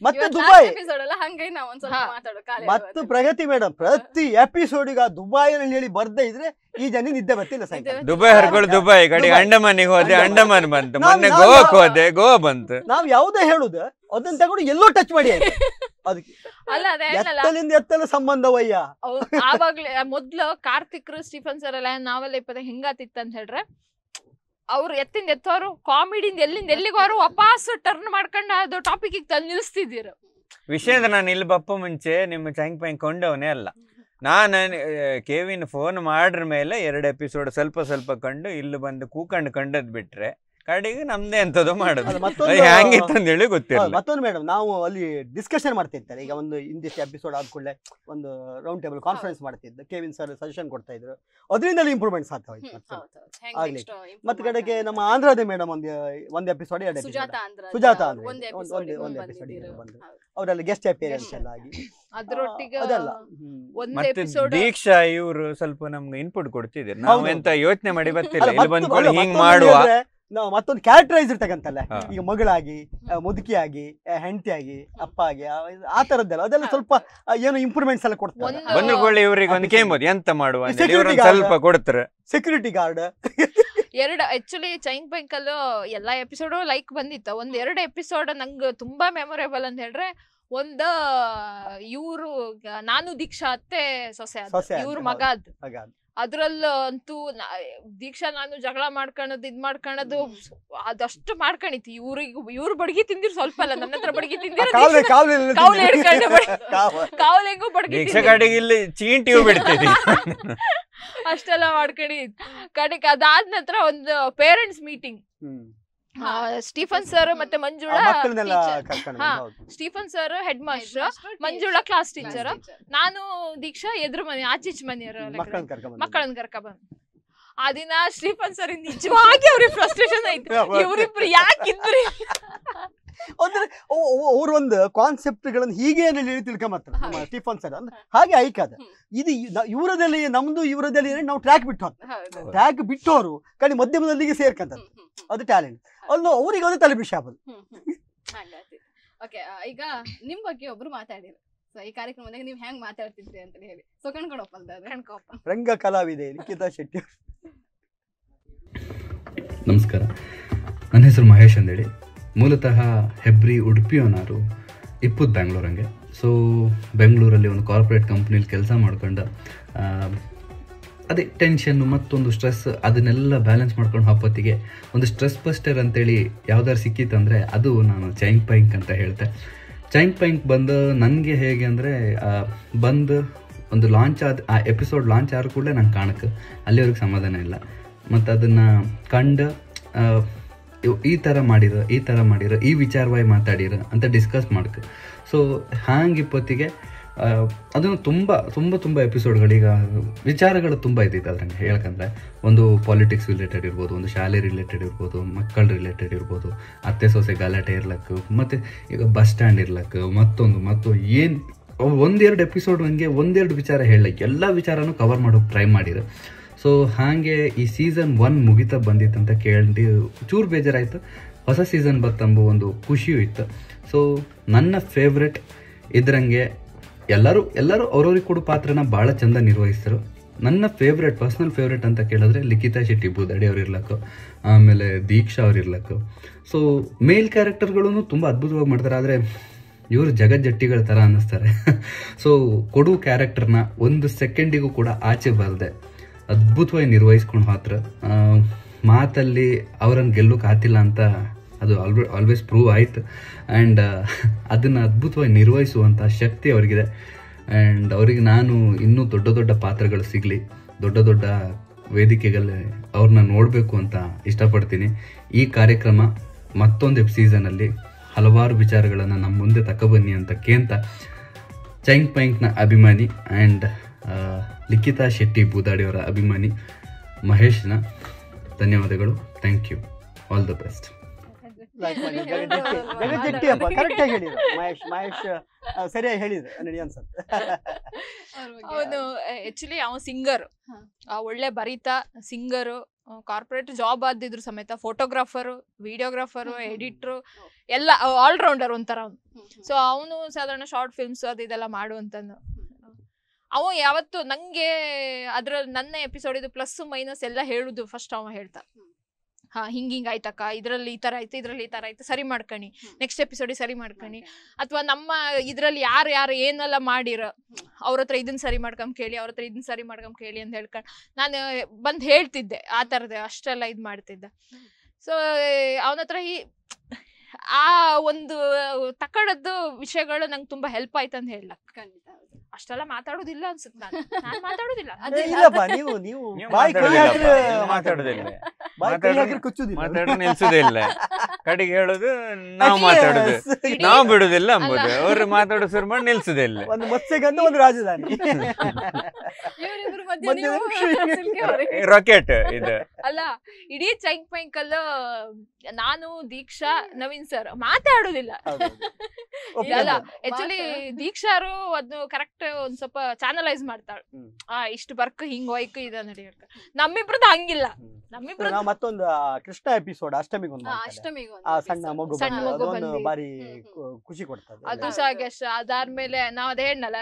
ಮತ್ತೆ ದುಬೈ ಎಪಿಸೋಡ್ ಅಲ್ಲ ಹಂಗೆ ನಾವು ಸ್ವಲ್ಪ ಮಾತಾಡೋ ಕಾಲ ಮತ್ತೆ ಪ್ರಗತಿ ಮೇಡಮ್ ಪ್ರತಿ ಎಪಿಸೋಡ್ ಈಗ ದುಬೈನಲ್ಲಿ ಹೇಳಿ ಬರ್ದೇ ಇದ್ರೆ ಈ ಜನ ನಿದ್ದೆ ಬರ್ತಿಲ್ಲ ಸಾಯಂಕಾಲ ದುಬೈ ಹರ್ಕೊಂಡು ದುಬೈ ಕಡೆ ಅಂಡಮಾನಿಗೆ ಹೋದೆ ಅಂಡಮಾನ್ ಬಂತು ಮೊನ್ನೆ ಗೋವಾಕ್ ಹೋದೆ ಗೋವಾ ಬಂತು ನಾವ್ ಯಾವ್ದೇ ಹೇಳುದು ಅದನ್ನ ತಗೊಂಡು ಎಲ್ಲೋ ಟಚ್ ಮಾಡಿ ಅದಕ್ಕೆ ಅಲ್ಲ ಅದೇ ಎತ್ತಲಿಂದ ಎತ್ತಲ ಸಂಬಂಧವಯ್ಯ ಆವಾಗ್ಲೇ ಮೊದ್ಲು ಕಾರ್ತಿಕ್ರು ಸ್ಟೀಫನ್ ಸರ್ ಎಲ್ಲ ನಾವೆಲ್ಲ ಇಪ್ಪತ್ತ ಹೆಂಗಾತಿತ್ತು ಅಂತ ಹೇಳ್ರೆ ಅವ್ರು ಎತ್ತಿಂದ ಎತ್ತೋರು ಕಾಮಿಡಿಯಿಂದ ಎಲ್ಲಿಂದ ಎಲ್ಲಿಗೋರು ವಾಪಸ್ ಟರ್ನ್ ಮಾಡ್ಕೊಂಡು ಅದು ಟಾಪಿಕ್ ತಂದು ನಿಲ್ಲಿಸ್ತಿದ್ದೀರ ವಿಷಯದ ನಾನು ಇಲ್ಲಿ ಬಪ್ಪ ಮುಂಚೆ ನಿಮ್ಮ ಚಾಂಗ್ ಪ್ಯಾಂಗ್ ಕೊಂಡವನೇ ಅಲ್ಲ ನಾನು ಕೆವಿನ್ ಫೋನ್ ಮಾಡ್ರ ಮೇಲೆ ಎರಡು ಎಪಿಸೋಡ್ ಸ್ವಲ್ಪ ಸ್ವಲ್ಪ ಕಂಡು ಇಲ್ಲಿ ಬಂದು ಕೂಕಂಡು ಕಂಡದ್ ಬಿಟ್ರೆ ಕಡೆಗೆ ನಮ್ದೇ ಅಂತದ್ದು ಮಾಡೋದು ಮತ್ತೊಂದು- ಅಂತ ಹೇಳಿ ಗೊತ್ತಿಲ್ಲ ಗೊತ್ತಿರಲ್ಲ ಮತ್ತೊಂದು ಮೇಡಮ್ ನಾವು ಅಲ್ಲಿ ಡಿಸ್ಕಷನ್ ಮಾಡ್ತಿರ್ತಾರೆ ಈಗ ಒಂದು ಇಂದಿಷ್ಟು ಎಪಿಸೋಡ್ ಆದ ಕೂಡಲೇ ಒಂದು ರೌಂಡ್ ಟೇಬಲ್ ಕಾನ್ಫರೆನ್ಸ್ ಮಾಡ್ತಿದ್ದು ಕೆವಿನ್ ಸರ್ ಸಜೆಷನ್ ಕೊಡ್ತಾ ಇದ್ರು ಅದರಿಂದ ಇಂಪ್ರೂವ್ಮೆಂಟ್ ಸಾಧ್ಯ ಹೋಯ್ತು ಆಗ್ಲಿ. ಕಡೆಗೆ ನಮ್ಮ ಆಂಧ್ರದ ಮೇಡಮ್ ಒಂದು ಒಂದು ಎಪಿಸೋಡ್ ಎರಡು ಎಪಿಸೋಡ್ ಸುಜಾತ ಒಂದು- ಅವರೆಲ್ಲ ಗೆಸ್ಟ್ ಅಪಿಯರೆನ್ಸ್ ಎಲ್ಲ ಆಗಿ ಅದ್ರೊಟ್ಟಿಗೆ ದೀಕ್ಷಾ ಇವರು ಸ್ವಲ್ಪ ನಮ್ಗೆ ಇನ್ಪುಟ್ ಕೊಡ್ತಿದ್ರು ನಾವು ಎಂತ ಯೋಚನೆ ಮಾಡಿ ಬರ್ತಿಲ್ಲ ಬಂದ್ಕೊಳ್ಳಿ ಹಿಂಗ್ ಮಾಡುವ ನಾವು ಮತ್ತೊಂದು ಕ್ಯಾರೆಕ್ಟರೈಸ್ ಇರ್ತಕ್ಕಂತಲ್ಲ ಈಗ ಮಗಳಾಗಿ ಮುದುಕಿಯಾಗಿ ಆಗಿ ಅಪ್ಪ ಆಗಿ ಆ ತರದ್ದೆಲ್ಲ ಅದೆಲ್ಲ ಸ್ವಲ್ಪ ಏನೋ ಇಂಪ್ರೂವ್ಮೆಂಟ್ಸ್ ಎಲ್ಲ ಕೊಡ್ತಾರೆ ಇವರಿಗೆ ಒಂದು ಕೇಮ್ ಎಂತ ಮಾಡುವ ಸ್ವಲ್ಪ ಕೊಡ್ತಾರೆ ಸೆಕ್ಯೂರಿಟಿ ಗಾರ್ಡ್ ಎರಡು ಆಕ್ಚುಲಿ ಚೈನ್ ಬ್ಯಾಂಕಲ್ಲೂ ಎಲ್ಲಾ ಎಪಿಸೋಡು ಲೈಕ್ ಬಂದಿತ್ತು ಒಂದ್ ಎರಡು ಎಪಿಸೋಡ್ ನಂಗೆ ತುಂಬಾ ಮೆಮೊರೇಬಲ್ ಅಂತ ಹೇಳ್ರೆ ಒಂದ ಇವ್ರು ನಾನು ದೀಕ್ಷಾ ಅತ್ತೆ ಸೊಸೆ ಇವ್ರ ಮಗ ಅದು ಅಂತೂ ದೀಕ್ಷಾ ನಾನು ಜಗಳ ಮಾಡ್ಕೊಳ್ಳೋದು ಇದ್ ಮಾಡ್ಕೊಳ್ಳೋದು ಅದಷ್ಟು ಮಾಡ್ಕೊಂಡಿತ್ತು ಇವ್ರಿಗೆ ಇವ್ರು ಬಡ್ಗಿ ತಿಂದಿರ್ ಸ್ವಲ್ಪ ಅಲ್ಲ ನನ್ನ ಹತ್ರ ಬಡ್ಗಿ ತಿಂದಿರ್ ಅಷ್ಟೆಲ್ಲ ಮಾಡ್ಕೊಂಡಿದ್ ಕಡೆಗೆ ಅದಾದ ನಂತರ ಒಂದು ಪೇರೆಂಟ್ಸ್ ಮೀಟಿಂಗ್ ಸ್ಟೀಫನ್ ಸರ್ ಮತ್ತೆ Manjula Stephen sir headmaster Manjula class teacher ನಾನು ದೀಕ್ಷಾ ಎದುರು ಮನೆ ಆಚೀಚ್ ಮನೆಯವರು ಮಕ್ಕಳನ್ನ ಕರ್ಕ ಬಂದ್ ಆ ದಿನ ಸ್ಟೀಫನ್ ಸರ್ ನಿಜವಾಗಿ ಅವ್ರಿಗೆ ಫ್ರಸ್ಟ್ರೇಷನ್ ಆಯ್ತು ಇವ್ರಿಬ್ರು ಯಾಕಿದ್ರಿ ಅಂದ್ರೆ ಒಂದು ಕಾನ್ಸೆಪ್ಟ್ ಗಳನ್ನ ಹೀಗೆ ತಿಳ್ಕೊಂಬತ್ತಾರೆ ಸ್ಟೀಫನ್ ಸರ್ ಅಂದ್ರೆ ಹಾಗೆ ಐಕಾದ ಇದು ಇವರದಲ್ಲಿ ನಮ್ದು ಇವರದಲ್ಲಿ ನಾವು ಟ್ರ್ಯಾಕ್ ಬಿಟ್ಟು ಟ್ರ್ಯಾಕ್ ಬಿಟ್ಟೋರು ಕಡೆ ಮಧ್ಯಮದಲ್ಲಿಗೆ ಸೇರ್ಕಂತ ಅದು ಟ್ಯಾಲೆಂಟ್ ಅಲ್ಲೋ ಅವ್ರಿಗೆ ಅದೇ ತಲೆ ಬಿಸಾಬದು ಹಂಗಾತಿ ಓಕೆ ಈಗ ನಿಮ್ಮ ಬಗ್ಗೆ ಒಬ್ರು ಮಾತಾಡಿದ್ರು ಸೊ ಈ ಕಾರ್ಯಕ್ರಮದಾಗ ನೀವು ಹೆಂಗ್ ಮಾತಾಡ್ತಿದ್ರಿ ಅಂತ ಹೇಳಿ ಸೊ ಕಣ್ಕೊಂಡು ಒಪ್ಪಲ್ದ ಕಣ್ಕೊಪ್ಪ ರಂಗ ಕಲಾವಿದೆ ನಿಖಿತಾ ಶೆಟ್ಟಿ ನಮಸ್ಕಾರ ನನ್ನ ಹೆಸರು ಮಹೇಶ್ ಅಂದೇಳಿ ಮೂಲತಃ ಹೆಬ್ರಿ ಉಡುಪಿಯವನಾರು ಇಪ್ಪತ್ತು ಬ್ಯಾಂಗ್ಳೂರಂಗೆ ಸೊ ಬೆಂಗಳೂರಲ್ಲಿ ಒಂದು ಕಾರ್ಪೊರೇಟ್ ಕಂಪ್ನಿಲಿ ಕೆಲಸ ಮಾಡ್ಕೊಂಡು ಅದೇ ಟೆನ್ಷನ್ನು ಮತ್ತೊಂದು ಸ್ಟ್ರೆಸ್ ಅದನ್ನೆಲ್ಲ ಬ್ಯಾಲೆನ್ಸ್ ಮಾಡ್ಕೊಂಡು ಹಾಕೋತ್ತಿಗೆ ಒಂದು ಸ್ಟ್ರೆಸ್ ಬಸ್ಟರ್ ಅಂತೇಳಿ ಯಾವ್ದಾರು ಸಿಕ್ಕಿತ್ತಂದರೆ ಅದು ನಾನು ಚೈಂಗ್ ಪೈಂಕ್ ಅಂತ ಹೇಳ್ತೆ ಚೈಂಗ್ ಪೈಂಕ್ ಬಂದು ನನಗೆ ಹೇಗೆ ಅಂದರೆ ಬಂದು ಒಂದು ಲಾಂಚ್ ಆದ ಆ ಎಪಿಸೋಡ್ ಲಾಂಚ್ ಆದ ಕೂಡಲೇ ನಂಗೆ ಕಾಣಕ್ಕೆ ಅಲ್ಲಿವರೆಗೆ ಸಮಾಧಾನ ಇಲ್ಲ ಮತ್ತು ಅದನ್ನು ಕಂಡು ಈ ಥರ ಮಾಡಿರೋ ಈ ಥರ ಮಾಡಿರೋ ಈ ವಿಚಾರವಾಗಿ ಮಾತಾಡಿರೋ ಅಂತ ಡಿಸ್ಕಸ್ ಮಾಡಕ್ಕೆ ಸೊ ಹ್ಯಾಂಗ ಇಪ್ಪತ್ತಿಗೆ ಅದನ್ನು ತುಂಬ ತುಂಬ ತುಂಬ ಈಗ ವಿಚಾರಗಳು ತುಂಬ ಇದೆ ಅದರಲ್ಲಿ ಹೇಳ್ಕಂದ್ರೆ ಒಂದು ಪಾಲಿಟಿಕ್ಸ್ ರಿಲೇಟೆಡ್ ಇರ್ಬೋದು ಒಂದು ಶಾಲೆ ರಿಲೇಟೆಡ್ ಇರ್ಬೋದು ಮಕ್ಕಳ ರಿಲೇಟೆಡ್ ಇರ್ಬೋದು ಅತ್ತೆ ಸೊಸೆ ಗಲಾಟೆ ಇರ್ಲಕ್ಕು ಮತ್ತು ಈಗ ಬಸ್ ಸ್ಟ್ಯಾಂಡ್ ಇರ್ಲಕ್ಕು ಮತ್ತೊಂದು ಮತ್ತು ಏನು ಒಂದೆರಡು ಎಪಿಸೋಡ್ ಹಂಗೆ ಒಂದೆರಡು ವಿಚಾರ ಹೇಳಲಿಕ್ಕೆ ಎಲ್ಲ ವಿಚಾರನೂ ಕವರ್ ಮಾಡೋಕ್ಕೆ ಟ್ರೈ ಮಾಡಿದ್ರು ಸೊ ಹಾಗೆ ಈ ಸೀಸನ್ ಒನ್ ಮುಗಿತಾ ಅಂತ ಕೇಳಿ ಚೂರು ಬೇಜಾರಾಯಿತು ಹೊಸ ಸೀಸನ್ ಬತ್ತಂಬ ಒಂದು ಖುಷಿಯೂ ಇತ್ತು ಸೊ ನನ್ನ ಫೇವ್ರೆಟ್ ಇದ್ರಂಗೆ ಎಲ್ಲರೂ ಎಲ್ಲರೂ ಅವ್ರವ್ರಿಗೆ ಕೊಡೋ ಪಾತ್ರನ ಭಾಳ ಚಂದ ನಿರ್ವಹಿಸಿದ್ರು ನನ್ನ ಫೇವ್ರೆಟ್ ಪರ್ಸ್ನಲ್ ಫೇವ್ರೆಟ್ ಅಂತ ಕೇಳಿದ್ರೆ ಲಿಖಿತಾ ಶೆಟ್ಟಿ ಬೂದಡಿ ಅವ್ರಿರ್ಲಕ್ಕು ಆಮೇಲೆ ದೀಕ್ಷಾ ಅವ್ರಿರ್ಲಕ್ಕು ಸೊ ಮೇಲ್ ಕ್ಯಾರೆಕ್ಟರ್ಗಳೂ ತುಂಬ ಅದ್ಭುತವಾಗಿ ಮಾಡ್ತಾರೆ ಆದರೆ ಇವರು ಜಗಜ್ಜಟ್ಟಿಗಳ ಥರ ಅನ್ನಿಸ್ತಾರೆ ಸೊ ಕೊಡು ಕ್ಯಾರೆಕ್ಟರ್ನ ಒಂದು ಸೆಕೆಂಡಿಗೂ ಕೂಡ ಆಚೆ ಬರದೆ ಅದ್ಭುತವಾಗಿ ನಿರ್ವಹಿಸ್ಕೊಂಡು ಮಾತ್ರ ಮಾತಲ್ಲಿ ಅವರನ್ನು ಗೆಲ್ಲಕ್ಕೆ ಆತಿಲ್ಲ ಅಂತ ಅದು ಆಲ್ವೆ ಆಲ್ವೇಸ್ ಪ್ರೂವ್ ಆಯಿತು ಆ್ಯಂಡ್ ಅದನ್ನು ಅದ್ಭುತವಾಗಿ ನಿರ್ವಹಿಸುವಂಥ ಶಕ್ತಿ ಅವರಿಗಿದೆ ಆ್ಯಂಡ್ ಅವರಿಗೆ ನಾನು ಇನ್ನೂ ದೊಡ್ಡ ದೊಡ್ಡ ಪಾತ್ರಗಳು ಸಿಗಲಿ ದೊಡ್ಡ ದೊಡ್ಡ ವೇದಿಕೆಗಳಲ್ಲಿ ಅವ್ರನ್ನ ನೋಡಬೇಕು ಅಂತ ಇಷ್ಟಪಡ್ತೀನಿ ಈ ಕಾರ್ಯಕ್ರಮ ಮತ್ತೊಂದು ಸೀಸನಲ್ಲಿ ಹಲವಾರು ವಿಚಾರಗಳನ್ನು ನಮ್ಮ ಮುಂದೆ ತಗೊಬನ್ನಿ ಅಂತ ಕೇಂತ ಚೈಂಕ್ ಪೈಂಕ್ನ ಅಭಿಮಾನಿ ಆ್ಯಂಡ್ uh, ಲಿಖಿತಾ ಶೆಟ್ಟಿ ಬೂದಾಡಿಯವರ ಅಭಿಮಾನಿ ಮಹೇಶ್ನ ಧನ್ಯವಾದಗಳು thank you all the best actually ಅವನು ಸಿಂಗರ್ ಒಳ್ಳೆ ಬರಿತಾ ಸಿಂಗರ್ ಕಾರ್ಪೊರೇಟ್ ಜಾಬ್ ಆದಿದ್ರು ಸಮೇತ ಫೋಟೋಗ್ರಾಫರ್ ವಿಡಿಯೋಗ್ರಾಫರ್ ಎಡಿಟ್ರು ಎಲ್ಲ ಆಲ್ರೌಂಡರ್ ಒಂಥರ ಅವ್ನು ಸೊ ಅವನು ಸಾಧಾರಣ ಶಾರ್ಟ್ ಫಿಲ್ಮ್ಸ್ ಅದು ಇದೆಲ್ಲ ಮಾಡುವಂತಂದು ಅವ ಯಾವತ್ತು ನಂಗೆ ಅದ್ರ ನನ್ನ ಎಪಿಸೋಡ್ ಇದು ಪ್ಲಸ್ ಮೈನಸ್ ಎಲ್ಲ ಹೇಳುದು ಫಸ್ಟ್ ಅವ ಹೇಳ್ತಾ ಹಾ ಹಿಂಗ ಹಿಂಗ ಆಯ್ತಕ್ಕ ಇದ್ರಲ್ಲಿ ಈ ತರ ಆಯ್ತು ಇದ್ರಲ್ಲಿ ಈ ತರ ಆಯ್ತು ಸರಿ ಮಾಡ್ಕಣಿ ನೆಕ್ಸ್ಟ್ ಎಪಿಸೋಡ್ ಸರಿ ಮಾಡ್ಕಣಿ ಅಥವಾ ನಮ್ಮ ಇದ್ರಲ್ಲಿ ಯಾರು ಯಾರು ಏನೆಲ್ಲ ಮಾಡಿರ ಅವ್ರ ಹತ್ರ ಇದನ್ನ ಸರಿ ಮಾಡ್ಕೊಂಡ್ ಕೇಳಿ ಅವ್ರ ಹತ್ರ ಇದನ್ನ ಸರಿ ಮಾಡ್ಕೊಂಡ್ ಕೇಳಿ ಅಂತ ಹೇಳ್ಕೊಂಡ್ ನಾನು ಬಂದ್ ಹೇಳ್ತಿದ್ದೆ ಆ ತರದ ಅಷ್ಟೆಲ್ಲ ಇದ್ ಮಾಡ್ತಿದ್ದ ಸೊ ಹತ್ರ ಈ ಆ ಒಂದು ತಕ್ಕಡದ್ದು ವಿಷಯಗಳು ನಂಗೆ ತುಂಬಾ ಹೆಲ್ಪ್ ಆಯ್ತು ಅಂತ ಹೇಳ ಅಷ್ಟೆಲ್ಲ ಮಾತಾಡೋದಿಲ್ಲ ಅನ್ಸುತ್ತೆ ನಾನು ಮಾತಾಡೋದಿಲ್ಲ ಮತ್ತೆ ನಿಲ್ಸುದೇ ಇಲ್ಲ ಕಡೆಗೆ ಹೇಳೋದು ನಾವು ಮಾತಾಡುದು ನಾವು ಬಿಡುದಿಲ್ಲ ಅಂಬುದು ಅವ್ರು ಮಾತಾಡೋ ಶುರು ಮಾಡಿ ನಿಲ್ಸುದೇ ಇಲ್ಲ ಒಂದು ಮತ್ಸ್ಯಗಂಧ ಒಂದು ರಾಜಧಾನಿ ರಾಕೆಟ್ ಇದು ಅಲ್ಲ ಇಡೀ ಚೈಕ್ ಪೈಂಕಲ್ ನಾನು ದೀಕ್ಷಾ ನವೀನ್ ಸರ್ ಮಾತಾಡುದಿಲ್ಲ ಅಲ್ಲ ಆಕ್ಚುಲಿ ದೀಕ್ಷಾರು ಅದು ಕರೆಕ್ಟ್ ಒಂದ್ ಸ್ವಲ್ಪ ಚಾನಲೈಸ್ ಮಾಡ್ತಾಳ ಆ ಇಷ್ಟು ಬರ್ಕ್ ಹಿಂಗ್ ಇದೆ ಇದ ನಡಿಯಕ್ ನಮ್ಮಿಬ್ರದ್ದು ಹಂಗಿಲ್ಲ ನಮ್ಮಿಬ್ರದ್ದು ಮತ್ತೊಂದು ಕೃಷ್ಣ ಎಪಿಸೋಡ್ ಅಷ್ಟಮಿಗೊಂದು ಅಷ್ಟಮಿಗ ಆ ಸಣ್ಣ ಮಗು ಬಾರಿ ಖುಷಿ ಕೊಡ್ತದೆ ಅದು ಸಹ ಹಾಗೆ ಅದಾದ್ಮೇಲೆ ನಾವ್ ಅದೇ ಹೇಳಲ್ಲ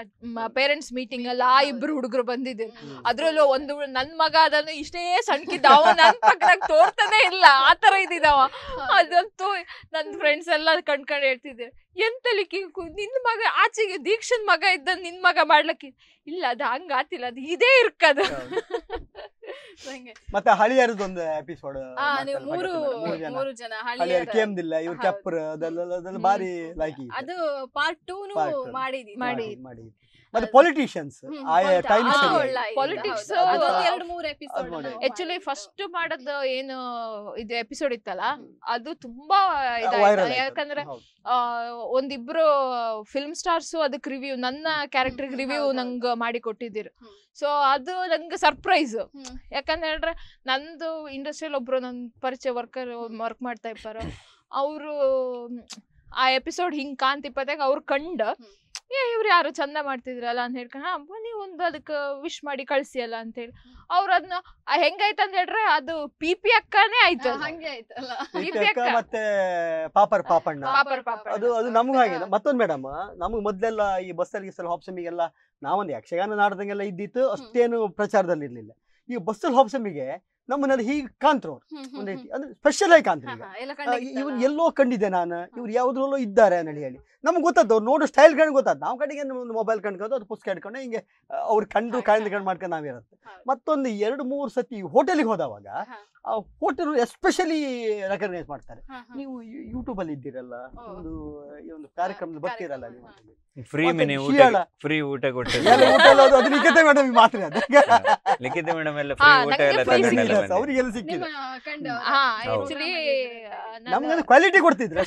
ಪೇರೆಂಟ್ಸ್ ಮೀಟಿಂಗ್ ಅಲ್ಲಿ ಆ ಇಬ್ರು ಹುಡುಗರು ಬಂದಿದ್ರು ಅದ್ರಲ್ಲೂ ಒಂದು ನನ್ ಮಗ ಅದನ್ನು ಇಷ್ಟೇ ಸಣ್ಕಿದ್ದ ಅವ ನನ್ ಪಕ್ಕದಾಗ ತೋರ್ತಾನೆ ಇಲ್ಲ ಆತರ ಇದ್ದಿದವ ಅದಂತೂ ನನ್ ಫ್ರೆಂಡ್ಸ್ ಎಲ್ಲ ಕಣ್ಕೊಂಡು ಹೇಳ್ತಿದ್ದೆ ಎಂತಲಿ ಕಿಂಕು ನಿನ್ ಮಗ ಆಚೆಗೆ ದೀಕ್ಷನ್ ಮಗ ಇದ್ದ ನಿನ್ ಮಗ ಮಾಡ್ಲಕ್ಕೆ ಇಲ್ಲ ಅದು ಹಂಗಾತಿಲ್ಲ ಅದು ಇದೇ ಇರ್ಕದ ಮತ್ತೆ ಹಳಿಯರದೊಂದು ಎಪಿಸೋಡ್ ಮೂರು ಮೂರು ಜನ ಹಳಿಯರ್ ಕೇಮ್ದಿಲ್ಲ ಇವ್ರು ಕೆಪ್ರ ಅದೆಲ್ಲ ಬಾರಿ ಲೈಕಿ ಅದು ಪಾರ್ಟ್ ಟೂನು ಮಾಡಿದಿ ಮಾಡಿ ಮಾಡಿ ಮತ್ತೆ ಪೊಲಿಟಿಷಿಯನ್ಸ್ ಪೊಲಿಟಿಕ್ಸ್ ಎರಡು ಮೂರು ಎಪಿಸೋಡ್ ಆಕ್ಚುಲಿ ಫಸ್ಟ್ ಮಾಡದ ಏನು ಇದು ಎಪಿಸೋಡ್ ಇತ್ತಲ್ಲ ಅದು ತುಂಬಾ ಇದಾಯ್ತು ಯಾಕಂದ್ರೆ ಒಂದಿಬ್ರು ಫಿಲ್ಮ್ ಸ್ಟಾರ್ಸ್ ಅದಕ್ಕೆ ರಿವ್ಯೂ ನನ್ನ ಕ್ಯಾರೆಕ್ಟರ್ ರಿವ್ಯೂ ನಂಗೆ ಮಾಡಿ ಕೊಟ್ಟಿದ್ದೀರಿ ಸೊ ಅದು ನಂಗೆ ಸರ್ಪ್ರೈಸ್ ಯಾಕಂದ್ರೆ ನಂದು ಇಂಡಸ್ಟ್ರಿಯಲ್ಲಿ ಒಬ್ರು ನನ್ನ ಪರಿಚಯ ವರ್ಕರ್ ವರ್ಕ್ ಮಾಡ್ತಾ ಇರ್ತಾರ ಅವರು ಆ ಎಪಿಸೋಡ್ ಹಿಂಗ್ ಕಾಂತಿಪ್ಪತ್ತಾಗ ಅವ್ರು ಕಂಡು ಏ ಇವ್ರು ಯಾರು ಚಂದ ಮಾಡ್ತಿದ್ರಲ್ಲ ಅಂತ ಹೇಳ್ಕೊಂಡು ಹಾ ನೀವು ಒಂದು ಅದಕ್ಕೆ ವಿಶ್ ಮಾಡಿ ಕಳ್ಸಿ ಅಲ್ಲ ಅಂತ ಹೇಳಿ ಅವ್ರ ಅದನ್ನ ಹೆಂಗೈತ ಅಂತ ಹೇಳ್ರೆ ಅದು ಪಿ ಪಿ ಅಕ್ಕನೇ ಆಯ್ತು ಹಂಗೆ ಆಯ್ತಲ್ಲ ಮತ್ತೆ ಪಾಪರ್ ಪಾಪಣ್ಣ ಪಾಪರ್ ಅದು ಅದು ನಮ್ಗೂ ಹಾಗೆ ಮತ್ತೊಂದು ಮೇಡಮ್ ನಮ್ಗ್ ಮೊದಲೆಲ್ಲ ಈ ಬಸ್ಸಲ್ಲಿ ಗಿಸ್ಸಲ್ಲಿ ಹಾಪ್ಸಮಿಗೆಲ್ಲ ನಾವೊಂದು ಯಕ್ಷಗಾನ ನಾಡದಂಗೆಲ್ಲ ಇದ್ದಿತ್ತು ಅಷ್ಟೇನು ಪ್ರಚಾರದಲ್ಲಿ ಇರಲಿಲ್ಲ ಈ ಬಸ್ಸಲ್ಲಿ ಹಾಪ್ಸಮಿಗೆ ನಮ್ಮನಲ್ಲಿ ಹೀಗೆ ಕಾಂತ್ರ ಅವ್ರು ಒಂದ್ ರೀತಿ ಅಂದ್ರೆ ಸ್ಪೆಷಲ್ ಆಗಿ ಕಾಂತ್ರ ಇವ್ರು ಎಲ್ಲೋ ಕಂಡಿದೆ ನಾನು ಇವ್ರು ಯಾವ್ದ್ರಲ್ಲೋ ಇದ್ದಾರೆ ಅನ್ನಿ ಹೇಳಿ ನಮ್ಗೆ ಗೊತ್ತಾಯ್ತು ಅವ್ರು ನೋಡೋ ಸ್ಟೈಲ್ ಕಂಡು ಗೊತ್ತಾಯ್ತು ನಾವು ಕಡೆಗೆ ಒಂದು ಮೊಬೈಲ್ ಕಂಡ್ಕೊಂಡು ಅದು ಪುಸ್ತಕ ಹಿಡ್ಕೊಂಡು ಹಿಂಗೆ ಅವ್ರು ಕಂಡು ಕಾಯ್ದು ಕಂಡು ಮಾಡ್ಕೊಂಡು ನಾವಿರುತ್ತೆ ಮತ್ತೊಂದು ಎರಡು ಮೂರು ಸತಿ ಹೋಟೆಲ್ಗೆ ಹೋದವಾಗ ಆ ಹೋಟೆಲ್ ಎಸ್ಪೆಷಲಿ ರೆಕಗ್ನೈಸ್ ಮಾಡ್ತಾರೆ ನೀವು ಯೂಟ್ಯೂಬ್ ಅಲ್ಲಿ ಇದ್ದೀರಲ್ಲ ಒಂದು ಈ ಒಂದು ಕಾರ್ಯಕ್ರಮದಲ್ಲಿ ಬರ್ತೀರಲ್ಲ ನೀವು ಫ್ರೀ ಊಟ ಫ್ರೀ ಊಟ ಕೊಟ್ಟು ಲಿಖಿತ ಮೇಡಮ್ ಮಾತ್ರ ಅದಕ್ಕೆ ಲಿಖಿತ ಮೇಡಮ್ ಎಲ್ಲ ಫ್ರೀ ಊಟ ಎಲ್ಲ ಕ್ವಾಲಿಟಿ ಕೊಡ್ತಿದ್ರು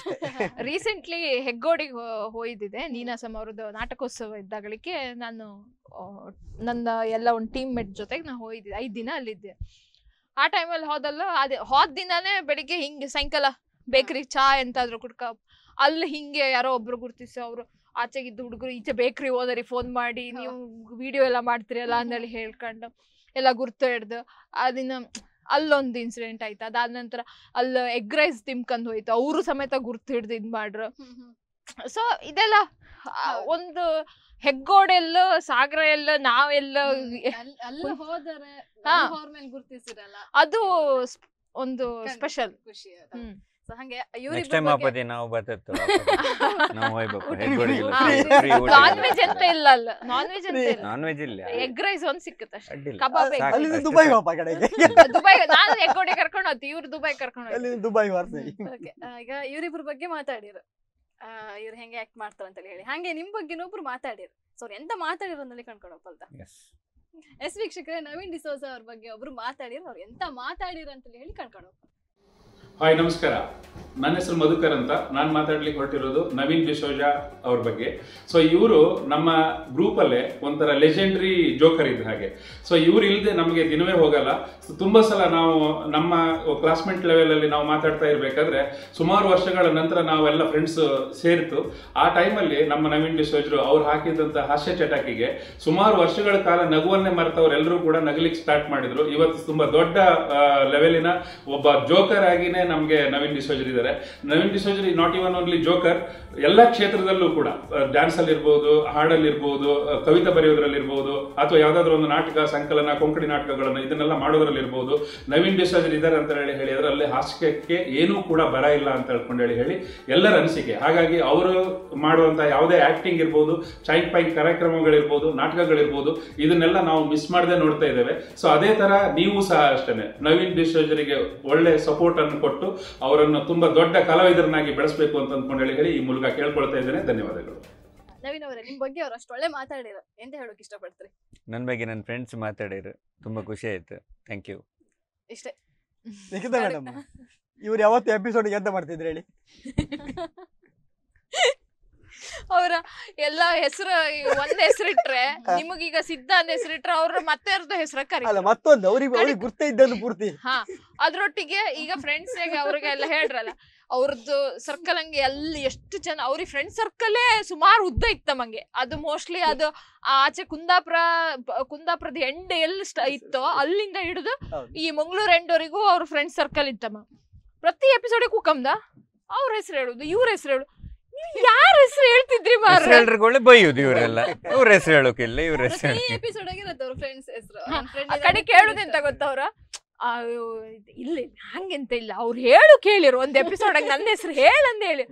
ರೀಸೆಂಟ್ಲಿ ಹೆಗ್ಗೋಡಿಗೆ ಹೋಯ್ದಿದೆ ನೀನಾಸಮ್ ಅವ್ರದ್ದು ನಾಟಕೋತ್ಸವ ಇದ್ದಾಗಳಿಕೆ ನಾನು ನನ್ನ ಎಲ್ಲ ಒಂದು ಟೀಮ್ ಮೇಟ್ ಜೊತೆಗೆ ನಾನು ಹೋಯ್ದಿದ್ದೆ ಐದು ದಿನ ಅಲ್ಲಿದ್ದೆ ಆ ಟೈಮಲ್ಲಿ ಹೋದಲ್ಲ ಅದೇ ಹೋದ ದಿನಾನೇ ಬೆಳಿಗ್ಗೆ ಹಿಂಗೆ ಸಾಯಂಕಾಲ ಬೇಕರಿ ಚಾ ಎಂತಾದ್ರು ಕುಡ್ಕ ಅಲ್ಲಿ ಹಿಂಗೆ ಯಾರೋ ಒಬ್ರು ಗುರ್ತಿಸೋ ಅವರು ಆಚೆಗಿದ್ದು ಹುಡುಗರು ಈಚೆ ಬೇಕ್ರಿ ಹೋದರಿ ಫೋನ್ ಮಾಡಿ ನೀವು ವಿಡಿಯೋ ಎಲ್ಲ ಮಾಡ್ತೀರಲ್ಲ ಅಂದೇಳಿ ಹೇಳ್ಕೊಂಡು ಎಲ್ಲ ಗುರ್ತು ಹಿಡ್ದು ಅದನ್ನ ಅಲ್ಲೊಂದು ಇನ್ಸಿಡೆಂಟ್ ಆಯ್ತು ಅದಾದ ನಂತರ ಅಲ್ಲಿ ಎಗ್ ರೈಸ್ ತಿಮ್ಕಂದ್ ಹೋಯ್ತು ಅವರು ಸಮೇತ ಗುರ್ತ ಹಿಡ್ದು ಇದ್ ಮಾಡ್ರು ಸೊ ಇದೆಲ್ಲ ಒಂದು ಹೆಗ್ಗೋಡೆಲ್ಲ ಸಾಗರ ಎಲ್ಲ ನಾವೆಲ್ಲ ಅದು ಒಂದು ಸ್ಪೆಷಲ್ ಖುಷಿ ಅಂತ ಇಲ್ಲ egg rice kebab Dubai Dubai Dubai ಈಗ ಬಗ್ಗೆ ಮಾತಾಡಿರು ಇವ್ರು ಹೆಂಗೆ ಆಕ್ಟ್ ಮಾಡ್ತಾರ ಅಂತ ಹೇಳಿ ಹಂಗೆ ನಿಮ್ ಬಗ್ಗೆ ಮಾತಾಡಿರು ಸೊ ಎಂತ ಮಾತಾಡಿರೋ ಅಂದಲ್ಲಿ ಕಂಡ್ಕೊಡಪ್ಪಲ್ದ ಎಸ್ ವೀಕ್ಷಕರೇ ನವೀನ್ ಡಿಸೋಜಾ ಅವ್ರ ಬಗ್ಗೆ ಒಬ್ರು ಮಾತಾಡಿರೋ ಅವ್ರು ಎಂತ ಮಾತಾಡಿರೋ ಅಂತ ಹೇಳಿ ಕಂಡ್ಕೊಡಪ್ಪ ಹಾಯ್ ನಮಸ್ಕಾರ ನನ್ನ ಹೆಸರು ಮಧುಕರ್ ಅಂತ ನಾನು ಮಾತಾಡ್ಲಿಕ್ಕೆ ಹೊರಟಿರೋದು ನವೀನ್ ಡಿಸೋಜಾ ಅವ್ರ ಬಗ್ಗೆ ಸೊ ಇವರು ನಮ್ಮ ಗ್ರೂಪಲ್ಲೇ ಒಂಥರ ಲೆಜೆಂಡ್ರಿ ಜೋಕರ್ ಇದ್ದ ಹಾಗೆ ಸೊ ಇವ್ರು ಇಲ್ಲದೆ ನಮಗೆ ದಿನವೇ ಹೋಗಲ್ಲ ತುಂಬ ಸಲ ನಾವು ನಮ್ಮ ಕ್ಲಾಸ್ಮೇಟ್ ಲೆವೆಲಲ್ಲಿ ನಾವು ಮಾತಾಡ್ತಾ ಇರಬೇಕಾದ್ರೆ ಸುಮಾರು ವರ್ಷಗಳ ನಂತರ ನಾವೆಲ್ಲ ಫ್ರೆಂಡ್ಸ್ ಸೇರಿತು ಆ ಟೈಮಲ್ಲಿ ನಮ್ಮ ನವೀನ್ ಡಿಸೋಜರು ಅವ್ರು ಹಾಕಿದಂಥ ಹಾಸ್ಯ ಚಟಾಕಿಗೆ ಸುಮಾರು ವರ್ಷಗಳ ಕಾಲ ನಗುವನ್ನೇ ಮರೆತವ್ರೆಲ್ಲರೂ ಕೂಡ ನಗಲಿಕ್ಕೆ ಸ್ಟಾರ್ಟ್ ಮಾಡಿದ್ರು ಇವತ್ತು ತುಂಬ ದೊಡ್ಡ ಲೆವೆಲಿನ ಒಬ್ಬ ಜೋಕರ್ ಆಗಿನೇ ನಮಗೆ ನವೀನ್ ಡಿಸೋಜರ್ ಇದ್ದಾರೆ ನವೀನ್ ಡಿಸೋಜರ್ ನಾಟ್ ಇವನ್ ಓನ್ಲಿ ಜೋಕರ್ ಎಲ್ಲ ಕ್ಷೇತ್ರದಲ್ಲೂ ಕೂಡ ಡ್ಯಾನ್ಸ್ ಅಲ್ಲಿ ಇರ್ಬೋದು ಹಾಡಲ್ಲಿ ಇರ್ಬೋದು ಕವಿತೆ ಬರೆಯೋದ್ರಲ್ಲಿ ಇರ್ಬೋದು ಅಥವಾ ಯಾವ್ದಾದ್ರು ಒಂದು ನಾಟಕ ಸಂಕಲನ ಕೊಂಕಣಿ ನಾಟಕಗಳನ್ನು ಇದನ್ನೆಲ್ಲ ಮಾಡೋದ್ರಲ್ಲಿ ಇರ್ಬೋದು ನವೀನ್ ಡಿಸೋಜರ್ ಇದ್ದಾರೆ ಅಂತ ಹೇಳಿ ಹೇಳಿ ಅಲ್ಲಿ ಹಾಸ್ಯಕ್ಕೆ ಏನೂ ಕೂಡ ಬರ ಇಲ್ಲ ಅಂತ ಹೇಳ್ಕೊಂಡು ಹೇಳಿ ಹೇಳಿ ಎಲ್ಲರ ಅನಿಸಿಕೆ ಹಾಗಾಗಿ ಅವರು ಮಾಡುವಂತಹ ಯಾವುದೇ ಆಕ್ಟಿಂಗ್ ಇರ್ಬೋದು ಚೈಕ್ ಪೈಕ್ ಕಾರ್ಯಕ್ರಮಗಳಿರ್ಬೋದು ನಾಟಕಗಳಿರ್ಬೋದು ಇದನ್ನೆಲ್ಲ ನಾವು ಮಿಸ್ ಮಾಡದೆ ನೋಡ್ತಾ ಇದ್ದೇವೆ ಸೊ ಅದೇ ತರ ನೀವು ಸಹ ಅಷ್ಟೇನೆ ನವೀನ್ ಡಿಸೋಜರಿಗೆ ಒಳ್ಳೆ ಸಪೋರ್ಟ್ ಅನ್ನು ಕೊಟ್ಟು ಕೊಟ್ಟು ಅವರನ್ನು ತುಂಬಾ ದೊಡ್ಡ ಕಲಾವಿದರನ್ನಾಗಿ ಬೆಳೆಸಬೇಕು ಅಂತ ಅಂದ್ಕೊಂಡು ಹೇಳಿ ಈ ಮೂಲಕ ಕೇಳ್ಕೊಳ್ತಾ ಇದ್ದೇನೆ ಧನ್ಯವಾದಗಳು ನವೀನ್ ಅವರೇ ನಿಮ್ಮ ಬಗ್ಗೆ ಅವ್ರು ಅಷ್ಟೊಳ್ಳೆ ಒಳ್ಳೆ ಮಾತಾಡಿರು ಎಂತ ಹೇಳೋಕೆ ಇಷ್ಟಪಡ್ತೀರಿ ನನ್ನ ಬಗ್ಗೆ ನನ್ನ ಫ್ರೆಂಡ್ಸ್ ಮಾತಾಡಿರು ತುಂಬಾ ಖುಷಿ ಆಯ್ತು ಥ್ಯಾಂಕ್ ಯು ಇಷ್ಟೇ ನಿಖಿತ ಮೇಡಮ್ ಇವ್ರು ಯಾವತ್ತು ಎಪಿಸೋಡ್ ಎಂತ ಮಾಡ್ತಿದ್ರು ಹೇಳಿ ಅವರ ಎಲ್ಲ ಹೆಸರು ಒಂದ್ ಹೆಸರಿಟ್ರೆ ನಿಮಗೀಗ ಸಿದ್ಧ ಅಂತ ಹೆಸರಿಟ್ರೆ ಅವ್ರ ಮತ್ತೆ ಅರ್ಧ ಹೆಸರ ಕರಿ ಗುರ್ತ ಪೂರ್ತಿ ಹಾ ಅದ್ರೊಟ್ಟಿಗೆ ಈಗ ಫ್ರೆಂಡ್ಸ್ ಅವ್ರಿಗೆ ಎಲ್ಲ ಹೇಳ್ರಲ್ಲ ಅವ್ರದ್ದು ಸರ್ಕಲ್ ಹಂಗೆ ಎಲ್ಲಿ ಎಷ್ಟು ಜನ ಅವ್ರಿಗೆ ಫ್ರೆಂಡ್ ಸರ್ಕಲ್ ಸುಮಾರು ಉದ್ದ ಇತ್ತು ನಮಗೆ ಅದು ಮೋಸ್ಟ್ಲಿ ಅದು ಆಚೆ ಕುಂದಾಪುರ ಕುಂದಾಪುರದ ಎಂಡ್ ಎಲ್ಲಿ ಇತ್ತೋ ಅಲ್ಲಿಂದ ಹಿಡಿದು ಈ ಮಂಗಳೂರು ಎಂಡೋರಿಗೂ ಅವ್ರ ಫ್ರೆಂಡ್ ಸರ್ಕಲ್ ಇತ್ತಮ್ಮ ಪ್ರತಿ ಎಪಿಸೋಡಿಗೂ ಕುಕಮ್ದ ಅವ್ರ ಹೆಸರು ಹೇಳುದು ಇವ್ರ ಹೆಸರು ಹೇಳು ಯಾರ ಹೆಸರು ಹೇಳ್ತಿದ್ರಿ ಮಾರ್ರೆ ಹೆಸರುಗಳು ಬೈಯುದು ಇವರೆಲ್ಲ ಇವ್ರ ಹೆಸರು ಹೇಳೋಕಿಲ್ಲ ಇವ್ರ ಹೆಸರು ಈ ಎಪಿಸೋಡ್ ಆಗಿರುತ್ತೆ ಅವ್ರ ಫ್ರೆಂಡ್ಸ್ ಹೆಸರು ಆ ಕಡೆ ಕೇಳುದೆಂತ ಅವರ ಇಲ್ಲ ಹಂಗೆಂತ ಇಲ್ಲ ಅವ್ರು ಹೇಳು ಕೇಳಿರು ಒಂದ್ ಎಪಿಸೋಡ್ ಆಗಿ ನನ್ನ ಹೆಸರು ಹೇಳಂದ ಹೇಳಿ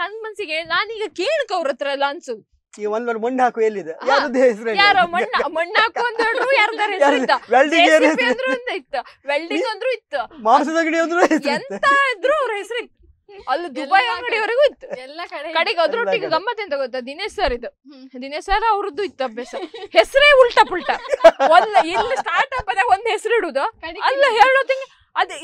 ನನ್ ಮನ್ಸಿಗೆ ನಾನೀಗ ಕೇಳಕ್ ಅವ್ರ ಹತ್ರ ಎಲ್ಲ ಅನ್ಸು ಈ ಒಂದ್ ಒಂದು ಮಣ್ಣು ಹಾಕು ಎಲ್ಲಿದೆ ಯಾರದ ಹೆಸರು ಯಾರು ಮಣ್ಣ ಮಣ್ಣ ಹಾಕು ಅಂತ ಯಾರ್ದಾರ ಹೆಸರು ಇತ್ತ ವೆಲ್ಡಿಂಗ್ ಅಂದ್ರು ಅಂತ ಇತ್ತು ವೆಲ್ಡಿಂಗ್ ಅಂದ್ರು ಇತ್ತು ಮಾಂಸದ ಅಂಗಡಿ ಅಂದ್ರು ಎಂತ ಇದ್ರು ಅವ್ರ ಹೆಸರು ಇತ್ತು ಅಲ್ಲಿ ದುಬೈ ಅಂಗಡಿವರೆಗೂ ಇತ್ತು ಎಲ್ಲಾ ಕಡೆಗೆ ಅದ್ರೊಟ್ಟಿಗೆ ಗಮ್ಮತ್ ಎಂತ ಗೊತ್ತಾ ದಿನೇಶ್ ಸರ್ ಇದು ದಿನೇಶ್ ಸರ್ ಅವ್ರದ್ದು ಇತ್ತು ಅಭ್ಯಾಸ ಹೆಸರೇ ಉಲ್ಟಾ ಪುಲ್ಟಾ ಒಂದ್ ಇಲ್ಲಿ ಸ್ಟಾರ್ಟ್ ಅಪ್ ಅದಾಗ ಒಂದ್ ಹೆಸರು ಇಡುದು ಅಲ್ಲ ಹೇಳೋ ತಿಂಗ್ ಅದೇ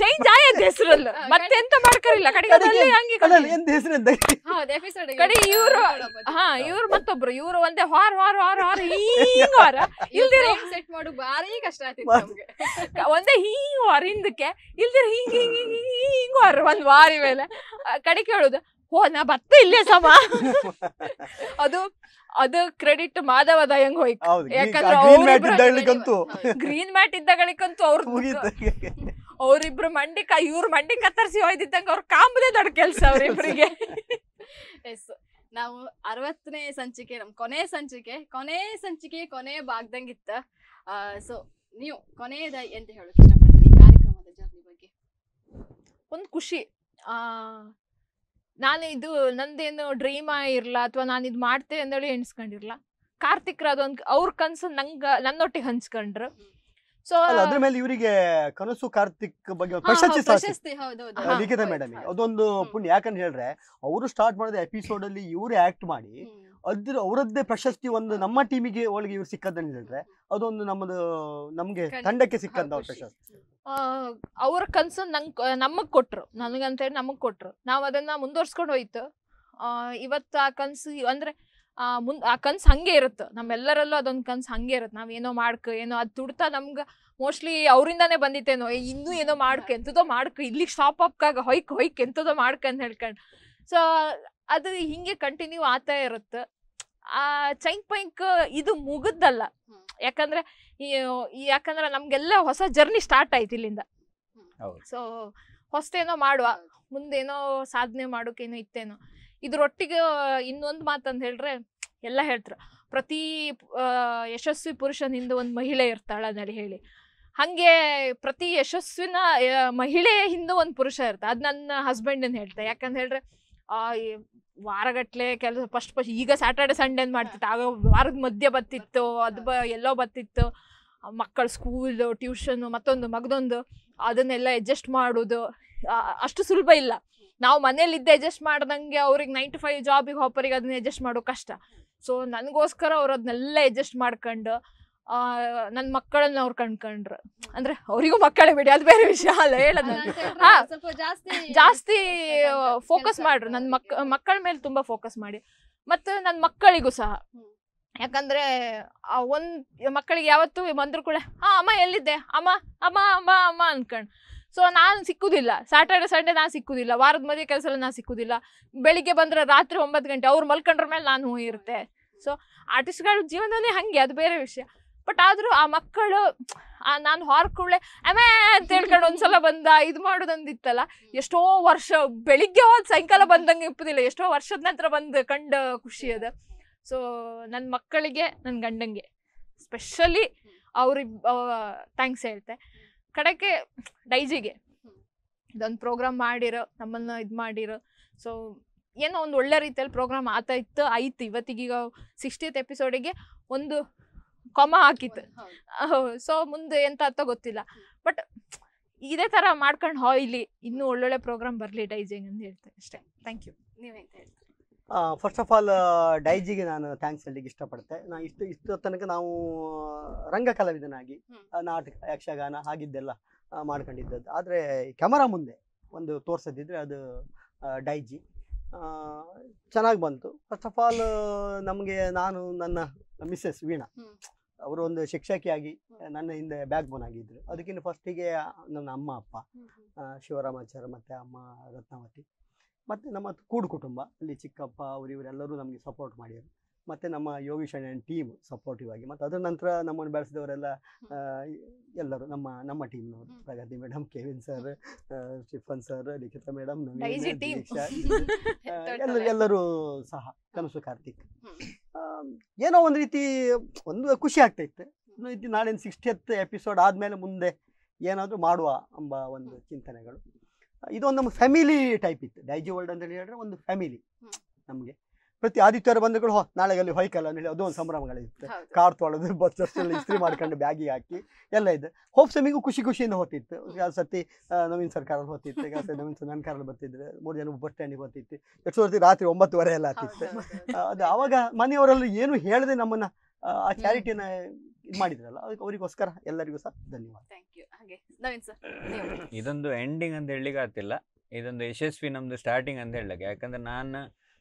ಚೇಂಜ್ ಆಯ್ತು ಹೆಸರಲ್ಲ ಮತ್ತೆ ಎಂತ ಮಾಡ್ಕರಿಲ್ಲ ಕಡೆಗೆ ಹೌದು ಹಂಗೆ ಕಡೆ ಇವರು ಹಾ ಇವ್ರು ಮತ್ತೊಬ್ರು ಇವರು ಒಂದೇ ಹಾರ್ ಹಾರ್ ಹಾರ್ ಹಾರ್ ಹೀಂಗ್ ಹಾರ ಇಲ್ದಿರ ಸೆಟ್ ಮಾಡು ಭಾರಿ ಕಷ್ಟ ಆಗ್ತಿತ್ತು ಒಂದೇ ಹೀಂಗ್ ವಾರ ಹಿಂದಕ್ಕೆ ಇಲ್ದಿರ ಹಿಂಗ್ ಹಿಂಗ್ ಹಿಂಗ್ ಹಿಂಗ್ ವಾರ ಒಂದ್ ವಾರಿ ಮೇಲೆ ಕಡೆ ಕೇಳುದು ಓ ನಾ ಬತ್ತ ಇಲ್ಲೇ ಸಮ ಅದು ಅದು ಕ್ರೆಡಿಟ್ ಮಾಧವ ದಯಂಗ್ ಹೋಯ್ತು ಗ್ರೀನ್ ಮ್ಯಾಟ್ ಇದ್ದಗಳಿಗಂತೂ ಅವ್ರ ಅವ್ರಿಬ್ರು ಮಂಡಿ ಇವ್ರ ಮಂಡಿ ಕತ್ತರಿಸಿ ಹೋಯ್ದಿದ್ದಂಗೆ ಅವ್ರ ಕಾಂಬದೇ ದೊಡ್ಡ ಕೆಲಸ ಅವ್ರಿಬ್ರಿಗೆ ಎಸ್ ನಾವು ಅರವತ್ತನೇ ಸಂಚಿಕೆ ನಮ್ ಕೊನೆ ಸಂಚಿಕೆ ಕೊನೆ ಸಂಚಿಕೆ ಕೊನೆ ಬಾಗ್ದಂಗಿತ್ತ ಸೊ ನೀವು ಕೊನೆಯದ ಎಂತ ಹೇಳೋಕೆ ಇಷ್ಟಪಡ್ತೀರಿ ಪಡ್ತೀನಿ ಕಾರ್ಯಕ್ರಮದ ಜರ್ನಿ ಬಗ್ಗೆ ಒಂದು ಖುಷಿ ನಾನು ಇದು ನಂದೇನು ಡ್ರೀಮಾ ಇರಲ್ಲ ಅಥವಾ ನಾನು ಇದು ಮಾಡ್ತೆ ಅಂದೇಳಿ ಎಣಿಸ್ಕೊಂಡಿರಲ್ಲ ಕಾರ್ತಿಕ್ ಅದೊಂದು ಅವ್ರ ಕನಸು ನಂಗ ನನ್ನೊಟ್ಟಿಗೆ ಹಂಚ್ಕೊಂಡ್ರು ಸೊ ಅದ್ರ ಮೇಲೆ ಇವರಿಗೆ ಕನಸು ಕಾರ್ತಿಕ್ ಬಗ್ಗೆ ಪ್ರಶಸ್ತಿ ಲಿಖಿತ ಮೇಡಮ್ ಅದೊಂದು ಪುಣ್ಯ ಯಾಕಂದ್ರೆ ಹೇಳ್ರೆ ಅವರು ಸ್ಟಾರ್ಟ್ ಮಾಡಿದ ಎಪಿಸೋಡ್ ಅಲ್ಲಿ ಇವರು ಆಕ್ಟ್ ಮಾಡಿ ಅದ್ರ ಅವರದ್ದೇ ಪ್ರಶಸ್ತಿ ಒಂದು ನಮ್ಮ ಟೀಮಿಗೆ ಒಳಗೆ ಇವ್ರು ಸಿಕ್ಕದಂತ ಹೇಳಿದ್ರೆ ಅದೊಂದು ನಮ್ಮದು ನಮ್ಗೆ ತಂಡಕ್ಕೆ ಸಿಕ್ಕಂತ ಪ್ರಶಸ್ತಿ ಅವ್ರ ಕನ್ಸು ನಂಗೆ ನಮಗೆ ಕೊಟ್ರು ನನಗಂತೇಳಿ ನಮಗೆ ಕೊಟ್ರು ನಾವು ಅದನ್ನ ಮುಂದುವರ್ಸ್ಕೊಂಡು ಹೋಯ್ತು ಇವತ್ತು ಆ ಕನ್ಸು ಅಂದ್ರೆ ಆ ಮುಂದ್ ಆ ಕನ್ಸು ಹಂಗೆ ಇರುತ್ತೆ ನಮ್ಮೆಲ್ಲರಲ್ಲೂ ಅದೊಂದು ಕನ್ಸು ಹಂಗೆ ಇರುತ್ತೆ ನಾವು ಏನೋ ಮಾಡ್ಕ ಏನೋ ಅದು ತುಡ್ತಾ ನಮ್ಗೆ ಮೋಸ್ಟ್ಲಿ ಅವರಿಂದಾನೆ ಬಂದಿತ್ತೇನೋ ಇನ್ನೂ ಏನೋ ಮಾಡ್ಕ ಎಂಥದೋ ಮಾಡ್ಕ ಇಲ್ಲಿ ಸ್ಟಾಪ್ ಅಪ್ಕಾಗ ಹೊಯ್ಕ್ ಹೊಯ್ಕ್ ಎಂಥದೋ ಮಾಡ್ಕ ಅಂತ ಹೇಳ್ಕೊಂಡ್ ಸೊ ಅದು ಹಿಂಗೆ ಕಂಟಿನ್ಯೂ ಆತ ಇರುತ್ತೆ ಆ ಚೈಂಕ್ ಪೈಂಕ್ ಇದು ಮುಗದ್ದಲ್ಲ ಯಾಕಂದ್ರೆ ಯಾಕಂದ್ರೆ ನಮ್ಗೆಲ್ಲ ಹೊಸ ಜರ್ನಿ ಸ್ಟಾರ್ಟ್ ಆಯ್ತು ಇಲ್ಲಿಂದ ಸೊ ಹೊಸ್ತೇನೋ ಮಾಡುವ ಮುಂದೇನೋ ಸಾಧನೆ ಮಾಡೋಕೇನೋ ಇತ್ತೇನೋ ಇದ್ರೊಟ್ಟಿಗೆ ಇನ್ನೊಂದು ಮಾತಂತ ಹೇಳ್ರೆ ಎಲ್ಲ ಹೇಳ್ತಾರೆ ಪ್ರತಿ ಯಶಸ್ವಿ ಪುರುಷನ ಹಿಂದೆ ಒಂದು ಮಹಿಳೆ ಇರ್ತಾಳೆ ಅನ್ನಲ್ಲಿ ಹೇಳಿ ಹಾಗೆ ಪ್ರತಿ ಯಶಸ್ವಿನ ಮಹಿಳೆಯ ಹಿಂದೆ ಒಂದು ಪುರುಷ ಇರ್ತ ಅದು ನನ್ನ ಹಸ್ಬೆಂಡನ್ನು ಹೇಳ್ತಾ ಯಾಕಂತ ಹೇಳಿದ್ರೆ ವಾರಗಟ್ಲೆ ಕೆಲಸ ಫಸ್ಟ್ ಫಸ್ಟ್ ಈಗ ಸ್ಯಾಟರ್ಡೆ ಸಂಡೇ ಅಂತ ಮಾಡ್ತಿತ್ತು ಆಗ ವಾರದ ಮಧ್ಯೆ ಬತ್ತಿತ್ತು ಅದು ಬ ಎಲ್ಲೋ ಬತ್ತಿತ್ತು ಮಕ್ಕಳು ಸ್ಕೂಲು ಟ್ಯೂಷನು ಮತ್ತೊಂದು ಮಗದೊಂದು ಅದನ್ನೆಲ್ಲ ಅಡ್ಜಸ್ಟ್ ಮಾಡೋದು ಅಷ್ಟು ಸುಲಭ ಇಲ್ಲ ನಾವು ಮನೇಲಿದ್ದ ಅಡ್ಜಸ್ಟ್ ಮಾಡ್ದಂಗೆ ಅವ್ರಿಗೆ ನೈನ್ ಟು ಫೈವ್ ಜಾಬಿಗೆ ಹೋಪರಿಗೆ ಅದನ್ನ ಅಡ್ಜಸ್ಟ್ ಮಾಡೋ ಕಷ್ಟ ಸೊ ನನಗೋಸ್ಕರ ಅವ್ರು ಅದನ್ನೆಲ್ಲ ಅಡ್ಜಸ್ಟ್ ಮಾಡ್ಕೊಂಡು ನನ್ನ ಮಕ್ಕಳನ್ನ ಅವ್ರು ಕಂಡ್ಕೊಂಡ್ರು ಅಂದ್ರೆ ಅವರಿಗೂ ಮಕ್ಕಳೇ ಬಿಡಿ ಅದು ಬೇರೆ ವಿಷಯ ಅಲ್ಲ ಸ್ವಲ್ಪ ಜಾಸ್ತಿ ಫೋಕಸ್ ಮಾಡ್ರು ನನ್ನ ಮಕ್ ಮಕ್ಕಳ ಮೇಲೆ ತುಂಬಾ ಫೋಕಸ್ ಮಾಡಿ ಮತ್ತು ನನ್ನ ಮಕ್ಕಳಿಗೂ ಸಹ ಯಾಕಂದ್ರೆ ಒಂದ್ ಮಕ್ಕಳಿಗೆ ಯಾವತ್ತೂ ಬಂದ್ರು ಕೂಡ ಹಾ ಅಮ್ಮ ಎಲ್ಲಿದ್ದೆ ಅಮ್ಮ ಅಮ್ಮ ಅಮ್ಮ ಅಮ್ಮ ಅನ್ಕಂಡ್ ಸೊ ನಾನು ಸಿಕ್ಕುದಿಲ್ಲ ಸ್ಯಾಟರ್ಡೆ ಸಂಡೇ ನಾನು ಸಿಕ್ಕುದಿಲ್ಲ ವಾರದ ಮದುವೆ ಕೆಲಸ ನಾನು ಸಿಕ್ಕುದಿಲ್ಲ ಬೆಳಿಗ್ಗೆ ಬಂದ್ರೆ ರಾತ್ರಿ ಒಂಬತ್ತು ಗಂಟೆ ಅವ್ರು ಮಲ್ಕೊಂಡ್ರ ಮೇಲೆ ನಾನು ಇರುತ್ತೆ ಸೊ ಆರ್ಟಿಸ್ಟ್ಗಳ ಜೀವನನೇ ಹಂಗೆ ಅದು ಬೇರೆ ವಿಷಯ ಬಟ್ ಆದರೂ ಆ ಮಕ್ಕಳು ನಾನು ಹಾರ್ಕೊಳ್ಳೆ ಅಮೇ ಅಂತ ಹೇಳ್ಕೊಂಡು ಒಂದ್ಸಲ ಬಂದ ಇದು ಮಾಡೋದೊಂದಿತ್ತಲ್ಲ ಎಷ್ಟೋ ವರ್ಷ ಬೆಳಿಗ್ಗೆ ಹೋದ್ ಸಾಯಂಕಾಲ ಬಂದಂಗೆ ಇಪ್ಪುದಿಲ್ಲ ಎಷ್ಟೋ ವರ್ಷದ ನಂತರ ಬಂದು ಕಂಡ ಖುಷಿ ಅದ ಸೊ ನನ್ನ ಮಕ್ಕಳಿಗೆ ನನ್ನ ಗಂಡಂಗೆ ಸ್ಪೆಷಲಿ ಅವ್ರಿ ಥ್ಯಾಂಕ್ಸ್ ಹೇಳ್ತೆ ಕಡೆಗೆ ಡೈಜಿಗೆ ಇದೊಂದು ಪ್ರೋಗ್ರಾಮ್ ಮಾಡಿರೋ ನಮ್ಮನ್ನ ಇದು ಮಾಡಿರೋ ಸೊ ಏನೋ ಒಂದು ಒಳ್ಳೆ ರೀತಿಯಲ್ಲಿ ಪ್ರೋಗ್ರಾಮ್ ಆತ ಇತ್ತು ಆಯ್ತು ಇವತ್ತಿಗೀಗ ಸಿಕ್ಸ್ಟೀತ್ ಎಪಿಸೋಡಿಗೆ ಒಂದು ಕೊಮ ಹಾಕಿತ್ತು ಸೊ ಮುಂದೆ ಎಂತ ಅಂತ ಗೊತ್ತಿಲ್ಲ ಬಟ್ ಇದೇ ತರ ಮಾಡ್ಕೊಂಡು ಹೋಯ್ಲಿ ಇಲ್ಲಿ ಇನ್ನೂ ಒಳ್ಳೊಳ್ಳೆ ಪ್ರೋಗ್ರಾಮ್ ಬರಲಿ ಡೈಜಿಂಗ್ ಅಂತ ಹೇಳ್ತೇನೆ ಅಷ್ಟೇ ಥ್ಯಾಂಕ್ ಯು ನೀವೇ ಫಸ್ಟ್ ಆಫ್ ಆಲ್ ಡೈಜಿಗೆ ನಾನು ಥ್ಯಾಂಕ್ಸ್ ಹೇಳಲಿಕ್ಕೆ ಇಷ್ಟಪಡ್ತೆ ನಾ ಇಷ್ಟು ಇಷ್ಟು ತನಕ ನಾವು ರಂಗ ಕಲಾವಿದನಾಗಿ ನಾಟಕ ಯಕ್ಷಗಾನ ಹಾಗಿದ್ದೆಲ್ಲ ಮಾಡ್ಕೊಂಡಿದ್ದದ್ದು ಆದರೆ ಕ್ಯಾಮರಾ ಮುಂದೆ ಒಂದು ತೋರಿಸದಿದ್ರೆ ಅದು ಡೈಜಿ ಚೆನ್ನಾಗಿ ಬಂತು ಫಸ್ಟ್ ಆಫ್ ಆಲ್ ನಮಗೆ ನಾನು ನನ್ನ ಮಿಸ್ಸಸ್ ವೀಣಾ ಅವರು ಒಂದು ಶಿಕ್ಷಕಿಯಾಗಿ ನನ್ನ ಹಿಂದೆ ಬ್ಯಾಕ್ ಬೋನ್ ಆಗಿದ್ರು ಅದಕ್ಕಿಂತ ಫಸ್ಟಿಗೆ ನನ್ನ ಅಮ್ಮ ಅಪ್ಪ ಶಿವರಾಮಾಚಾರ್ಯ ಮತ್ತು ಅಮ್ಮ ರತ್ನಾವತಿ ಮತ್ತು ನಮ್ಮ ಕೂಡು ಕುಟುಂಬ ಅಲ್ಲಿ ಚಿಕ್ಕಪ್ಪ ಅವರು ಇವರೆಲ್ಲರೂ ನಮಗೆ ಸಪೋರ್ಟ್ ಮಾಡಿದರು ಮತ್ತು ನಮ್ಮ ಯೋಗೀಶ್ ಅಣ್ಣ ಟೀಮ್ ಸಪೋರ್ಟಿವ್ ಆಗಿ ಮತ್ತು ಅದರ ನಂತರ ನಮ್ಮನ್ನು ಬೆಳೆಸಿದವರೆಲ್ಲ ಎಲ್ಲರೂ ನಮ್ಮ ನಮ್ಮ ಟೀಮ್ನವರು Pragathi madam Kevin sir Stephen sir Likhitha madam Naveen ಎಲ್ಲರೂ ಎಲ್ಲರೂ ಸಹ ಕನಸು ಕಾರ್ತಿಕ್ ಏನೋ ಒಂದು ರೀತಿ ಒಂದು ಖುಷಿ ಆಗ್ತಾ ಇತ್ತು ಇದು ನಾಳೆನ ಸಿಕ್ಸ್ಟಿಯತ್ ಎಪಿಸೋಡ್ ಆದಮೇಲೆ ಮುಂದೆ ಏನಾದರೂ ಮಾಡುವ ಎಂಬ ಒಂದು ಚಿಂತನೆಗಳು ಇದೊಂದು ನಮ್ಮ ಫ್ಯಾಮಿಲಿ ಟೈಪ್ ಇತ್ತು ಡೈಜಿ ವರ್ಲ್ಡ್ ಅಂತೇಳಿ ಹೇಳಿದ್ರೆ ಒಂದು ಫ್ಯಾಮಿಲಿ ನಮಗೆ ಪ್ರತಿ ಆದಿತ್ಯವಾರ ಬಂದಗಳು ನಾಳೆ ಅಲ್ಲಿ ವೈಕಲ್ ಅಂತ ಹೇಳಿ ಅದು ಒಂದು ಸಂಭ್ರಮಗಳಿರುತ್ತೆ ಕಾರ್ ತೊಳೆದು ಬಸ್ ಇಸ್ತ್ರಿ ಮಾಡ್ಕೊಂಡು ಬ್ಯಾಗಿ ಹಾಕಿ ಎಲ್ಲ ಇದೆ ಹೋಪ್ ಸಮಿಗೂ ಖುಷಿ ಖುಷಿಯಿಂದ ಹೋಗ್ತಿತ್ತು ಸತಿ ನವೀನ್ ಸರ್ಕಾರಲ್ಲಿ ಹೋಗ್ತಿತ್ತು ಯಾಕೆ ನವೀನ್ ನನ್ನ ಕಾರಲ್ಲಿ ಬರ್ತಿದ್ರೆ ಮೂರು ಜನ ಬಸ್ ಸ್ಟ್ಯಾಂಡಿಗೆ ಹೋಗ್ತಿತ್ತು ಎಷ್ಟು ಸರ್ತಿ ರಾತ್ರಿ ಒಂಬತ್ತುವರೆ ಎಲ್ಲ ಆಗ್ತಿತ್ತು ಅದು ಆವಾಗ ಮನೆಯವರೆಲ್ಲ ಏನು ಹೇಳದೆ ನಮ್ಮನ್ನ ಆ ಚಾರಿಟಿನ ಇದು ಮಾಡಿದ್ರಲ್ಲ ಅದಕ್ಕೆ ಅವರಿಗೋಸ್ಕರ ಎಲ್ಲರಿಗೂ ಸಹ ಧನ್ಯವಾದ ಇದೊಂದು ಎಂಡಿಂಗ್ ಅಂತ ಹೇಳಲಿಕ್ಕೆ ಆಗ್ತಿಲ್ಲ ಇದೊಂದು ಯಶಸ್ವಿ ನಮ್ದು ಸ್ಟಾರ್ಟಿಂಗ್ ಅಂತ ಹೇಳಕ್ಕೆ ಯಾಕಂದ್ರೆ ನಾನು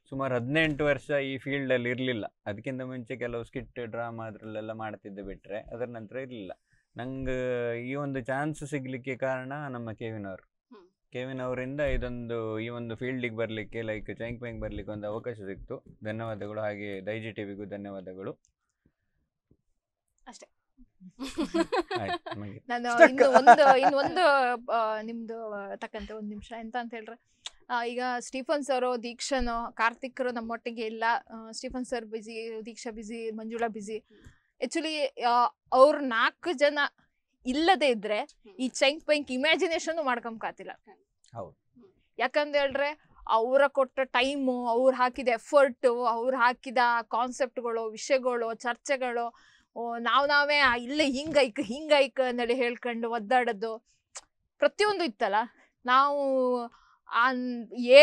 ಸುಮಾರು ಹದಿನೆಂಟು ವರ್ಷ ಈ ಫೀಲ್ಡ್ ಅಲ್ಲಿ ಇರಲಿಲ್ಲ ಅದಕ್ಕಿಂತ ಮುಂಚೆ ಕೆಲವು ಸ್ಕಿಟ್ ಡ್ರಾಮಾ ಅದರಲ್ಲೆಲ್ಲ ಮಾಡ್ತಿದ್ದೆ ಬಿಟ್ಟರೆ ಅದರ ನಂತರ ಇರಲಿಲ್ಲ ನಂಗೆ ಈ ಒಂದು ಚಾನ್ಸ್ ಸಿಗ್ಲಿಕ್ಕೆ ಕಾರಣ ನಮ್ಮ ಕೆವಿನ್ ಅವರು ಕೆವಿನ್ ಅವರಿಂದ ಇದೊಂದು ಈ ಒಂದು ಫೀಲ್ಡಿಗೆ ಬರಲಿಕ್ಕೆ ಲೈಕ್ ಚೈಂಕ್ ಪ್ಯಾಂಕ್ ಬರಲಿಕ್ಕೆ ಒಂದು ಅವಕಾಶ ಸಿಕ್ತು ಧನ್ಯವಾದಗಳು ಹಾಗೆ ದೈಜಿ ಟಿವಿಗೂ ಧನ್ಯವಾದಗಳು ಅಷ್ಟೇ ನಾನು ಇನ್ನು ಒಂದು ಇನ್ನೊಂದು ನಿಮ್ದು ತಕ್ಕಂತ ಒಂದು ನಿಮಿಷ ಎಂತ ಅಂತ ಹೇಳ್ರೆ ಈಗ ಸ್ಟೀಫನ್ ಸರ್ ದೀಕ್ಷನ್ ಕಾರ್ತಿಕ್ರು ನಮ್ಮೊಟ್ಟಿಗೆ ಇಲ್ಲ Stephen sir busy Deeksha busy Manjula busy actually ಅವ್ರ ನಾಲ್ಕು ಜನ ಇಲ್ಲದೆ ಇದ್ರೆ ಈ ಚಂಕ್ ಪೈಂಕ್ ಇಮ್ಯಾಜಿನೇಷನ್ ಮಾಡ್ಕೊಂಬಕಾತಿಲ್ಲ ಯಾಕಂತ ಹೇಳ್ರೆ ಅವರ ಕೊಟ್ಟ ಟೈಮು ಅವ್ರು ಹಾಕಿದ ಎಫರ್ಟು ಅವ್ರು ಹಾಕಿದ ಕಾನ್ಸೆಪ್ಟ್ಗಳು ವಿಷಯಗಳು ಚರ್ಚೆಗಳು ನಾವು ನಾವೇ ಇಲ್ಲ ಹಿಂಗೈಕ್ ಹಿಂಗೈಕ್ ಅಂದೇಳಿ ಹೇಳ್ಕೊಂಡು ಒದ್ದಾಡೋದು ಪ್ರತಿಯೊಂದು ಇತ್ತಲ್ಲ ನಾವು ಆ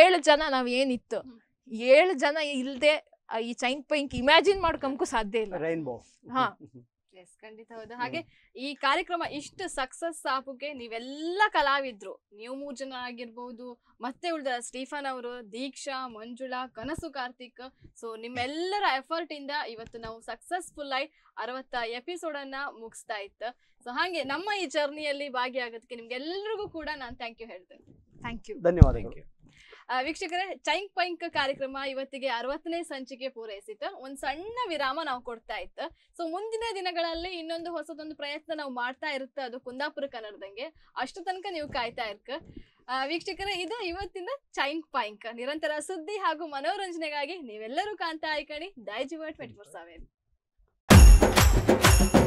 ಏಳು ಜನ ನಾವ್ ಏನಿತ್ತು ಏಳು ಜನ ಇಲ್ದೆ ಈ ಚೈನ್ ಪೈಂಕ್ ಇಮ್ಯಾಜಿನ್ ಮಾಡ್ಕೊಂಬು ಸಾಧ್ಯ ಇಲ್ಲ ರೈನ್ಬೋ ಹಾ ಎಸ್ ಖಂಡಿತ ಹೌದು ಹಾಗೆ ಈ ಕಾರ್ಯಕ್ರಮ ಇಷ್ಟು ಸಕ್ಸಸ್ ಸಾಪುಗೆ ನೀವೆಲ್ಲ ಕಲಾವಿದ್ರು ನೀವು ಮೂರು ಜನ ಆಗಿರ್ಬಹುದು ಮತ್ತೆ ಉಳಿದ ಸ್ಟೀಫನ್ ಅವರು ದೀಕ್ಷಾ ಮಂಜುಳಾ ಕನಸು ಕಾರ್ತಿಕ್ ಸೊ ನಿಮ್ಮೆಲ್ಲರ ಎಫರ್ಟ್ ಇಂದ ಇವತ್ತು ನಾವು ಸಕ್ಸಸ್ಫುಲ್ ಆಗಿ ಅರವತ್ತ ಎಪಿಸೋಡ್ ಅನ್ನ ಮುಗಿಸ್ತಾ ಇತ್ತು ಸೊ ಹಾಗೆ ನಮ್ಮ ಈ ಜರ್ನಿಯಲ್ಲಿ ಭಾಗಿಯಾಗೋದಕ್ಕೆ ನಿಮ್ಗೆಲ್ರಿಗೂ ಕೂಡ ನಾನು ಥ್ಯಾಂಕ್ ಯು ಹೇಳ್ತೇನೆ ಥ್ಯಾಂಕ್ ಯು ಧನ್ಯವಾದಗಳು ವೀಕ್ಷಕರೇ ಚೈಂಕ್ ಪೈಂಕ್ ಕಾರ್ಯಕ್ರಮ ಇವತ್ತಿಗೆ ಅರವತ್ತನೇ ಸಂಚಿಕೆ ಪೂರೈಸಿತ್ತು ಒಂದ್ ಸಣ್ಣ ವಿರಾಮ ನಾವು ಕೊಡ್ತಾ ಇತ್ತು ಸೊ ಮುಂದಿನ ದಿನಗಳಲ್ಲಿ ಇನ್ನೊಂದು ಹೊಸದೊಂದು ಪ್ರಯತ್ನ ನಾವು ಮಾಡ್ತಾ ಇರುತ್ತೆ ಅದು ಕುಂದಾಪುರ ಕನ್ನಡದಂಗೆ ಅಷ್ಟು ತನಕ ನೀವು ಕಾಯ್ತಾ ಇರ್ಕ ವೀಕ್ಷಕರೇ ಇದು ಇವತ್ತಿನ ಚೈಂಕ್ ಪೈಂಕ್ ನಿರಂತರ ಸುದ್ದಿ ಹಾಗೂ ಮನೋರಂಜನೆಗಾಗಿ ನೀವೆಲ್ಲರೂ ಕಾಣ್ತಾ ಐಕಣಿ ಡೈಜಿವರ್ಟ್ ಟ್ವೆಂಟಿ ಫೋರ್